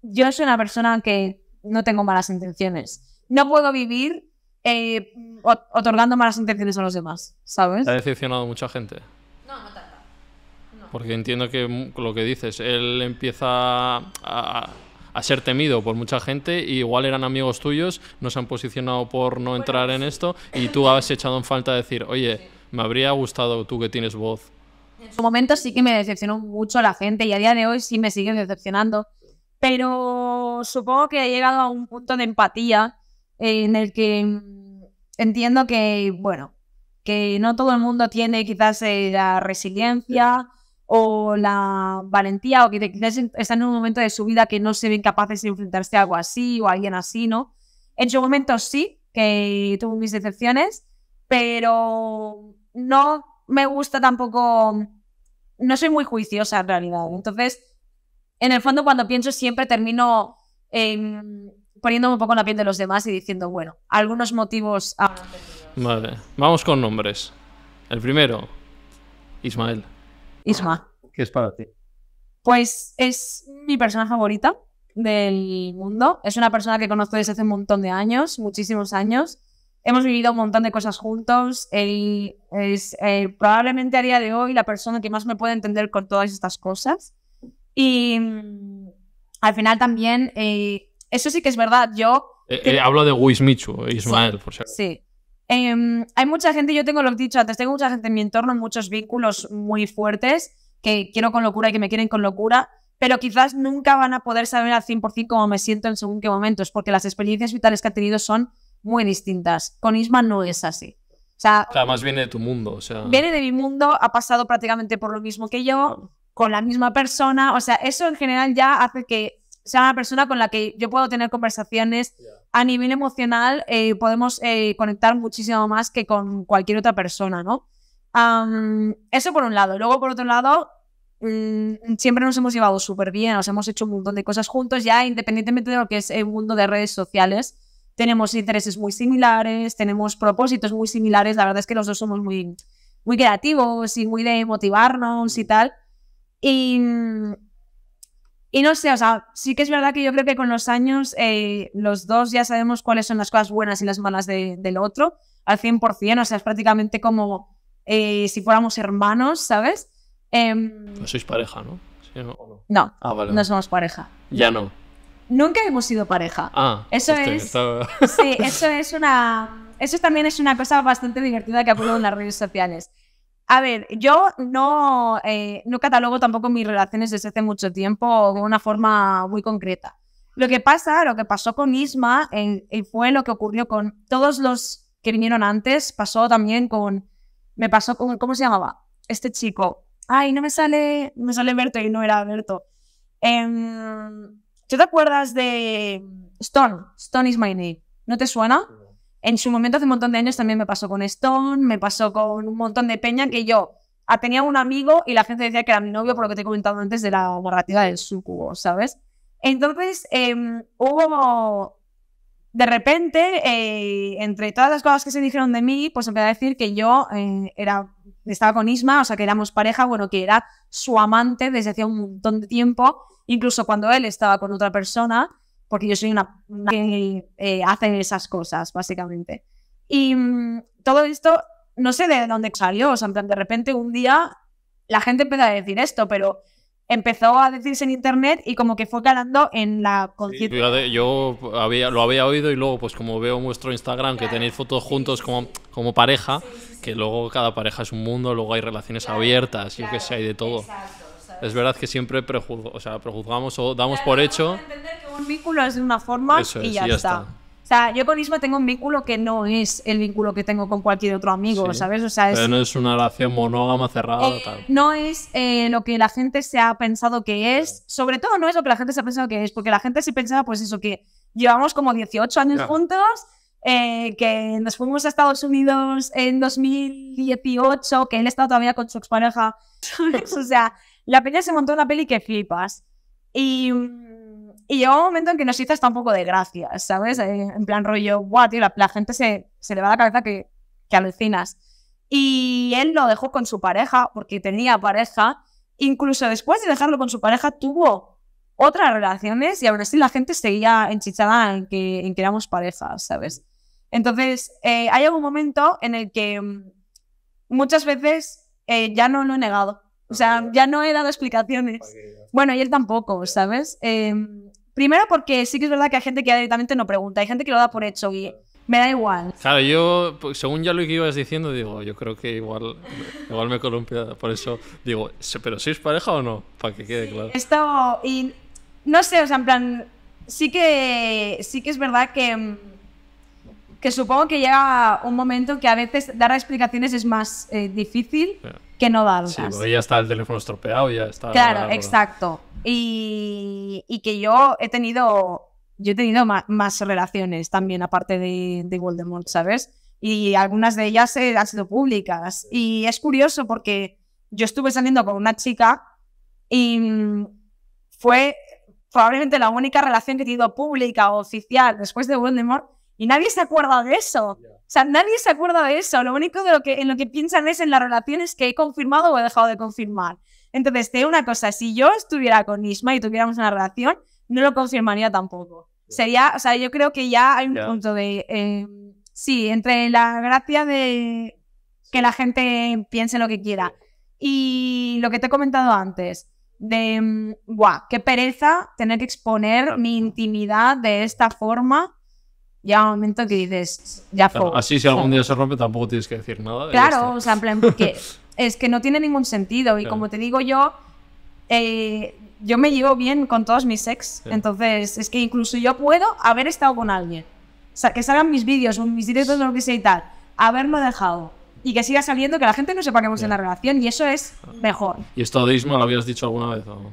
yo soy una persona que no tengo malas intenciones. No puedo vivir eh, otorgando malas intenciones a los demás, ¿sabes? ¿Te ha decepcionado mucha gente? No, no tanto. Porque entiendo que lo que dices, él empieza a, ser temido por mucha gente y igual eran amigos tuyos, no se han posicionado por no entrar en esto y tú has echado en falta decir, oye, me habría gustado tú que tienes voz. En su momento sí que me decepcionó mucho la gente y a día de hoy sí me siguen decepcionando. Pero supongo que he llegado a un punto de empatía en el que mm, entiendo que, bueno, que no todo el mundo tiene quizás eh, la resiliencia o la valentía, o que quizás está en un momento de su vida que no se ven capaces de enfrentarse a algo así o a alguien así, ¿no? En su momento sí, que tuve mis decepciones, pero no me gusta tampoco, no soy muy juiciosa en realidad. Entonces, en el fondo cuando pienso siempre termino em, poniéndome un poco en la piel de los demás y diciendo, bueno, algunos motivos... Vale, vamos con nombres. El primero, Ismael. Isma. ¿Qué es para ti? Pues es mi persona favorita del mundo. Es una persona que conozco desde hace un montón de años, muchísimos años. Hemos vivido un montón de cosas juntos. Él es eh, probablemente a día de hoy la persona que más me puede entender con todas estas cosas. Y mm, al final también, eh, eso sí que es verdad, yo... Eh, eh, hablo de Wismichu, Ismael, por cierto. Sí. Em, hay mucha gente, yo tengo lo dicho antes, tengo mucha gente en mi entorno, muchos vínculos muy fuertes que quiero con locura y que me quieren con locura, pero quizás nunca van a poder saber al 100% cómo me siento en según qué momentos, porque las experiencias vitales que ha tenido son muy distintas. Con Isma no es así. O sea, más viene de tu mundo. O sea... Viene de mi mundo, ha pasado prácticamente por lo mismo que yo, con la misma persona. O sea, eso en general ya hace que sea una persona con la que yo puedo tener conversaciones a nivel emocional, eh, podemos eh, conectar muchísimo más que con cualquier otra persona, ¿no? eso por un lado. Luego, por otro lado, mm, siempre nos hemos llevado súper bien, nos hemos hecho un montón de cosas juntos, ya independientemente de lo que es el mundo de redes sociales. Tenemos intereses muy similares, tenemos propósitos muy similares. La verdad es que los dos somos muy, muy creativos y muy de motivarnos y tal. Y, y no sé, o sea, sí que es verdad que yo creo que con los años eh, los dos ya sabemos cuáles son las cosas buenas y las malas del otro al 100%, o sea, es prácticamente como eh, si fuéramos hermanos, ¿sabes? Em, no sois pareja, ¿no? no? No, ah, somos pareja. Ya no. Nunca hemos sido pareja. Ah, eso es. sí, eso es una. Eso también es una cosa bastante divertida que ha en las redes sociales. A ver, yo no, eh, no catalogo tampoco mis relaciones desde hace mucho tiempo de una forma muy concreta. Lo que pasa, lo que pasó con Isma y eh, fue lo que ocurrió con todos los que vinieron antes. Pasó también con. Me pasó con. ¿Cómo se llamaba? Este chico. Ay, no me sale. Me sale Berto y no era Berto. Em, ¿Tú te acuerdas de Stone? Stone is my name. ¿No te suena? En su momento, hace un montón de años, también me pasó con Stone, me pasó con un montón de peña que yo ah, tenía un amigo y la gente decía que era mi novio, por lo que te he comentado antes de la narrativa del sucubo, ¿sabes? Entonces, em, hubo. De repente, eh, entre todas las cosas que se dijeron de mí, pues empecé a decir que yo eh, era, estaba con Isma, o sea, que éramos pareja, bueno, que era su amante desde hacía un montón de tiempo, incluso cuando él estaba con otra persona porque yo soy una, que eh, hace esas cosas, básicamente. Y mm, todo esto, no sé de dónde salió, o sea, de repente un día la gente empezó a decir esto, pero empezó a decirse en internet y como que fue ganando en la conciencia. yo había, lo había oído y luego, pues como veo en vuestro Instagram que tenéis fotos juntos como, como pareja, que luego cada pareja es un mundo, luego hay relaciones abiertas, yo que sé, hay de todo es verdad que siempre o sea, prejuzgamos o damos por hecho. Entender que un vínculo es de una forma y ya, está. O sea, yo con Isma tengo un vínculo que no es el vínculo que tengo con cualquier otro amigo, ¿sabes? O sea, es, pero no es una relación monógama cerrada. Eh, tal. No es eh, lo que la gente se ha pensado que es. Sobre todo no es lo que la gente se ha pensado que es, porque la gente se pensaba, pues eso, que llevamos como 18 años juntos, eh, que nos fuimos a Estados Unidos en 2018, que él estaba todavía con su expareja, ¿sabes? O sea, la peña se montó una peli que flipas. Y, y llegó un momento en que nos hizo hasta un poco de gracia, ¿sabes? Eh, en plan rollo, guau, tío, la, gente se, le va la cabeza que, que alucinas. Y él lo dejó con su pareja, porque tenía pareja. Incluso después de dejarlo con su pareja, tuvo otras relaciones y aún así la gente seguía enchichada en que, en éramos pareja, ¿sabes? Entonces, eh, hay algún momento en el que mm, muchas veces eh, ya no lo he negado. O sea, ya no he dado explicaciones. Bueno, y él tampoco, ¿sabes? Em, primero porque sí que es verdad que hay gente que directamente no pregunta, hay gente que lo da por hecho y me da igual. Claro, yo, pues, según ya lo que ibas diciendo, digo, yo creo que igual, igual me he Por eso digo, ¿pero sois pareja o no? Para que quede claro. Esto, y no sé, o sea, en plan, sí que, sí que es verdad que, em, que supongo que llega un momento que a veces dar explicaciones es más eh, difícil que no da. Sí, ya está el teléfono estropeado, ya está. Claro, exacto. Y, y, que yo he tenido, yo he tenido más, relaciones también, aparte de, de, Voldemort, ¿sabes? Y algunas de ellas eh, han sido públicas. Y es curioso porque yo estuve saliendo con una chica y mm, fue probablemente la única relación que he tenido pública o oficial después de Voldemort y nadie se acuerda de eso. O sea, nadie se acuerda de eso. Lo único de lo que, en lo que piensan es en las relaciones que he confirmado o he dejado de confirmar. Entonces, te una cosa, si yo estuviera con Isma y tuviéramos una relación, no lo confirmaría tampoco. Sería, o sea, yo creo que ya hay un punto de... Eh, sí, entre la gracia de que la gente piense lo que quiera y lo que te he comentado antes, de, guau, mm, qué pereza tener que exponer mi intimidad de esta forma llega un momento que dices, ya fue. así si algún día se rompe tampoco tienes que decir nada. Claro, o sea, porque es que no tiene ningún sentido. Y como te digo yo, eh, yo me llevo bien con todos mis ex. Entonces, es que incluso yo puedo haber estado con alguien. O sea, que salgan mis vídeos o mis directos o lo que sea y tal. Haberlo dejado. Y que siga saliendo, que la gente no sepa que hemos en la relación. Y eso es ah. mejor. ¿Y esto de Isma lo habías dicho alguna vez? O?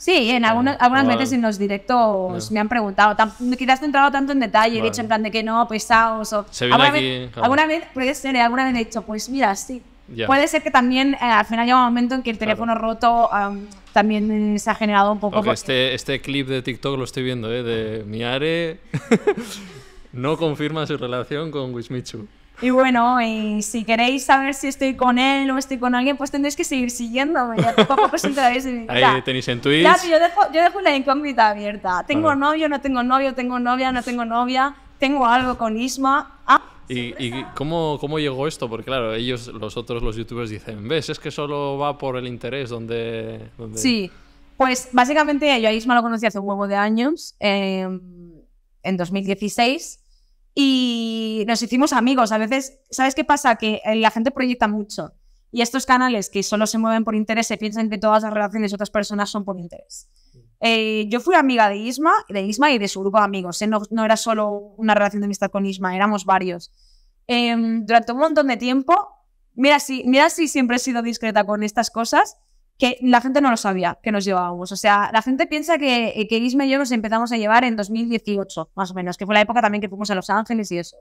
Sí, en algunas veces en los directos me han preguntado. quizás no he entrado tanto en detalle, he dicho en plan de que no, pesados. O, Se alguna, vez, alguna vez, puede ser, eh, alguna vez he dicho, pues mira, sí. Puede ser que también eh, al final llega un momento en que el teléfono roto también se ha generado un poco. Este, este clip de TikTok lo estoy viendo, ¿eh? de Miare no confirma su relación con Wismichu. Y bueno, y si queréis saber si estoy con él o estoy con alguien, pues tendréis que seguir siguiéndome. Ya tampoco os de mi Ahí tenéis en Twitch. Ya, yo dejo, yo una incógnita abierta. Tengo novio, no tengo novio, tengo novia, no tengo novia, tengo algo con Isma. Ah, ¿Y, cómo, cómo llegó esto? Porque claro, ellos, los otros, los youtubers dicen, ves, es que solo va por el interés donde... Sí, pues básicamente yo a Isma lo conocí hace un huevo de años, em, en 2016 y nos hicimos amigos. A veces, ¿sabes qué pasa? Que eh, la gente proyecta mucho. Y estos canales que solo se mueven por interés se piensan que todas las relaciones de otras personas son por interés. Eh, yo fui amiga de Isma, de Isma y de su grupo de amigos. ¿eh? No, no, era solo una relación de amistad con Isma, éramos varios. Em, durante un montón de tiempo, mira mira si siempre he sido discreta con estas cosas, que la gente no lo sabía que nos llevábamos. O sea, la gente piensa que, eh, que Isma y yo nos empezamos a llevar en 2018, más o menos, que fue la época también que fuimos a Los Ángeles y eso.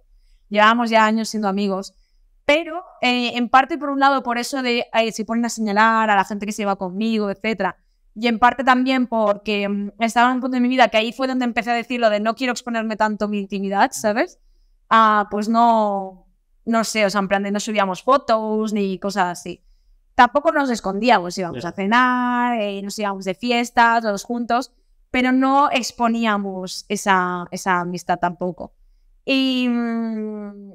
Llevábamos ya años siendo amigos. Pero eh, en parte, por un lado, por eso de eh, se ponen a señalar a la gente que se lleva conmigo, etc. Y en parte también porque mm, estaba en un punto de mi vida que ahí fue donde empecé a decir lo de no quiero exponerme tanto mi intimidad, ¿sabes? Ah, pues no, no sé, o sea, en plan de no subíamos fotos ni cosas así tampoco nos escondíamos, íbamos a cenar, eh, nos íbamos de fiestas, todos juntos, pero no exponíamos esa, amistad tampoco. Y mm,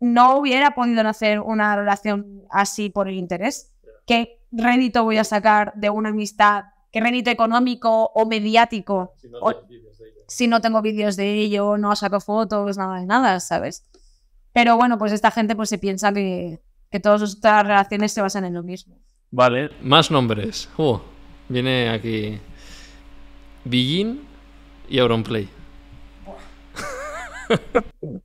no hubiera podido nacer una relación así por el interés. ¿Qué rédito voy a sacar de una amistad? ¿Qué rédito económico o mediático? Si no, si no tengo vídeos de ello, no saco fotos, nada de nada, ¿sabes? Pero bueno, pues esta gente pues se piensa que, que todas estas relaciones se basan en lo mismo. Vale, más nombres. Uh, viene aquí begin y Auronplay.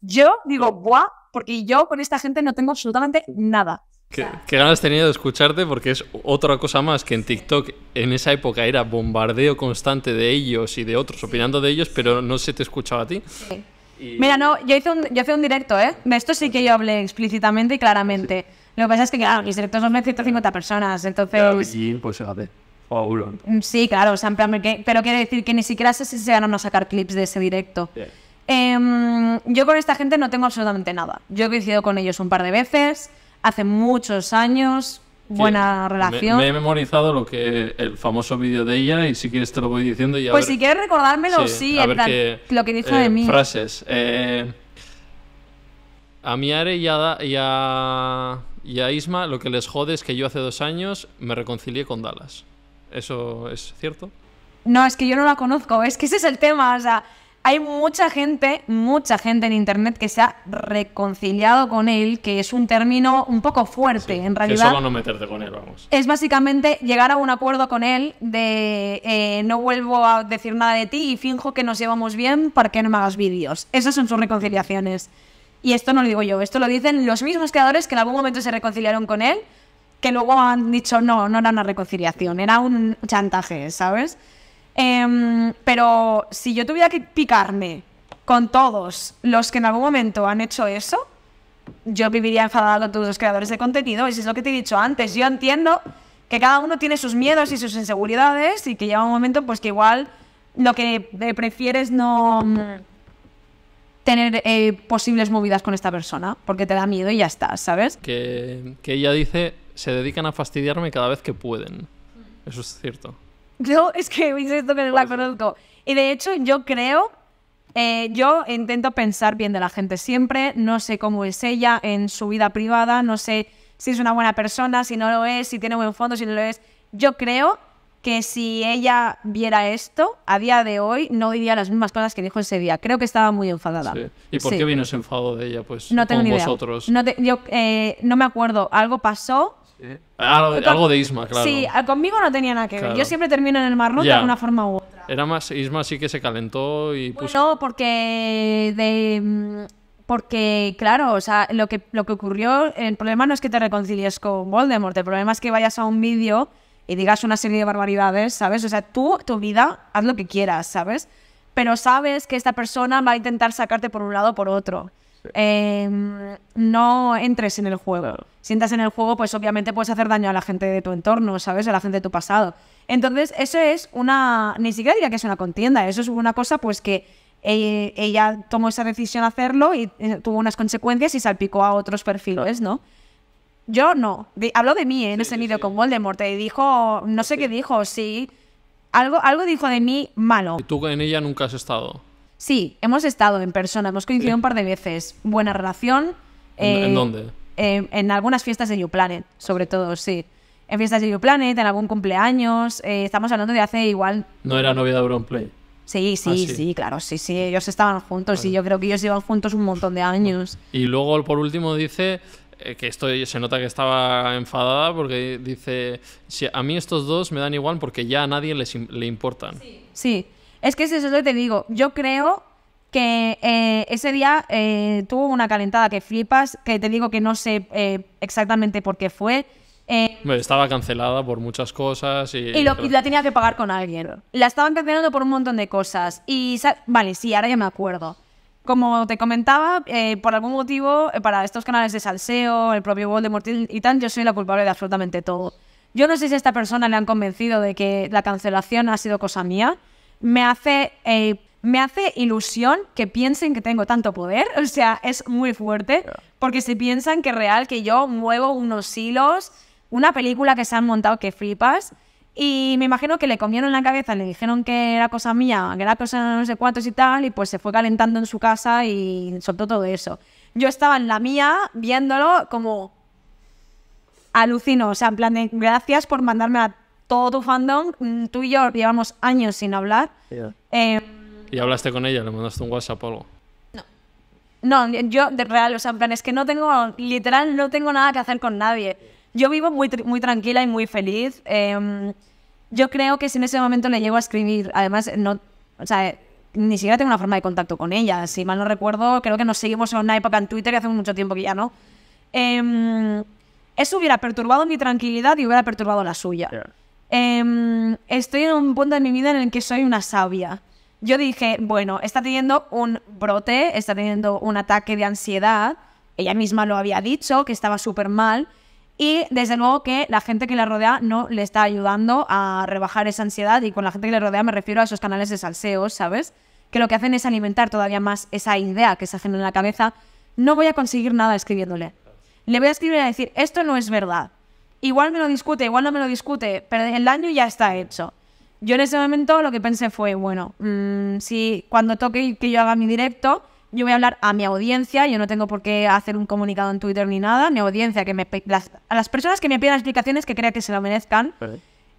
yo digo buah, porque yo con esta gente no tengo absolutamente nada. Qué, qué ganas tenía de escucharte porque es otra cosa más que en TikTok en esa época era bombardeo constante de ellos y de otros opinando de ellos, pero no se te escuchaba a ti. Mira, no, yo hice, un, hice un directo, ¿eh? De esto sí que yo hablé explícitamente y claramente. Lo que pasa es que, claro, mis directos son 150 personas, entonces... pues, a ver. Mm, sí, claro, o sea, pero quiere decir que ni siquiera sé si se van a sacar clips de ese directo. Em, yo con esta gente no tengo absolutamente nada. Yo he coincidido con ellos un par de veces, hace muchos años, buena relación. Me, he memorizado lo que el famoso vídeo de ella y si quieres te lo voy diciendo. Y pues si quieres recordármelo, sí, a lo que dijo de eh, mí. Frases. Eh, a Miare y a, y, Isma lo que les jode es que yo hace dos años me reconcilié con Dallas. ¿Eso es cierto? No, es que yo no la conozco, es que ese es el tema, o sea... Hay mucha gente, mucha gente en Internet que se ha reconciliado con él, que es un término un poco fuerte, en realidad. Que solo no meterte con él, vamos. Es básicamente llegar a un acuerdo con él de eh, no vuelvo a decir nada de ti y finjo que nos llevamos bien para que no me hagas vídeos. Esas son sus reconciliaciones. Y esto no lo digo yo, esto lo dicen los mismos creadores que en algún momento se reconciliaron con él, que luego han dicho no, no era una reconciliación, era un chantaje, ¿sabes? Em, pero si yo tuviera que picarme con todos los que en algún momento han hecho eso, yo viviría enfadada con todos los creadores de contenido. Y es lo que te he dicho antes, yo entiendo que cada uno tiene sus miedos y sus inseguridades y que llega un momento pues que igual lo que prefieres no mm, tener eh, posibles movidas con esta persona porque te da miedo y ya está, ¿sabes? que ella dice, se dedican a fastidiarme cada vez que pueden. Eso es cierto. Yo es que esto que no la conozco. Y de hecho, yo creo, eh, yo intento pensar bien de la gente siempre. No sé cómo es ella en su vida privada, no sé si es una buena persona, si no lo es, si tiene buen fondo, si no lo es. Yo creo que si ella viera esto, a día de hoy no diría las mismas cosas que dijo ese día. Creo que estaba muy enfadada. ¿Y por qué vino ese enfado de ella? Pues no tengo con ni idea. vosotros. no eh, me acuerdo. Algo pasó eh, algo de Isma, claro. Sí, conmigo no tenía nada que ver. Yo siempre termino en el marrón de una forma u otra. Era más, Isma sí que se calentó y puso... no porque mm, Porque, claro, o sea, lo que, lo que ocurrió, el problema no es que te reconcilies con Voldemort, el problema es que vayas a un vídeo y digas una serie de barbaridades, ¿sabes? O sea, tú, tu vida, haz lo que quieras, ¿sabes? Pero sabes que esta persona va a intentar sacarte por un lado o por otro. Em, no entres en el juego. Si entras en el juego, pues obviamente puedes hacer daño a la gente de tu entorno, ¿sabes? A la gente de tu pasado. Entonces, eso es una. Ni siquiera diría que es una contienda, eso es una cosa, pues que ella tomó esa decisión hacerlo y eh, tuvo unas consecuencias y salpicó a otros perfiles, ¿no? Yo no. Hablo habló de mí ¿eh? en ese vídeo con Voldemort y dijo, no sé qué dijo, sí. Algo, algo dijo de mí malo. ¿Y tú en ella nunca has estado? Sí, hemos estado en persona, hemos coincidido un par de veces. Buena relación. ¿En, eh, dónde? en algunas fiestas de You Planet, sobre todo, sí. En fiestas de You Planet, en algún cumpleaños. Eh, estamos hablando de hace igual. No era novia de play ah, Sí, sí, sí, claro, sí, sí. Ellos estaban juntos y yo creo que ellos llevan juntos un montón de años. Y luego, por último, dice eh, que esto se nota que estaba enfadada porque dice: si A mí estos dos me dan igual porque ya a nadie les, le importan. Sí. sí. Es que eso es lo que te digo. Yo creo que eh, ese día eh, tuvo una calentada que flipas, que te digo que no sé eh, exactamente por qué fue. estaba cancelada por muchas cosas y... la tenía que pagar con alguien. La estaban cancelando por un montón de cosas. Y vale, sí, ahora ya me acuerdo. Como te comentaba, por algún motivo, para estos canales de salseo, el propio de mortil y tal, yo soy la culpable de absolutamente todo. Yo no sé si a esta persona le han convencido de que la cancelación ha sido cosa mía, me hace, eh, me hace ilusión que piensen que tengo tanto poder. O sea, es muy fuerte. Porque si piensan que real, que yo muevo unos hilos, una película que se han montado que flipas. Y me imagino que le comieron la cabeza, le dijeron que era cosa mía, que era cosa no sé cuántos y tal, y pues se fue calentando en su casa y soltó todo eso. Yo estaba en la mía viéndolo como alucino, o sea, en plan de gracias por mandarme a todo tu fandom. Mm, tú y yo llevamos años sin hablar. Em, ¿Y hablaste con ella? ¿Le mandaste un WhatsApp o algo? No, yo de real, o sea, en plan, es que no tengo, literal, no tengo nada que hacer con nadie. Yo vivo muy, muy tranquila y muy feliz. Em, yo creo que si en ese momento le llego a escribir, además, no, o sea, ni siquiera tengo una forma de contacto con ella. Si mal no recuerdo, creo que nos seguimos en una época en Twitter y hace mucho tiempo que ya no. Em, eso hubiera perturbado mi tranquilidad y hubiera perturbado la suya. Em, estoy en un punto de mi vida en el que soy una sabia. Yo dije, bueno, está teniendo un brote, está teniendo un ataque de ansiedad, ella misma lo había dicho, que estaba súper mal, y desde luego que la gente que la rodea no le está ayudando a rebajar esa ansiedad, y con la gente que le rodea me refiero a esos canales de salseos, ¿sabes? Que lo que hacen es alimentar todavía más esa idea que se genera en la cabeza, no voy a conseguir nada escribiéndole. Le voy a escribir a decir, esto no es verdad, Igual me lo discute, igual no me lo discute, pero el daño ya está hecho. Yo en ese momento lo que pensé fue, bueno, mm, si cuando toque que yo haga mi directo, yo voy a hablar a mi audiencia, yo no tengo por qué hacer un comunicado en Twitter ni nada, mi audiencia, que me a las personas que me pidan explicaciones que crea que se lo merezcan.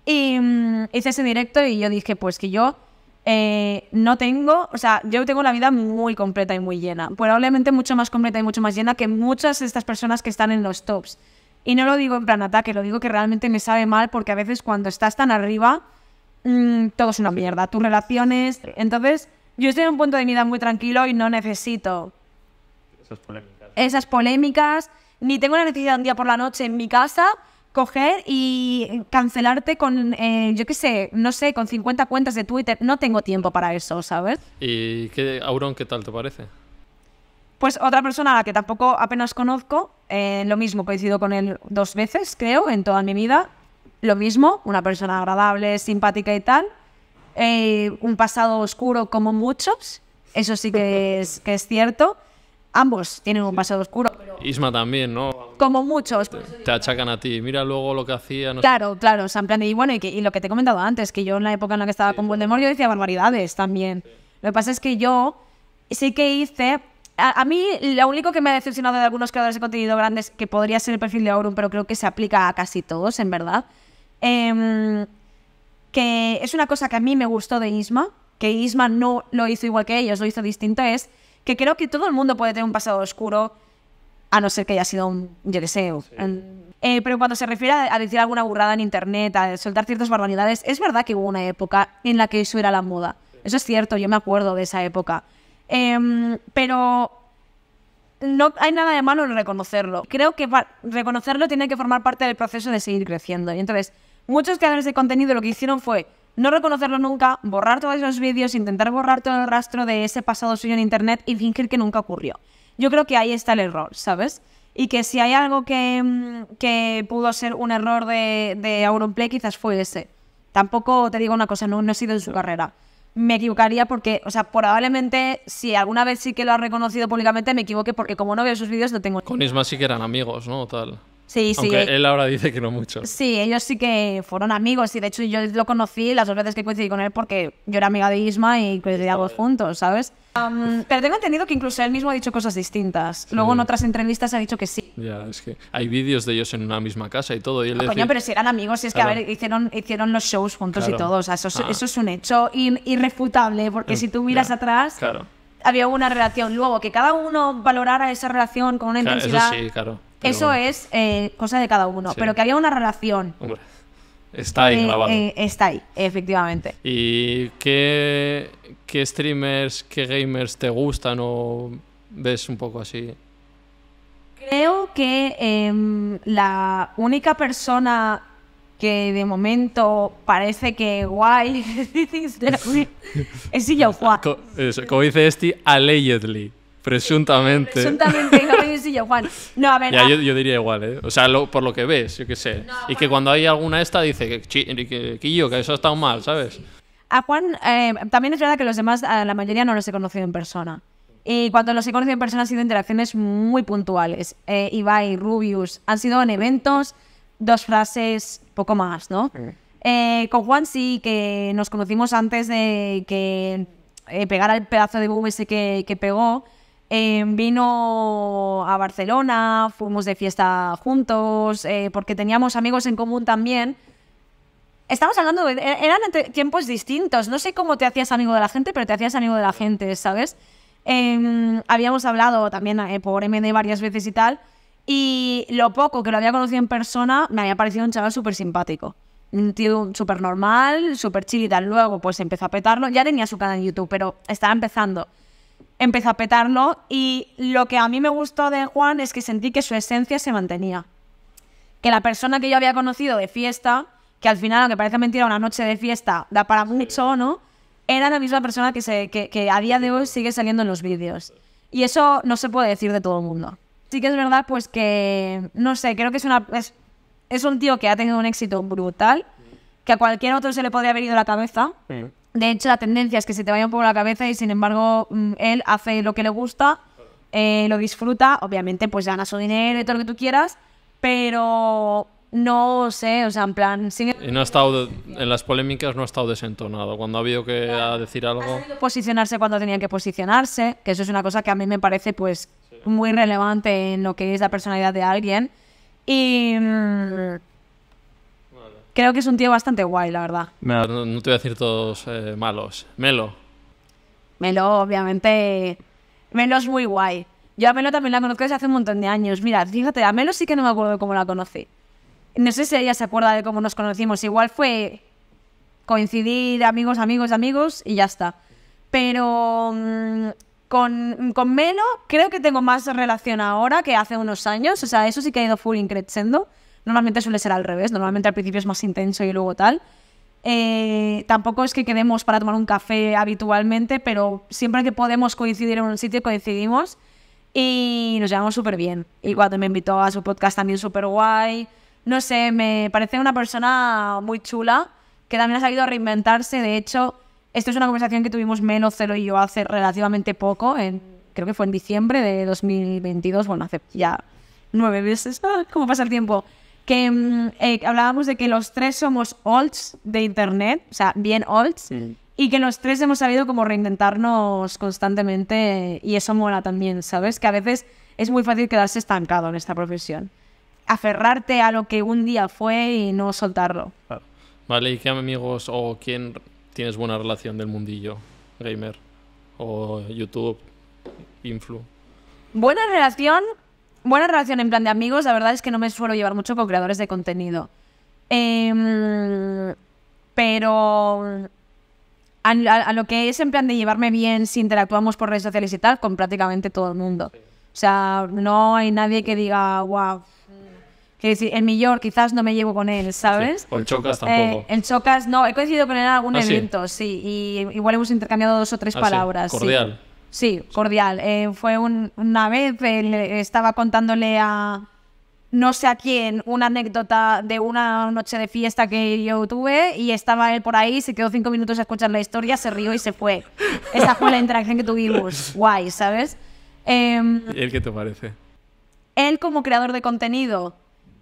Y mm, hice ese directo y yo dije, pues que yo eh, no tengo, o sea, yo tengo la vida muy completa y muy llena, probablemente mucho más completa y mucho más llena que muchas de estas personas que están en los tops. Y no lo digo en plan ataque, lo digo que realmente me sabe mal porque a veces cuando estás tan arriba, mm, todo es una mierda. Tus relaciones. Entonces, yo estoy en un punto de vida muy tranquilo y no necesito. Esas polémicas. Ni tengo la necesidad un día por la noche en mi casa coger y cancelarte con, eh, yo qué sé, no sé, con 50 cuentas de Twitter. No tengo tiempo para eso, ¿sabes? ¿Y qué, Auron, qué tal te parece? Pues otra persona a la que tampoco apenas conozco, eh, lo mismo, coincido con él dos veces, creo, en toda mi vida. Lo mismo, una persona agradable, simpática y tal. Eh, un pasado oscuro como muchos, eso sí que es, que es cierto. Ambos tienen un pasado oscuro. Isma también, ¿no? Como muchos. Te, achacan a ti, mira luego lo que hacía. claro, claro, y bueno, y, lo que te he comentado antes, que yo en la época en la que estaba con Voldemort yo decía barbaridades también. Lo que pasa es que yo sí que hice a, mí lo único que me ha decepcionado de algunos creadores de contenido grandes, que podría ser el perfil de Aurum, pero creo que se aplica a casi todos, en verdad, em, que es una cosa que a mí me gustó de Isma, que Isma no lo hizo igual que ellos, lo hizo distinto, es que creo que todo el mundo puede tener un pasado oscuro, a no ser que haya sido un, yo deseo. Eh, pero cuando se refiere a, a, decir alguna burrada en internet, a soltar ciertas barbaridades, es verdad que hubo una época en la que eso era la moda. Eso es cierto, yo me acuerdo de esa época Em, pero no hay nada de malo en reconocerlo. Creo que reconocerlo tiene que formar parte del proceso de seguir creciendo. Y entonces, muchos creadores de contenido lo que hicieron fue no reconocerlo nunca, borrar todos esos vídeos, intentar borrar todo el rastro de ese pasado suyo en internet y fingir que nunca ocurrió. Yo creo que ahí está el error, ¿sabes? Y que si hay algo que, mm, pudo ser un error de, de quizás fue ese. Tampoco te digo una cosa, no, no ha sido en su carrera me equivocaría porque, o sea, probablemente si alguna vez sí que lo ha reconocido públicamente, me equivoqué porque como no veo sus vídeos no tengo... Con Isma sí que eran amigos, ¿no? Tal. Sí, sí. él ahora dice que no mucho. Sí, ellos sí que fueron amigos y de hecho yo lo conocí las dos veces que coincidí con él porque yo era amiga de Isma y coincidíamos juntos, ¿sabes? pero tengo entendido que incluso él mismo ha dicho cosas distintas. Luego en otras entrevistas ha dicho que sí. Ya, es que hay vídeos de ellos en una misma casa y todo. Y él ah, coño, pero si eran amigos, es que a ver, hicieron, hicieron los shows juntos y todo. O sea, eso, es ah. un hecho irrefutable porque em, si tú miras atrás... Claro. Había una relación, luego que cada uno valorara esa relación con una intensidad. Eso sí, claro eso es eh, cosa de cada uno, pero que había una relación. Está ahí eh, grabado. Eh, está ahí, efectivamente. ¿Y qué, qué, streamers, qué gamers te gustan o ves un poco así? Creo que em, la única persona que de momento parece que guay es Yo Como dice este, allegedly. Presuntamente. Presuntamente Harry y yo Juan. No, a ver. Ah. yo, diría igual, ¿eh? O sea, por lo que ves, yo qué sé. y que cuando hay alguna esta dice que, que, yo, que eso ha estado mal, ¿sabes? A Juan, eh, también es verdad que los demás, a la mayoría no los he conocido en persona. Y cuando los he conocido en persona han sido interacciones muy puntuales. Eh, Ibai, Rubius, han sido en eventos, dos frases, poco más, ¿no? Eh, con Juan sí, que nos conocimos antes de que eh, pegara el pedazo de boom ese que, que pegó. Em, vino a Barcelona, fuimos de fiesta juntos, eh, porque teníamos amigos en común también. Estamos hablando, de, e-, eran tiempos distintos. No sé cómo te hacías amigo de la gente, pero te hacías amigo de la gente, ¿sabes? Em, habíamos hablado también eh, por MD varias veces y tal. Y lo poco que lo había conocido en persona, me había parecido un chaval súper simpático. Un tío súper normal, súper chill y tal. Luego, pues empezó a petarlo. Ya tenía su canal en YouTube, pero estaba empezando empezó a petarlo y lo que a mí me gustó de Juan es que sentí que su esencia se mantenía. Que la persona que yo había conocido de fiesta, que al final, aunque parece mentira, una noche de fiesta da para mucho, ¿no? Era la misma persona que, se, a día de hoy sigue saliendo en los vídeos. Y eso no se puede decir de todo el mundo. Sí que es verdad, pues que, no sé, creo que es, una, es un tío que ha tenido un éxito brutal, que a cualquier otro se le podría haber ido la cabeza, de hecho, la tendencia es que se te vaya un poco la cabeza y sin embargo mm, él hace lo que le gusta, eh, lo disfruta, obviamente pues gana su dinero y todo lo que tú quieras, pero no sé, o sea, en plan... Sin... Y no ha estado, en las polémicas no ha estado desentonado, cuando ha habido que decir algo... Posicionarse cuando tenía que posicionarse, que eso es una cosa que a mí me parece pues muy relevante en lo que es la personalidad de alguien. Y... Mm, creo que es un tío bastante guay, la verdad. No, te voy a decir todos eh, malos. Melo. Melo, obviamente. Melo es muy guay. Yo a Melo también la conozco desde hace un montón de años. Mira, fíjate, a Melo sí que no me acuerdo de cómo la conocí. No sé si ella se acuerda de cómo nos conocimos. Igual fue coincidir amigos, amigos, amigos y ya está. Pero mm, con, con Melo creo que tengo más relación ahora que hace unos años. O sea, eso sí que ha ido full creciendo. Normalmente suele ser al revés, normalmente al principio es más intenso y luego tal. Eh, tampoco es que quedemos para tomar un café habitualmente, pero siempre que podemos coincidir en un sitio, coincidimos y nos llevamos súper bien. Y cuando me invitó a su podcast también súper guay. No sé, me parece una persona muy chula que también ha sabido reinventarse. De hecho, esto es una conversación que tuvimos menos cero y yo hace relativamente poco, creo que fue en diciembre de 2022, bueno, hace ya nueve meses, ah, ¿cómo pasa el tiempo? que mm, eh, hablábamos de que los tres somos olds de Internet, o sea, bien olds, y que los tres hemos sabido como reinventarnos constantemente y eso mola también, ¿sabes? Que a veces es muy fácil quedarse estancado en esta profesión. Aferrarte a lo que un día fue y no soltarlo. Vale, ¿y qué amigos o quién tienes buena relación del mundillo gamer o YouTube, influ? Buena relación buena relación en plan de amigos, la verdad es que no me suelo llevar mucho con creadores de contenido. Em, pero a, lo que es en plan de llevarme bien si interactuamos por redes sociales y tal, con prácticamente todo el mundo. O sea, no hay nadie que diga, wow. Mm". que decir, en mi quizás no me llevo con él, ¿sabes? o el Chocas eh, tampoco. el Chocas, no, he coincidido con él en algún ah, evento, sí. Y igual hemos intercambiado dos o tres ah, palabras. Cordial. Sí, cordial. Eh, fue una vez, estaba contándole a no sé a quién una anécdota de una noche de fiesta que yo tuve y estaba él por ahí, se quedó cinco minutos a escuchar la historia, se rió y se fue. Esa fue la interacción que tuvimos. Guay, ¿sabes? Em, ¿Y él qué te parece? Él como creador de contenido,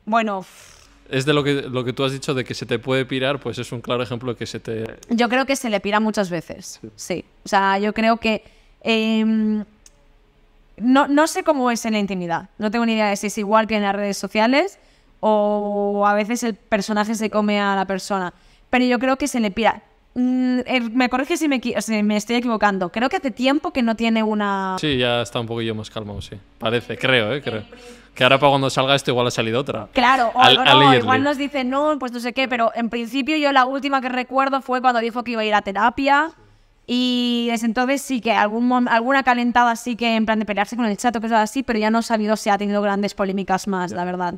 bueno... Es de lo que, lo que tú has dicho de que se te puede pirar, pues es un claro ejemplo de que se te... Yo creo que se le pira muchas veces, sí. O sea, yo creo que Em, no, no, sé cómo es en la intimidad. No tengo ni idea de si es igual que en las redes sociales o a veces el personaje se come a la persona. Pero yo creo que se le pira. Mm, eh, me corrige si me, estoy equivocando. Creo que hace tiempo que no tiene una. Sí, ya está un poquillo más calmado, sí. Parece, creo, eh, Creo. Que ahora para cuando salga esto igual ha salido otra. Claro, o Al, igual nos dice no, pues no sé qué, pero en principio yo la última que recuerdo fue cuando dijo que iba a ir a terapia. Y desde entonces sí que algún, alguna calentada sí que en plan de pelearse con el chato, que es así, pero ya no ha salido, se ha tenido grandes polémicas más, la verdad.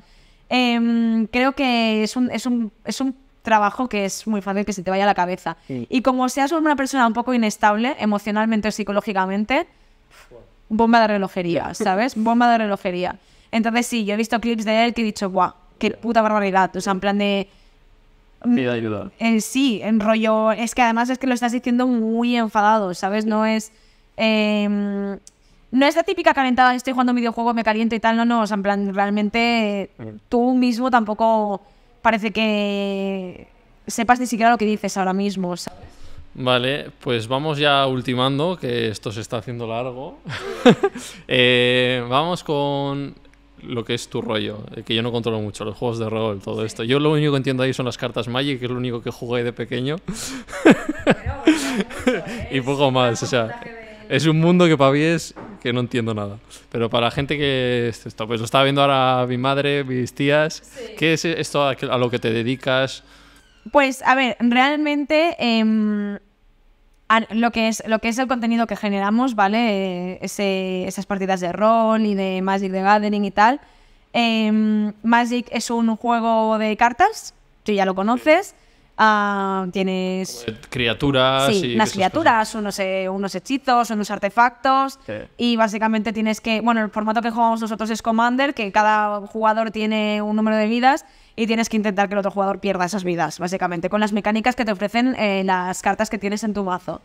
Em, creo que es un, es, un, es un trabajo que es muy fácil que se te vaya a la cabeza. Y como seas una persona un poco inestable emocionalmente o psicológicamente, bomba de relojería, ¿sabes? bomba de relojería. Entonces sí, yo he visto clips de él que he dicho, guau, qué puta barbaridad. O sea, en plan de Mm, Pide eh, sí, en rollo. Es que además es que lo estás diciendo muy enfadado, ¿sabes? No es. Em, no es la típica calentada, estoy jugando un videojuego, me caliento y tal, no, no. O sea, en plan, realmente tú mismo tampoco parece que sepas ni siquiera lo que dices ahora mismo, Vale, pues vamos ya ultimando, que esto se está haciendo largo. Eh, vamos con lo que es tu rollo, eh, que yo no controlo mucho, los juegos de rol, todo esto. Yo lo único que entiendo ahí son las cartas Magic, que es lo único que jugué de pequeño. y poco más, o sea, es un mundo que para mí es que no entiendo nada. Pero para la gente que esto, pues lo estaba viendo ahora mi madre, mis tías, ¿qué es esto a, lo que te dedicas? Pues a ver, realmente em, Ah, lo que es lo que es el contenido que generamos, ¿vale? Eh, esas partidas de rol y de Magic the Gathering y tal. Em, Magic es un juego de cartas, tú ya lo conoces. Ah, tienes criaturas unas criaturas unos, eh, unos hechizos unos artefactos y básicamente tienes que bueno el formato que jugamos nosotros es commander que cada jugador tiene un número de vidas y tienes que intentar que el otro jugador pierda esas vidas básicamente con las mecánicas que te ofrecen eh, las cartas que tienes en tu mazo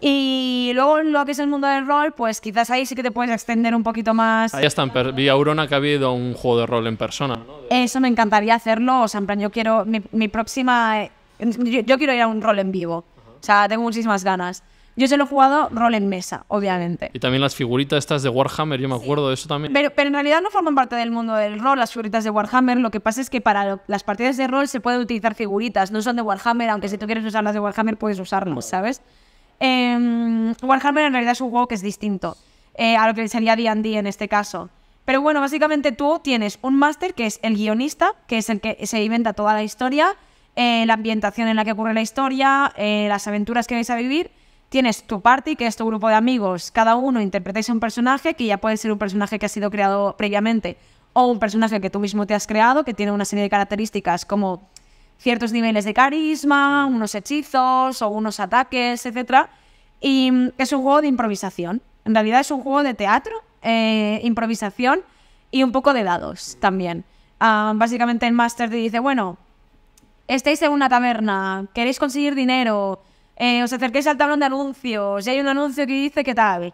y luego lo que es el mundo del rol, pues quizás ahí sí que te puedes extender un poquito más. Ahí están, vi Aurona que ha habido un juego de rol en persona. Eso me encantaría hacerlo, o sea, en plan, yo quiero, mi, próxima, yo, quiero ir a un rol en vivo, o sea, tengo muchísimas ganas. Yo se lo he jugado rol en mesa, obviamente. Y también las figuritas estas de Warhammer, yo me acuerdo de eso también. Pero, pero en realidad no forman parte del mundo del rol las figuritas de Warhammer. Lo que pasa es que para las partidas de rol se pueden utilizar figuritas, no son de Warhammer, aunque si tú quieres usarlas de Warhammer puedes usarlas, ¿sabes? Em, Warhammer en realidad es un juego que es distinto eh, a lo que sería D&D en este caso. Pero bueno, básicamente tú tienes un máster que es el guionista, que es el que se inventa toda la historia, eh, la ambientación en la que ocurre la historia, eh, las aventuras que vais a vivir. Tienes tu party, que es tu grupo de amigos. Cada uno interpretáis un personaje, que ya puede ser un personaje que ha sido creado previamente o un personaje que tú mismo te has creado, que tiene una serie de características como ciertos niveles de carisma, unos hechizos o unos ataques, etc. Y mm, es un juego de improvisación. En realidad es un juego de teatro, eh, improvisación y un poco de dados también. Ah, básicamente el máster te dice, bueno, estáis en una taberna, queréis conseguir dinero, eh, os acerquéis al tablón de anuncios y hay un anuncio que dice que tal.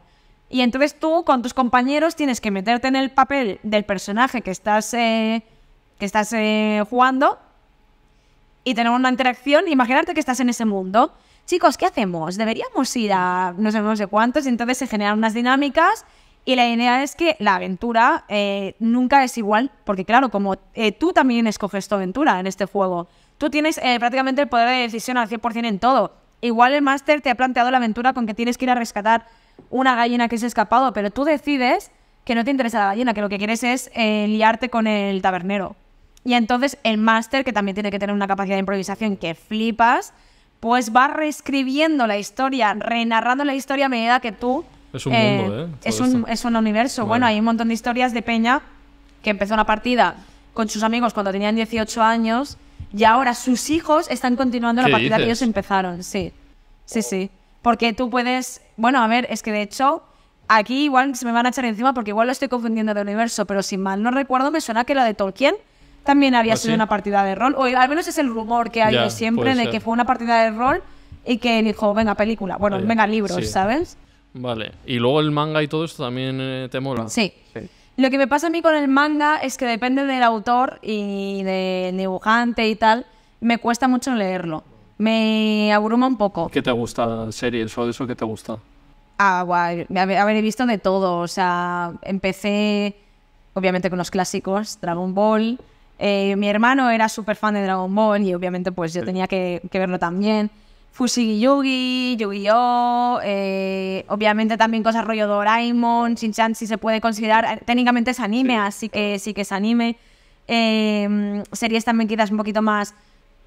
Y entonces tú con tus compañeros tienes que meterte en el papel del personaje que estás, eh, que estás jugando y tenemos una interacción, imagínate que estás en ese mundo. Chicos, ¿qué hacemos? Deberíamos ir a no sabemos de cuántos, y entonces se generan unas dinámicas y la idea es que la aventura eh, nunca es igual, porque claro, como eh, tú también escoges tu aventura en este juego, tú tienes eh, prácticamente el poder de decisión al 100% en todo. Igual el máster te ha planteado la aventura con que tienes que ir a rescatar una gallina que se ha escapado, pero tú decides que no te interesa la gallina, que lo que quieres es liarte con el tabernero. Y entonces el máster, que también tiene que tener una capacidad de improvisación que flipas, pues va reescribiendo la historia, renarrando la historia a medida que tú... Es un mundo, ¿eh? ¿eh? es un, universo. Bueno, hay un montón de historias de Peña que empezó una partida con sus amigos cuando tenían 18 años y ahora sus hijos están continuando la partida que ellos empezaron. Sí, sí, oh. sí. Porque tú puedes... Bueno, a ver, es que de hecho aquí igual se me van a echar encima porque igual lo estoy confundiendo de universo, pero si mal no recuerdo me suena que la de Tolkien también había ¿Ah, sido una partida de rol, o al menos es el rumor que hay siempre de que fue una partida de rol y que dijo, venga, película, bueno, venga, libros, ¿sabes? Vale, y luego el manga y todo esto también eh, te mola. Sí. Lo que me pasa a mí con el manga es que depende del autor y del dibujante y tal, me cuesta mucho leerlo. Me abruma un poco. ¿Qué te gusta? ¿Series o eso qué te gusta? Ah, guay. Haber visto de todo. O sea, empecé obviamente con los clásicos, Dragon Ball, eh, mi hermano era súper fan de Dragon Ball y obviamente pues yo tenía que, verlo también. Fushigi Yugi, Yu-Gi-Oh! Eh, obviamente también cosas rollo Doraemon, Shin-Chan si se puede considerar. Eh, técnicamente es anime, así que sí que es anime. Em, series también quizás un poquito más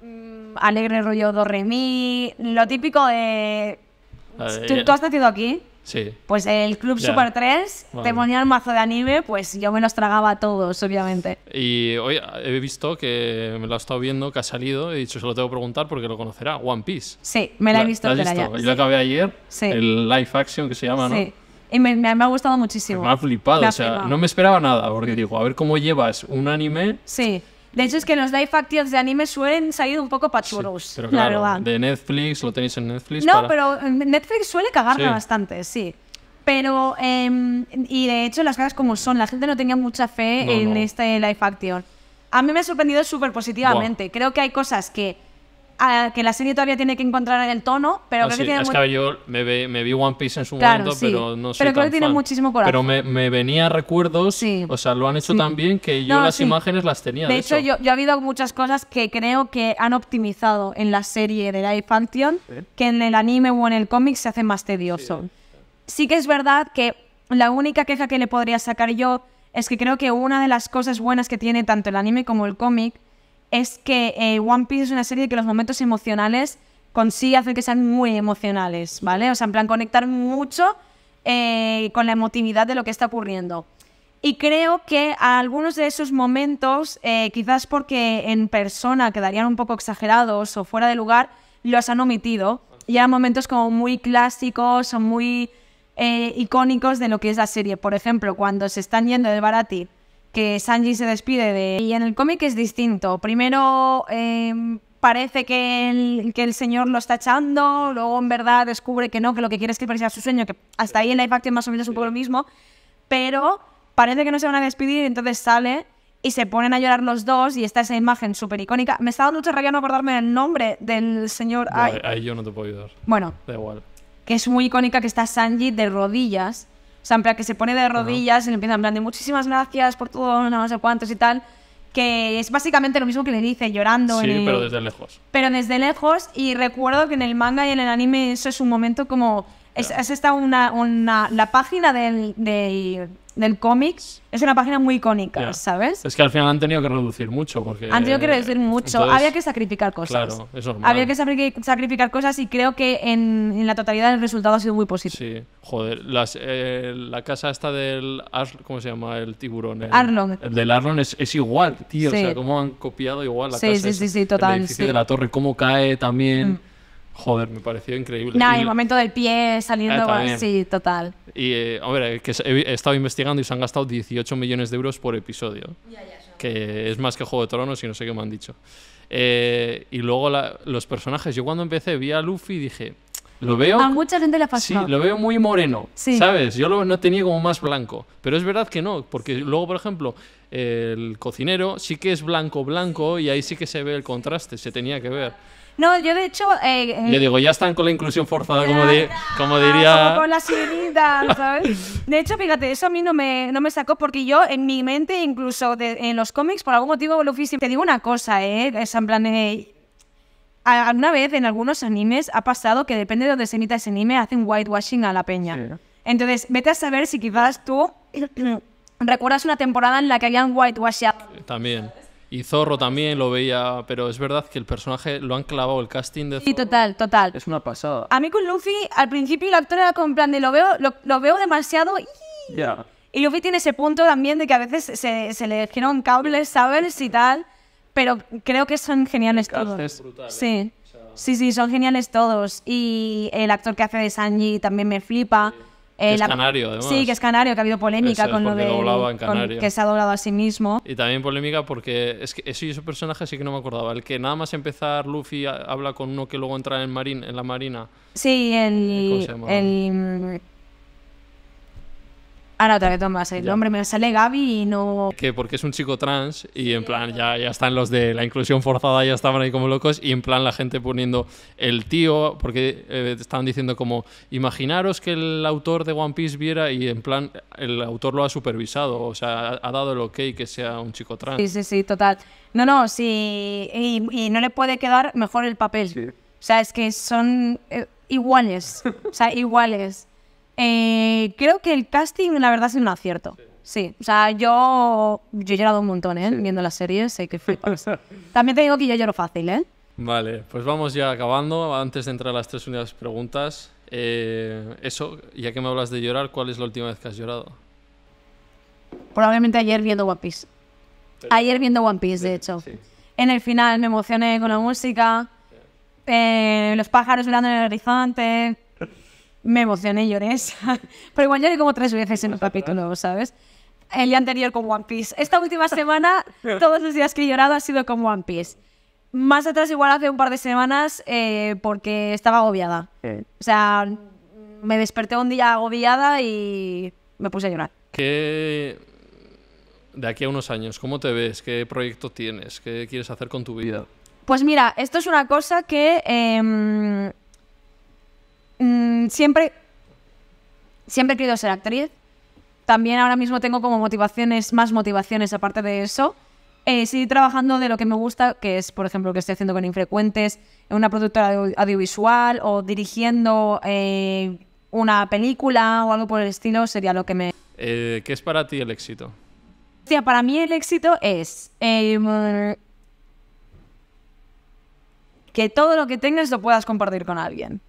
mm, alegre rollo Doremi, Lo típico de... ¿Tú has nacido aquí? Sí. Pues el Club Super 3 vale. mazo de anime, pues yo me los tragaba todos, obviamente. Y hoy he visto que me lo ha estado viendo, que ha salido, he dicho, se lo tengo que preguntar porque lo conocerá, One Piece. Sí, me la, he visto. ¿la visto? Yo acabé ayer, sí. el live action que se llama, ¿no? Sí. Y me, ha gustado muchísimo. flipado, me ha flipado. o sea, no me esperaba nada, porque digo, a ver cómo llevas un anime. Sí. De hecho, es que los live actions de anime suelen salir un poco pachurros, claro, de Netflix, lo tenéis en Netflix. No, pero eh, Netflix suele cagarse bastante, sí. Pero, em, y de hecho, las cosas como son, la gente no tenía mucha fe en este live action. A mí me ha sorprendido súper positivamente. Creo que hay cosas que que la serie todavía tiene que encontrar el tono, pero ah, creo que tiene Es que yo me, vi One Piece en su momento, pero no sé. Pero creo que tiene muchísimo corazón. Pero me, me venía recuerdos, o sea, lo han hecho tan bien que yo las imágenes las tenía. De, hecho, yo, he ha habido muchas cosas que creo que han optimizado en la serie de Life Function que en el anime o en el cómic se hace más tedioso. Eh. sí que es verdad que la única queja que le podría sacar yo es que creo que una de las cosas buenas que tiene tanto el anime como el cómic es que eh, One Piece es una serie que los momentos emocionales consigue hacer que sean muy emocionales, ¿vale? O sea, en plan conectar mucho eh, con la emotividad de lo que está ocurriendo. Y creo que algunos de esos momentos, eh, quizás porque en persona quedarían un poco exagerados o fuera de lugar, los han omitido. Y eran momentos como muy clásicos o muy icónicos de lo que es la serie. Por ejemplo, cuando se están yendo de Barati que Sanji se despide de Y en el cómic es distinto. Primero eh, parece que el, que el, señor lo está echando, luego en verdad descubre que no, que lo que quiere es que parezca su sueño, que hasta ahí en Life Action más o menos es un poco lo mismo, pero parece que no se van a despedir, entonces sale y se ponen a llorar los dos y está esa imagen súper icónica. Me está dando mucha rabia acordarme el nombre del señor... ahí yo no te puedo ayudar. Bueno. Da igual. Que es muy icónica que está Sanji de rodillas sea, en que se pone de rodillas y le empieza en de muchísimas gracias por todo, no sé cuántos y tal. Que es básicamente lo mismo que le dice, llorando. Sí, pero desde lejos. Pero desde lejos. Y recuerdo que en el manga y en el anime eso es un momento como... Es, esta una, la página del, del, del cómics es una página muy icónica, ¿sabes? Es que al final han tenido que reducir mucho. Porque, han tenido que reducir mucho. Había que sacrificar cosas. Había que sacrificar cosas y creo que en, la totalidad el resultado ha sido muy positivo. joder. Las, eh, la casa esta del. ¿Cómo se llama? El tiburón. del Arlon es, igual, tío. O sea, cómo han copiado igual la casa. Sí, sí, sí, total. El de la torre, cómo cae también. Mm. Joder, me pareció increíble. No, el momento del pie saliendo, así, ah, total. Y, a eh, hombre, que he estado investigando y se han gastado 18 millones de euros por episodio. Que es más que Juego de Tronos y no sé qué me han dicho. Eh, y luego los personajes. Yo cuando empecé vi a Luffy y dije, lo veo... A mucha gente le Sí, lo veo muy moreno, ¿sabes? Yo lo no tenía como más blanco. Pero es verdad que no, porque luego, por ejemplo, el cocinero sí que es blanco, blanco, y ahí sí que se ve el contraste, se tenía que ver. No, yo de hecho. Eh, eh, yo digo, ya están con la inclusión forzada, como, diría. con la sirenita, ¿sabes? De hecho, fíjate, eso a mí no me, no me sacó porque yo en mi mente, incluso en los cómics, por algún motivo lo Te digo una cosa, ¿eh? Es en plan. Eh, alguna vez en algunos animes ha pasado que depende de donde se emita ese anime, hacen whitewashing a la peña. Entonces, vete a saber si quizás tú recuerdas una temporada en la que habían whitewashed… También. Y Zorro también lo veía, pero es verdad que el personaje lo han clavado el casting de Zorro. Sí, total, total. Es una pasada. A mí con Luffy, al principio el actor era con plan de lo veo, lo, veo demasiado. Ya. Y Luffy tiene ese punto también de que a veces se, se le giran cables, ¿sabes? Y tal. Pero creo que son geniales todos. ¿eh? Sí. Sí, sí, son geniales todos. Y el actor que hace de Sanji también me flipa. Que es eh, canario, además. Sí, que es canario, que ha habido polémica con lo de. que se ha doblado a sí mismo. Y también polémica porque es que eso y personaje sí que no me acordaba. El que nada más empezar, Luffy habla con uno que luego entra en, marín, en la marina. Sí, eh, el. El Ahora otra que tomas el hombre me sale Gaby y no... Que porque es un chico trans y en plan ya, ya están los de la inclusión forzada, ya estaban ahí como locos y en plan la gente poniendo el tío, porque eh, estaban diciendo como, imaginaros que el autor de One Piece viera y en plan el autor lo ha supervisado, o sea, ha, dado el ok que sea un chico trans. Sí, sí, sí, total. No, no, sí, y, no le puede quedar mejor el papel. O sea, es que son eh, iguales, o sea, iguales. Eh, creo que el casting, la verdad, es un acierto. Sí, o sea, yo, he llorado un montón, ¿eh? Viendo las series, que También te digo que yo lloro fácil, ¿eh? Vale, pues vamos ya acabando. Antes de entrar a las tres últimas preguntas, eh, eso, ya que me hablas de llorar, ¿cuál es la última vez que has llorado? Probablemente ayer viendo One Piece. Ayer viendo One Piece, de hecho. En el final me emocioné con la música, eh, los pájaros volando en el horizonte, me emocioné, lloré. Pero igual lloré como tres veces en un capítulo, ¿sabes? El día anterior con One Piece. Esta última semana, todos los días que he llorado ha sido con One Piece. Más atrás, igual hace un par de semanas, eh, porque estaba agobiada. O sea, me desperté un día agobiada y me puse a llorar. ¿Qué. de aquí a unos años, cómo te ves? ¿Qué proyecto tienes? ¿Qué quieres hacer con tu vida? Pues mira, esto es una cosa que. Em, Mm, siempre, siempre he querido ser actriz. También ahora mismo tengo como motivaciones, más motivaciones aparte de eso. Eh, trabajando de lo que me gusta, que es, por ejemplo, lo que estoy haciendo con Infrecuentes, en una productora audiovisual o dirigiendo eh, una película o algo por el estilo, sería lo que me... Eh, ¿Qué es para ti el éxito? para mí el éxito es em, que todo lo que tengas lo puedas compartir con alguien.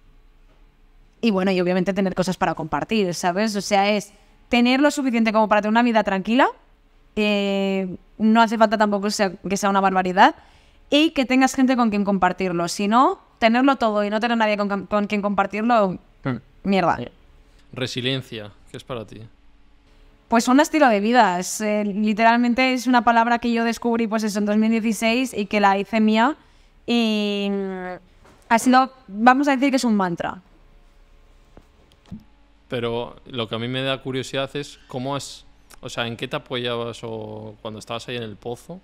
Y bueno, y obviamente tener cosas para compartir, ¿sabes? O sea, es tener lo suficiente como para tener una vida tranquila. Eh, no hace falta tampoco que sea una barbaridad. Y que tengas gente con quien compartirlo. Si no, tenerlo todo y no tener nadie con, quien compartirlo, hmm. mierda. Eh, resiliencia, ¿qué es para ti? Pues un estilo de vida. Es, eh, literalmente es una palabra que yo descubrí pues en 2016 y que la hice mía. Y mm, ha sido, vamos a decir que es un mantra pero lo que a mí me da curiosidad es cómo es, o sea, en qué te apoyabas o cuando estabas ahí en el pozo.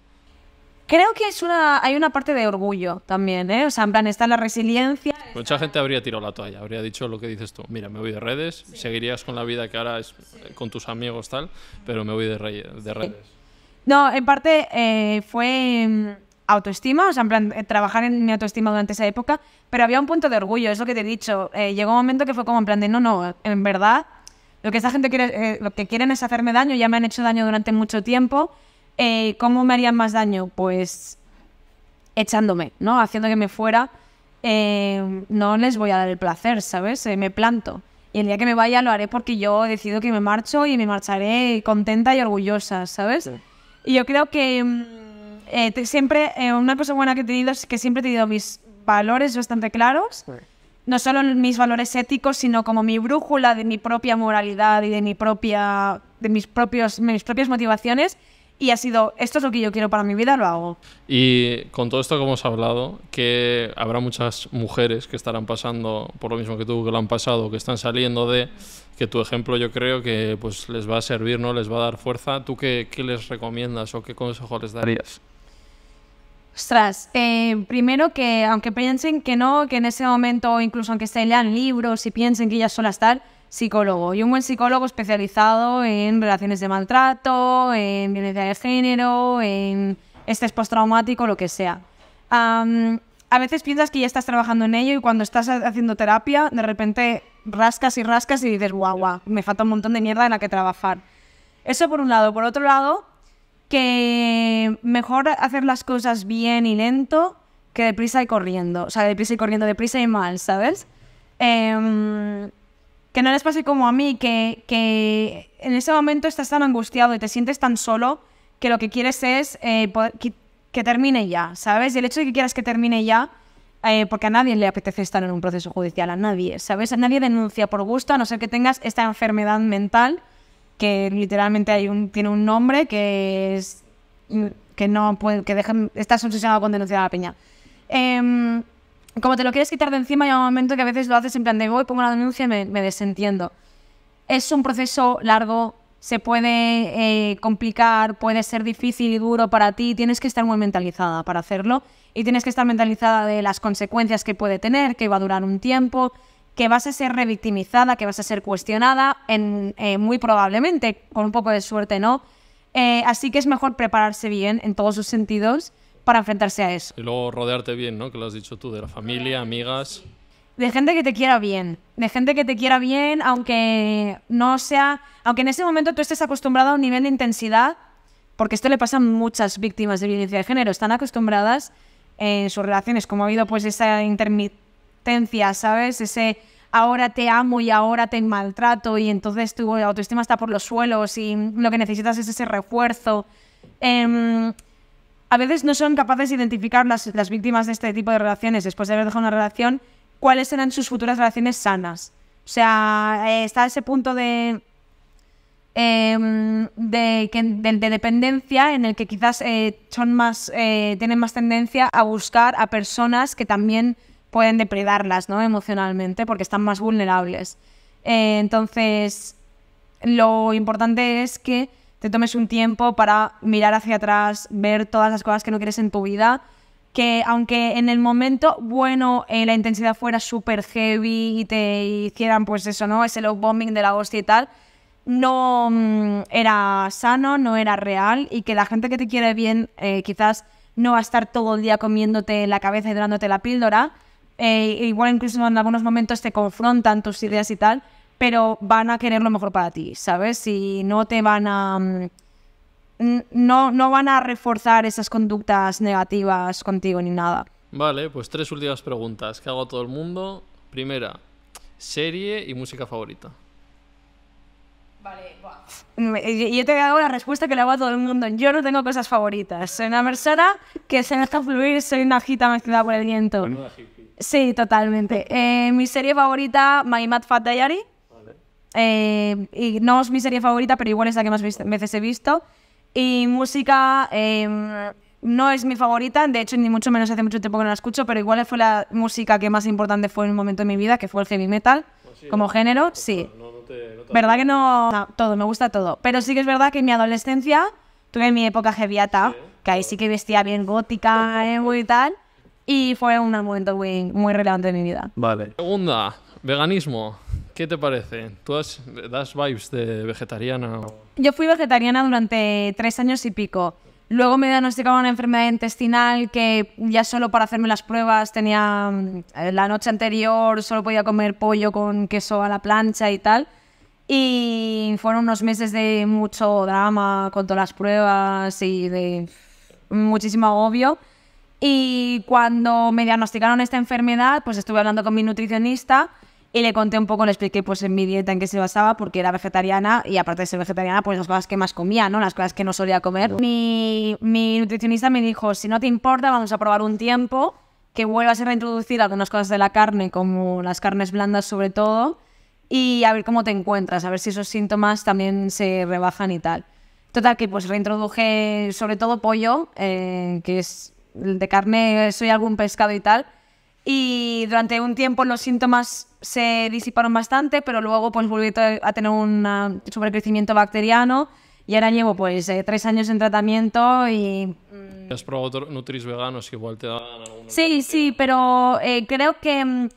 Creo que es una, hay una parte de orgullo también, ¿eh? O sea, en plan, está la resiliencia. Mucha gente habría tirado la toalla, habría dicho lo que dices tú. Mira, me voy de redes, seguirías con la vida que ahora es eh, con tus amigos tal, pero me voy de, de redes. No, en parte eh, fue mm, autoestima, o sea, en plan, eh, trabajar en mi autoestima durante esa época, pero había un punto de orgullo, es lo que te he dicho. Eh, llegó un momento que fue como en plan de, no, no, en verdad, lo que esa gente quiere, eh, lo que quieren es hacerme daño, ya me han hecho daño durante mucho tiempo, ¿cómo me harían más daño? Pues echándome, ¿no? Haciendo que me fuera, em, no les voy a dar el placer, ¿sabes? me planto. Y el día que me vaya lo haré porque yo decido que me marcho y me marcharé contenta y orgullosa, ¿sabes? Y yo creo que mm, eh, siempre, eh, una cosa buena que he tenido es que siempre he tenido mis valores bastante claros. No solo mis valores éticos, sino como mi brújula de mi propia moralidad y de mi propia. de mis propios. mis propias motivaciones. Y ha sido, esto es lo que yo quiero para mi vida, lo hago. Y con todo esto que hemos hablado, que habrá muchas mujeres que estarán pasando por lo mismo que tú, que lo han pasado, que están saliendo de, que tu ejemplo yo creo que pues les va a servir, ¿no? Les va a dar fuerza. ¿Tú qué, qué les recomiendas o qué consejo les darías? Ostras, eh, primero que aunque piensen que no, que en ese momento, incluso aunque se lean libros y piensen que ya suele estar, psicólogo. Y un buen psicólogo especializado en relaciones de maltrato, en violencia de género, en estrés postraumático, lo que sea. a veces piensas que ya estás trabajando en ello y cuando estás haciendo terapia, de repente rascas y rascas y dices, guau, guau, me falta un montón de mierda en la que trabajar. Eso por un lado. Por otro lado, que mejor hacer las cosas bien y lento que deprisa y corriendo. O sea, deprisa y corriendo, deprisa y mal, ¿sabes? Em, que no les pase como a mí, que, en ese momento estás tan angustiado y te sientes tan solo que lo que quieres es eh, que, termine ya, ¿sabes? Y el hecho de que quieras que termine ya, eh, porque a nadie le apetece estar en un proceso judicial, a nadie, ¿sabes? A nadie denuncia por gusto, a no ser que tengas esta enfermedad mental que literalmente hay un, tiene un nombre que es que no puede, que estás obsesionado con denunciar a la peña. Em, como te lo quieres quitar de encima, hay un momento que a veces lo haces en plan de voy, pongo la denuncia y me, desentiendo. Es un proceso largo, se puede eh, complicar, puede ser difícil y duro para ti, tienes que estar muy mentalizada para hacerlo y tienes que estar mentalizada de las consecuencias que puede tener, que va a durar un tiempo, que vas a ser revictimizada, que vas a ser cuestionada, en, eh, muy probablemente, con un poco de suerte, ¿no? Eh, así que es mejor prepararse bien en todos sus sentidos para enfrentarse a eso. Y luego rodearte bien, ¿no? Que lo has dicho tú, de la familia, amigas. De gente que te quiera bien, de gente que te quiera bien, aunque no sea, aunque en ese momento tú estés acostumbrada a un nivel de intensidad, porque esto le pasa a muchas víctimas de violencia de género, están acostumbradas eh, en sus relaciones, como ha habido pues esa intermitencia ¿sabes? Ese ahora te amo y ahora te maltrato y entonces tu autoestima está por los suelos y lo que necesitas es ese refuerzo. Em, a veces no son capaces de identificar las, víctimas de este tipo de relaciones después de haber dejado una relación, cuáles serán sus futuras relaciones sanas. O sea, eh, está ese punto em, de, de, dependencia en el que quizás eh, son más, eh, tienen más tendencia a buscar a personas que también pueden depredarlas, ¿no? Emocionalmente, porque están más vulnerables. Eh, entonces, lo importante es que te tomes un tiempo para mirar hacia atrás, ver todas las cosas que no quieres en tu vida, que aunque en el momento, bueno, eh, la intensidad fuera súper heavy y te hicieran pues eso, ¿no? Ese love bombing de la hostia y tal, no mm, era sano, no era real y que la gente que te quiere bien eh, quizás no va a estar todo el día comiéndote la cabeza y dándote la píldora, eh, igual incluso en algunos momentos te confrontan tus ideas y tal, pero van a querer lo mejor para ti, ¿sabes? Y no te van a... Mm, no, no van a reforzar esas conductas negativas contigo ni nada. Vale, pues tres últimas preguntas que hago a todo el mundo. Primera, serie y música favorita. Vale, mm, y Yo te hago la respuesta que le hago a todo el mundo. Yo no tengo cosas favoritas. Soy una persona que se deja fluir, soy una gita mezclada por el viento. Sí, totalmente. Eh, mi serie favorita, My Mad eh, y no es mi serie favorita, pero igual es la que más veces he visto. Y música em, no es mi favorita, de hecho, ni mucho menos hace mucho tiempo que no la escucho, pero igual fue la música que más importante fue en un momento de mi vida, que fue el heavy metal. como género, sí. ¿Verdad que no? Todo, me gusta todo. Pero sí que es verdad que en mi adolescencia tuve mi época heavyata, que ahí sí que vestía bien gótica, eh, y tal y fue un momento muy, muy relevante en mi vida. Vale. Segunda, veganismo. ¿Qué te parece? ¿Tú das vibes de vegetariana? Yo fui vegetariana durante tres años y pico. Luego me diagnosticaba una enfermedad intestinal que ya solo para hacerme las pruebas tenía mm, la noche anterior, solo podía comer pollo con queso a la plancha y tal. Y fueron unos meses de mucho drama con todas las pruebas y de muchísimo agobio. Y cuando me diagnosticaron esta enfermedad, pues estuve hablando con mi nutricionista y le conté un poco, le expliqué pues en mi dieta en qué se basaba, porque era vegetariana y aparte de ser vegetariana, pues las cosas que más comía, ¿no? Las cosas que no solía comer. Mi, nutricionista me dijo, si no te importa, vamos a probar un tiempo que vuelvas a reintroducir algunas cosas de la carne, como las carnes blandas sobre todo, y a ver cómo te encuentras, a ver si esos síntomas también se rebajan y tal. Total, que pues reintroduje sobre todo pollo, eh, que es de carne, soy algún pescado y tal. Y durante un tiempo los síntomas se disiparon bastante, pero luego pues volví a tener un sobrecrecimiento bacteriano y ahora llevo pues eh, tres años en tratamiento y... Mm, ¿Has probado nutris veganos que igual te Sí, sí, pero eh, creo que mm,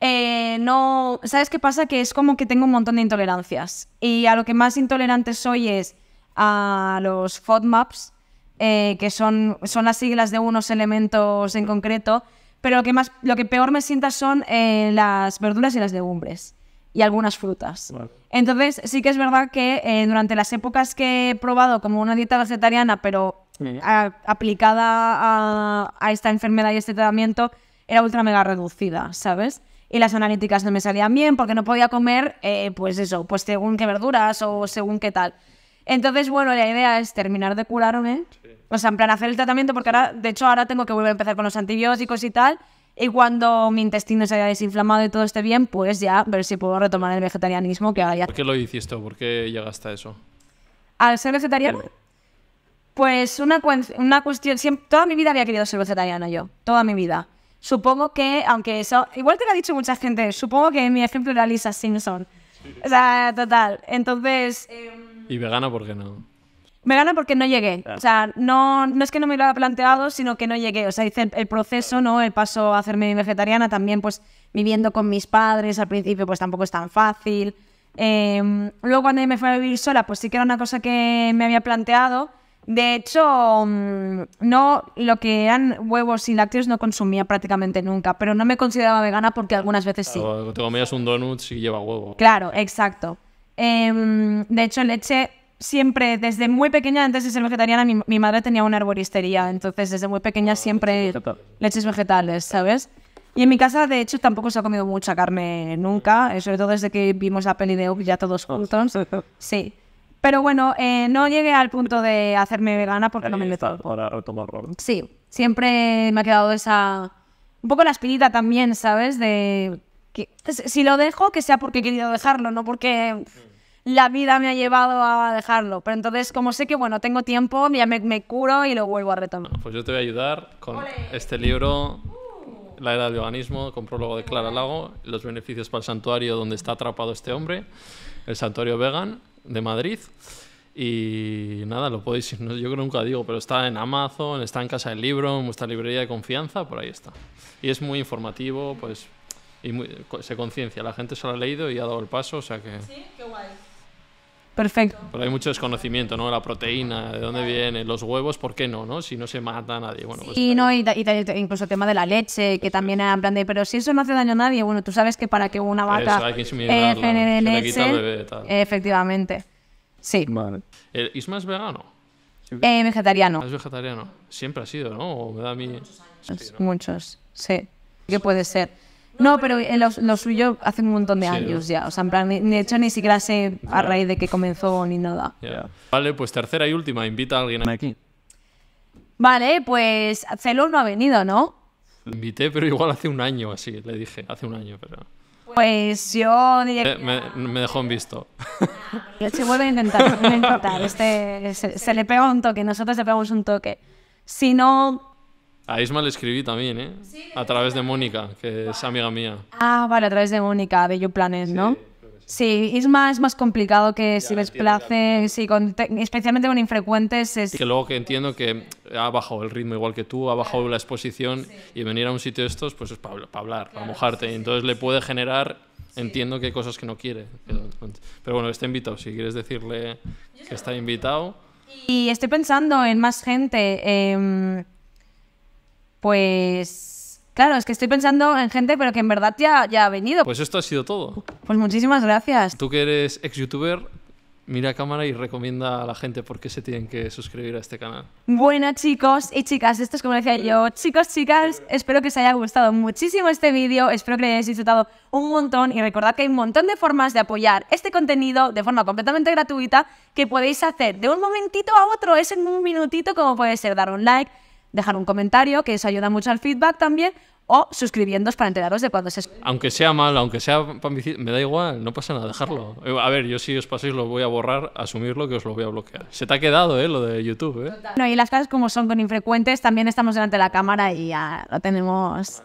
eh, no... ¿Sabes qué pasa? Que es como que tengo un montón de intolerancias y a lo que más intolerante soy es a los FODMAPs, eh, que son, son las siglas de unos elementos en concreto, pero lo que, más, lo que peor me sienta son eh, las verduras y las legumbres y algunas frutas. Entonces sí que es verdad que eh, durante las épocas que he probado como una dieta vegetariana, pero aplicada a, esta enfermedad y este tratamiento, era ultra mega reducida, ¿sabes? Y las analíticas no me salían bien porque no podía comer, pues eso, pues según qué verduras o según qué tal. Entonces, bueno, la idea es terminar de curarme o sea, en plan hacer el tratamiento porque ahora, de hecho, ahora tengo que volver a empezar con los antibióticos y tal. Y cuando mi intestino se haya desinflamado y todo esté bien, pues ya ver si puedo retomar el vegetarianismo que ahora ¿Por qué lo hiciste? ¿Por qué llegaste a eso? ¿Al ser vegetariano? Pues una, una cuestión... Siempre, toda mi vida había querido ser vegetariana yo. Toda mi vida. Supongo que, aunque eso... Igual te lo ha dicho mucha gente. Supongo que mi ejemplo era Lisa Simpson. O sea, total. Entonces... Em, ¿Y vegana por qué no? Me gana porque no llegué. O sea, no, no es que no me lo haya planteado, sino que no llegué. O sea, hice el, proceso, ¿no? El paso a hacerme vegetariana también, pues viviendo con mis padres al principio, pues tampoco es tan fácil. Em, luego cuando me fui a vivir sola, pues sí que era una cosa que me había planteado. De hecho, mm, no lo que eran huevos y lácteos no consumía prácticamente nunca, pero no me consideraba vegana porque algunas veces sí. te comías un donut si lleva huevo. Claro, exacto. Em, de hecho, leche siempre, desde muy pequeña, antes de ser vegetariana, mi, madre tenía una arboristería, entonces desde muy pequeña ah, siempre leches vegetales, ¿sabes? Y en mi casa, de hecho, tampoco se ha comido mucha carne nunca, eh, sobre todo desde que vimos la peli de ya todos ah. juntos. Sí. Pero bueno, eh, no llegué al punto de hacerme vegana porque no me gustaba. Sí, siempre me ha quedado esa. Un poco la espinita también, ¿sabes? De. Que... Si lo dejo, que sea porque he querido dejarlo, no porque la vida me ha llevado a dejarlo. Pero entonces, como sé que, bueno, tengo tiempo, ya me, curo y lo vuelvo a retomar. Pues yo te voy a ayudar con este libro, La era del veganismo, con prólogo de Clara Lago, Los beneficios para el santuario donde está atrapado este hombre, el santuario vegan de Madrid. Y nada, lo podéis, yo creo nunca digo, pero está en Amazon, está en Casa del Libro, en vuestra librería de confianza, por ahí está. Y es muy informativo, pues, y se conciencia. La gente se lo ha leído y ha dado el paso, o sea que... Sí, qué guay. Perfecto. Pero hay mucho desconocimiento, ¿no? La proteína, de dónde viene, los huevos, ¿por qué no? no? Si no se mata a nadie. Bueno, pues no, y, incluso el tema de la leche, que también hablan de, pero si eso no hace daño a nadie, bueno, tú sabes que para que una vaca eh, leche, efectivamente. Sí. Vale. Eh, es vegano? Eh, vegetariano. Ah, es vegetariano. Siempre ha sido, ¿no? O me da a mí... Muchos, sí, muchos, sí. ¿Qué puede ser? No, pero lo suyo hace un montón de años ya. O sea, en plan, ni, de hecho ni siquiera sé a raíz de que comenzó ni nada. Vale, pues tercera y última, invita a alguien aquí. Vale, pues Celo no ha venido, ¿no? invité, pero igual hace un año así, le dije, hace un año, pero... Pues yo diría eh, que... me, dejó en visto. Se vuelve a intentar, a intentar. Este, se le pega un toque, nosotros le pegamos un toque. Si no, a Isma le escribí también, ¿eh? a través de Mónica, que es amiga mía. Ah, vale, a través de Mónica, de YouPlanet, ¿no? Sí. Isma es más complicado que si les place, especialmente con infrecuentes. Es... Que luego que entiendo que ha bajado el ritmo igual que tú, ha bajado la exposición y venir a un sitio de estos, pues es para, hablar, para mojarte. entonces le puede generar, entiendo que hay cosas que no quiere. Pero bueno, está invitado, si quieres decirle que está invitado. Y estoy pensando en más gente. Em, pues claro, es que estoy pensando en gente, pero que en verdad ya, ya ha venido. Pues esto ha sido todo. Pues muchísimas gracias. Tú que eres ex youtuber, mira a cámara y recomienda a la gente por qué se tienen que suscribir a este canal. Bueno, chicos y chicas, esto es como decía yo. Chicos, chicas, espero que os haya gustado muchísimo este vídeo, espero que lo hayáis disfrutado un montón y recordad que hay un montón de formas de apoyar este contenido de forma completamente gratuita que podéis hacer de un momentito a otro, es en un minutito como puede ser dar un like, dejar un comentario, que eso ayuda mucho al feedback también, o suscribiéndoos para enteraros de cuando se... Aunque sea mal, aunque sea me da igual, no pasa nada, dejarlo. Eh, a ver, yo si os pasáis lo voy a borrar, asumirlo que os lo voy a bloquear. Se te ha quedado, ¿eh? Lo de YouTube, ¿eh? y las cosas como son con infrecuentes, también estamos delante de la cámara y ya lo tenemos...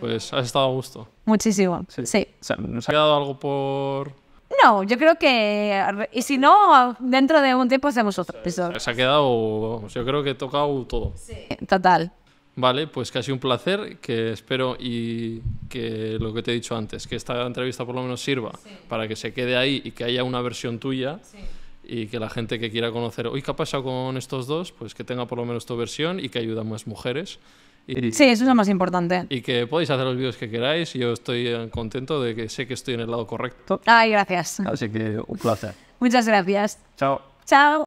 Pues has estado a gusto. Muchísimo, sí. ¿Nos ha quedado algo por no, yo creo que. Y si no, dentro de un tiempo hacemos otro episodio. Se ha quedado. yo creo que he tocado todo. Sí, total. Vale, pues casi un placer, que espero y que lo que te he dicho antes, que esta entrevista por lo menos sirva para que se quede ahí y que haya una versión tuya y que la gente que quiera conocer, hoy qué ha pasado con estos dos, pues que tenga por lo menos tu versión y que ayude a más mujeres sí, eso es lo más importante. Y que podéis hacer los vídeos que queráis. Yo estoy eh, contento de que sé que estoy en el lado correcto. Ay, gracias. Así que un placer. Muchas gracias. Chao. Chao.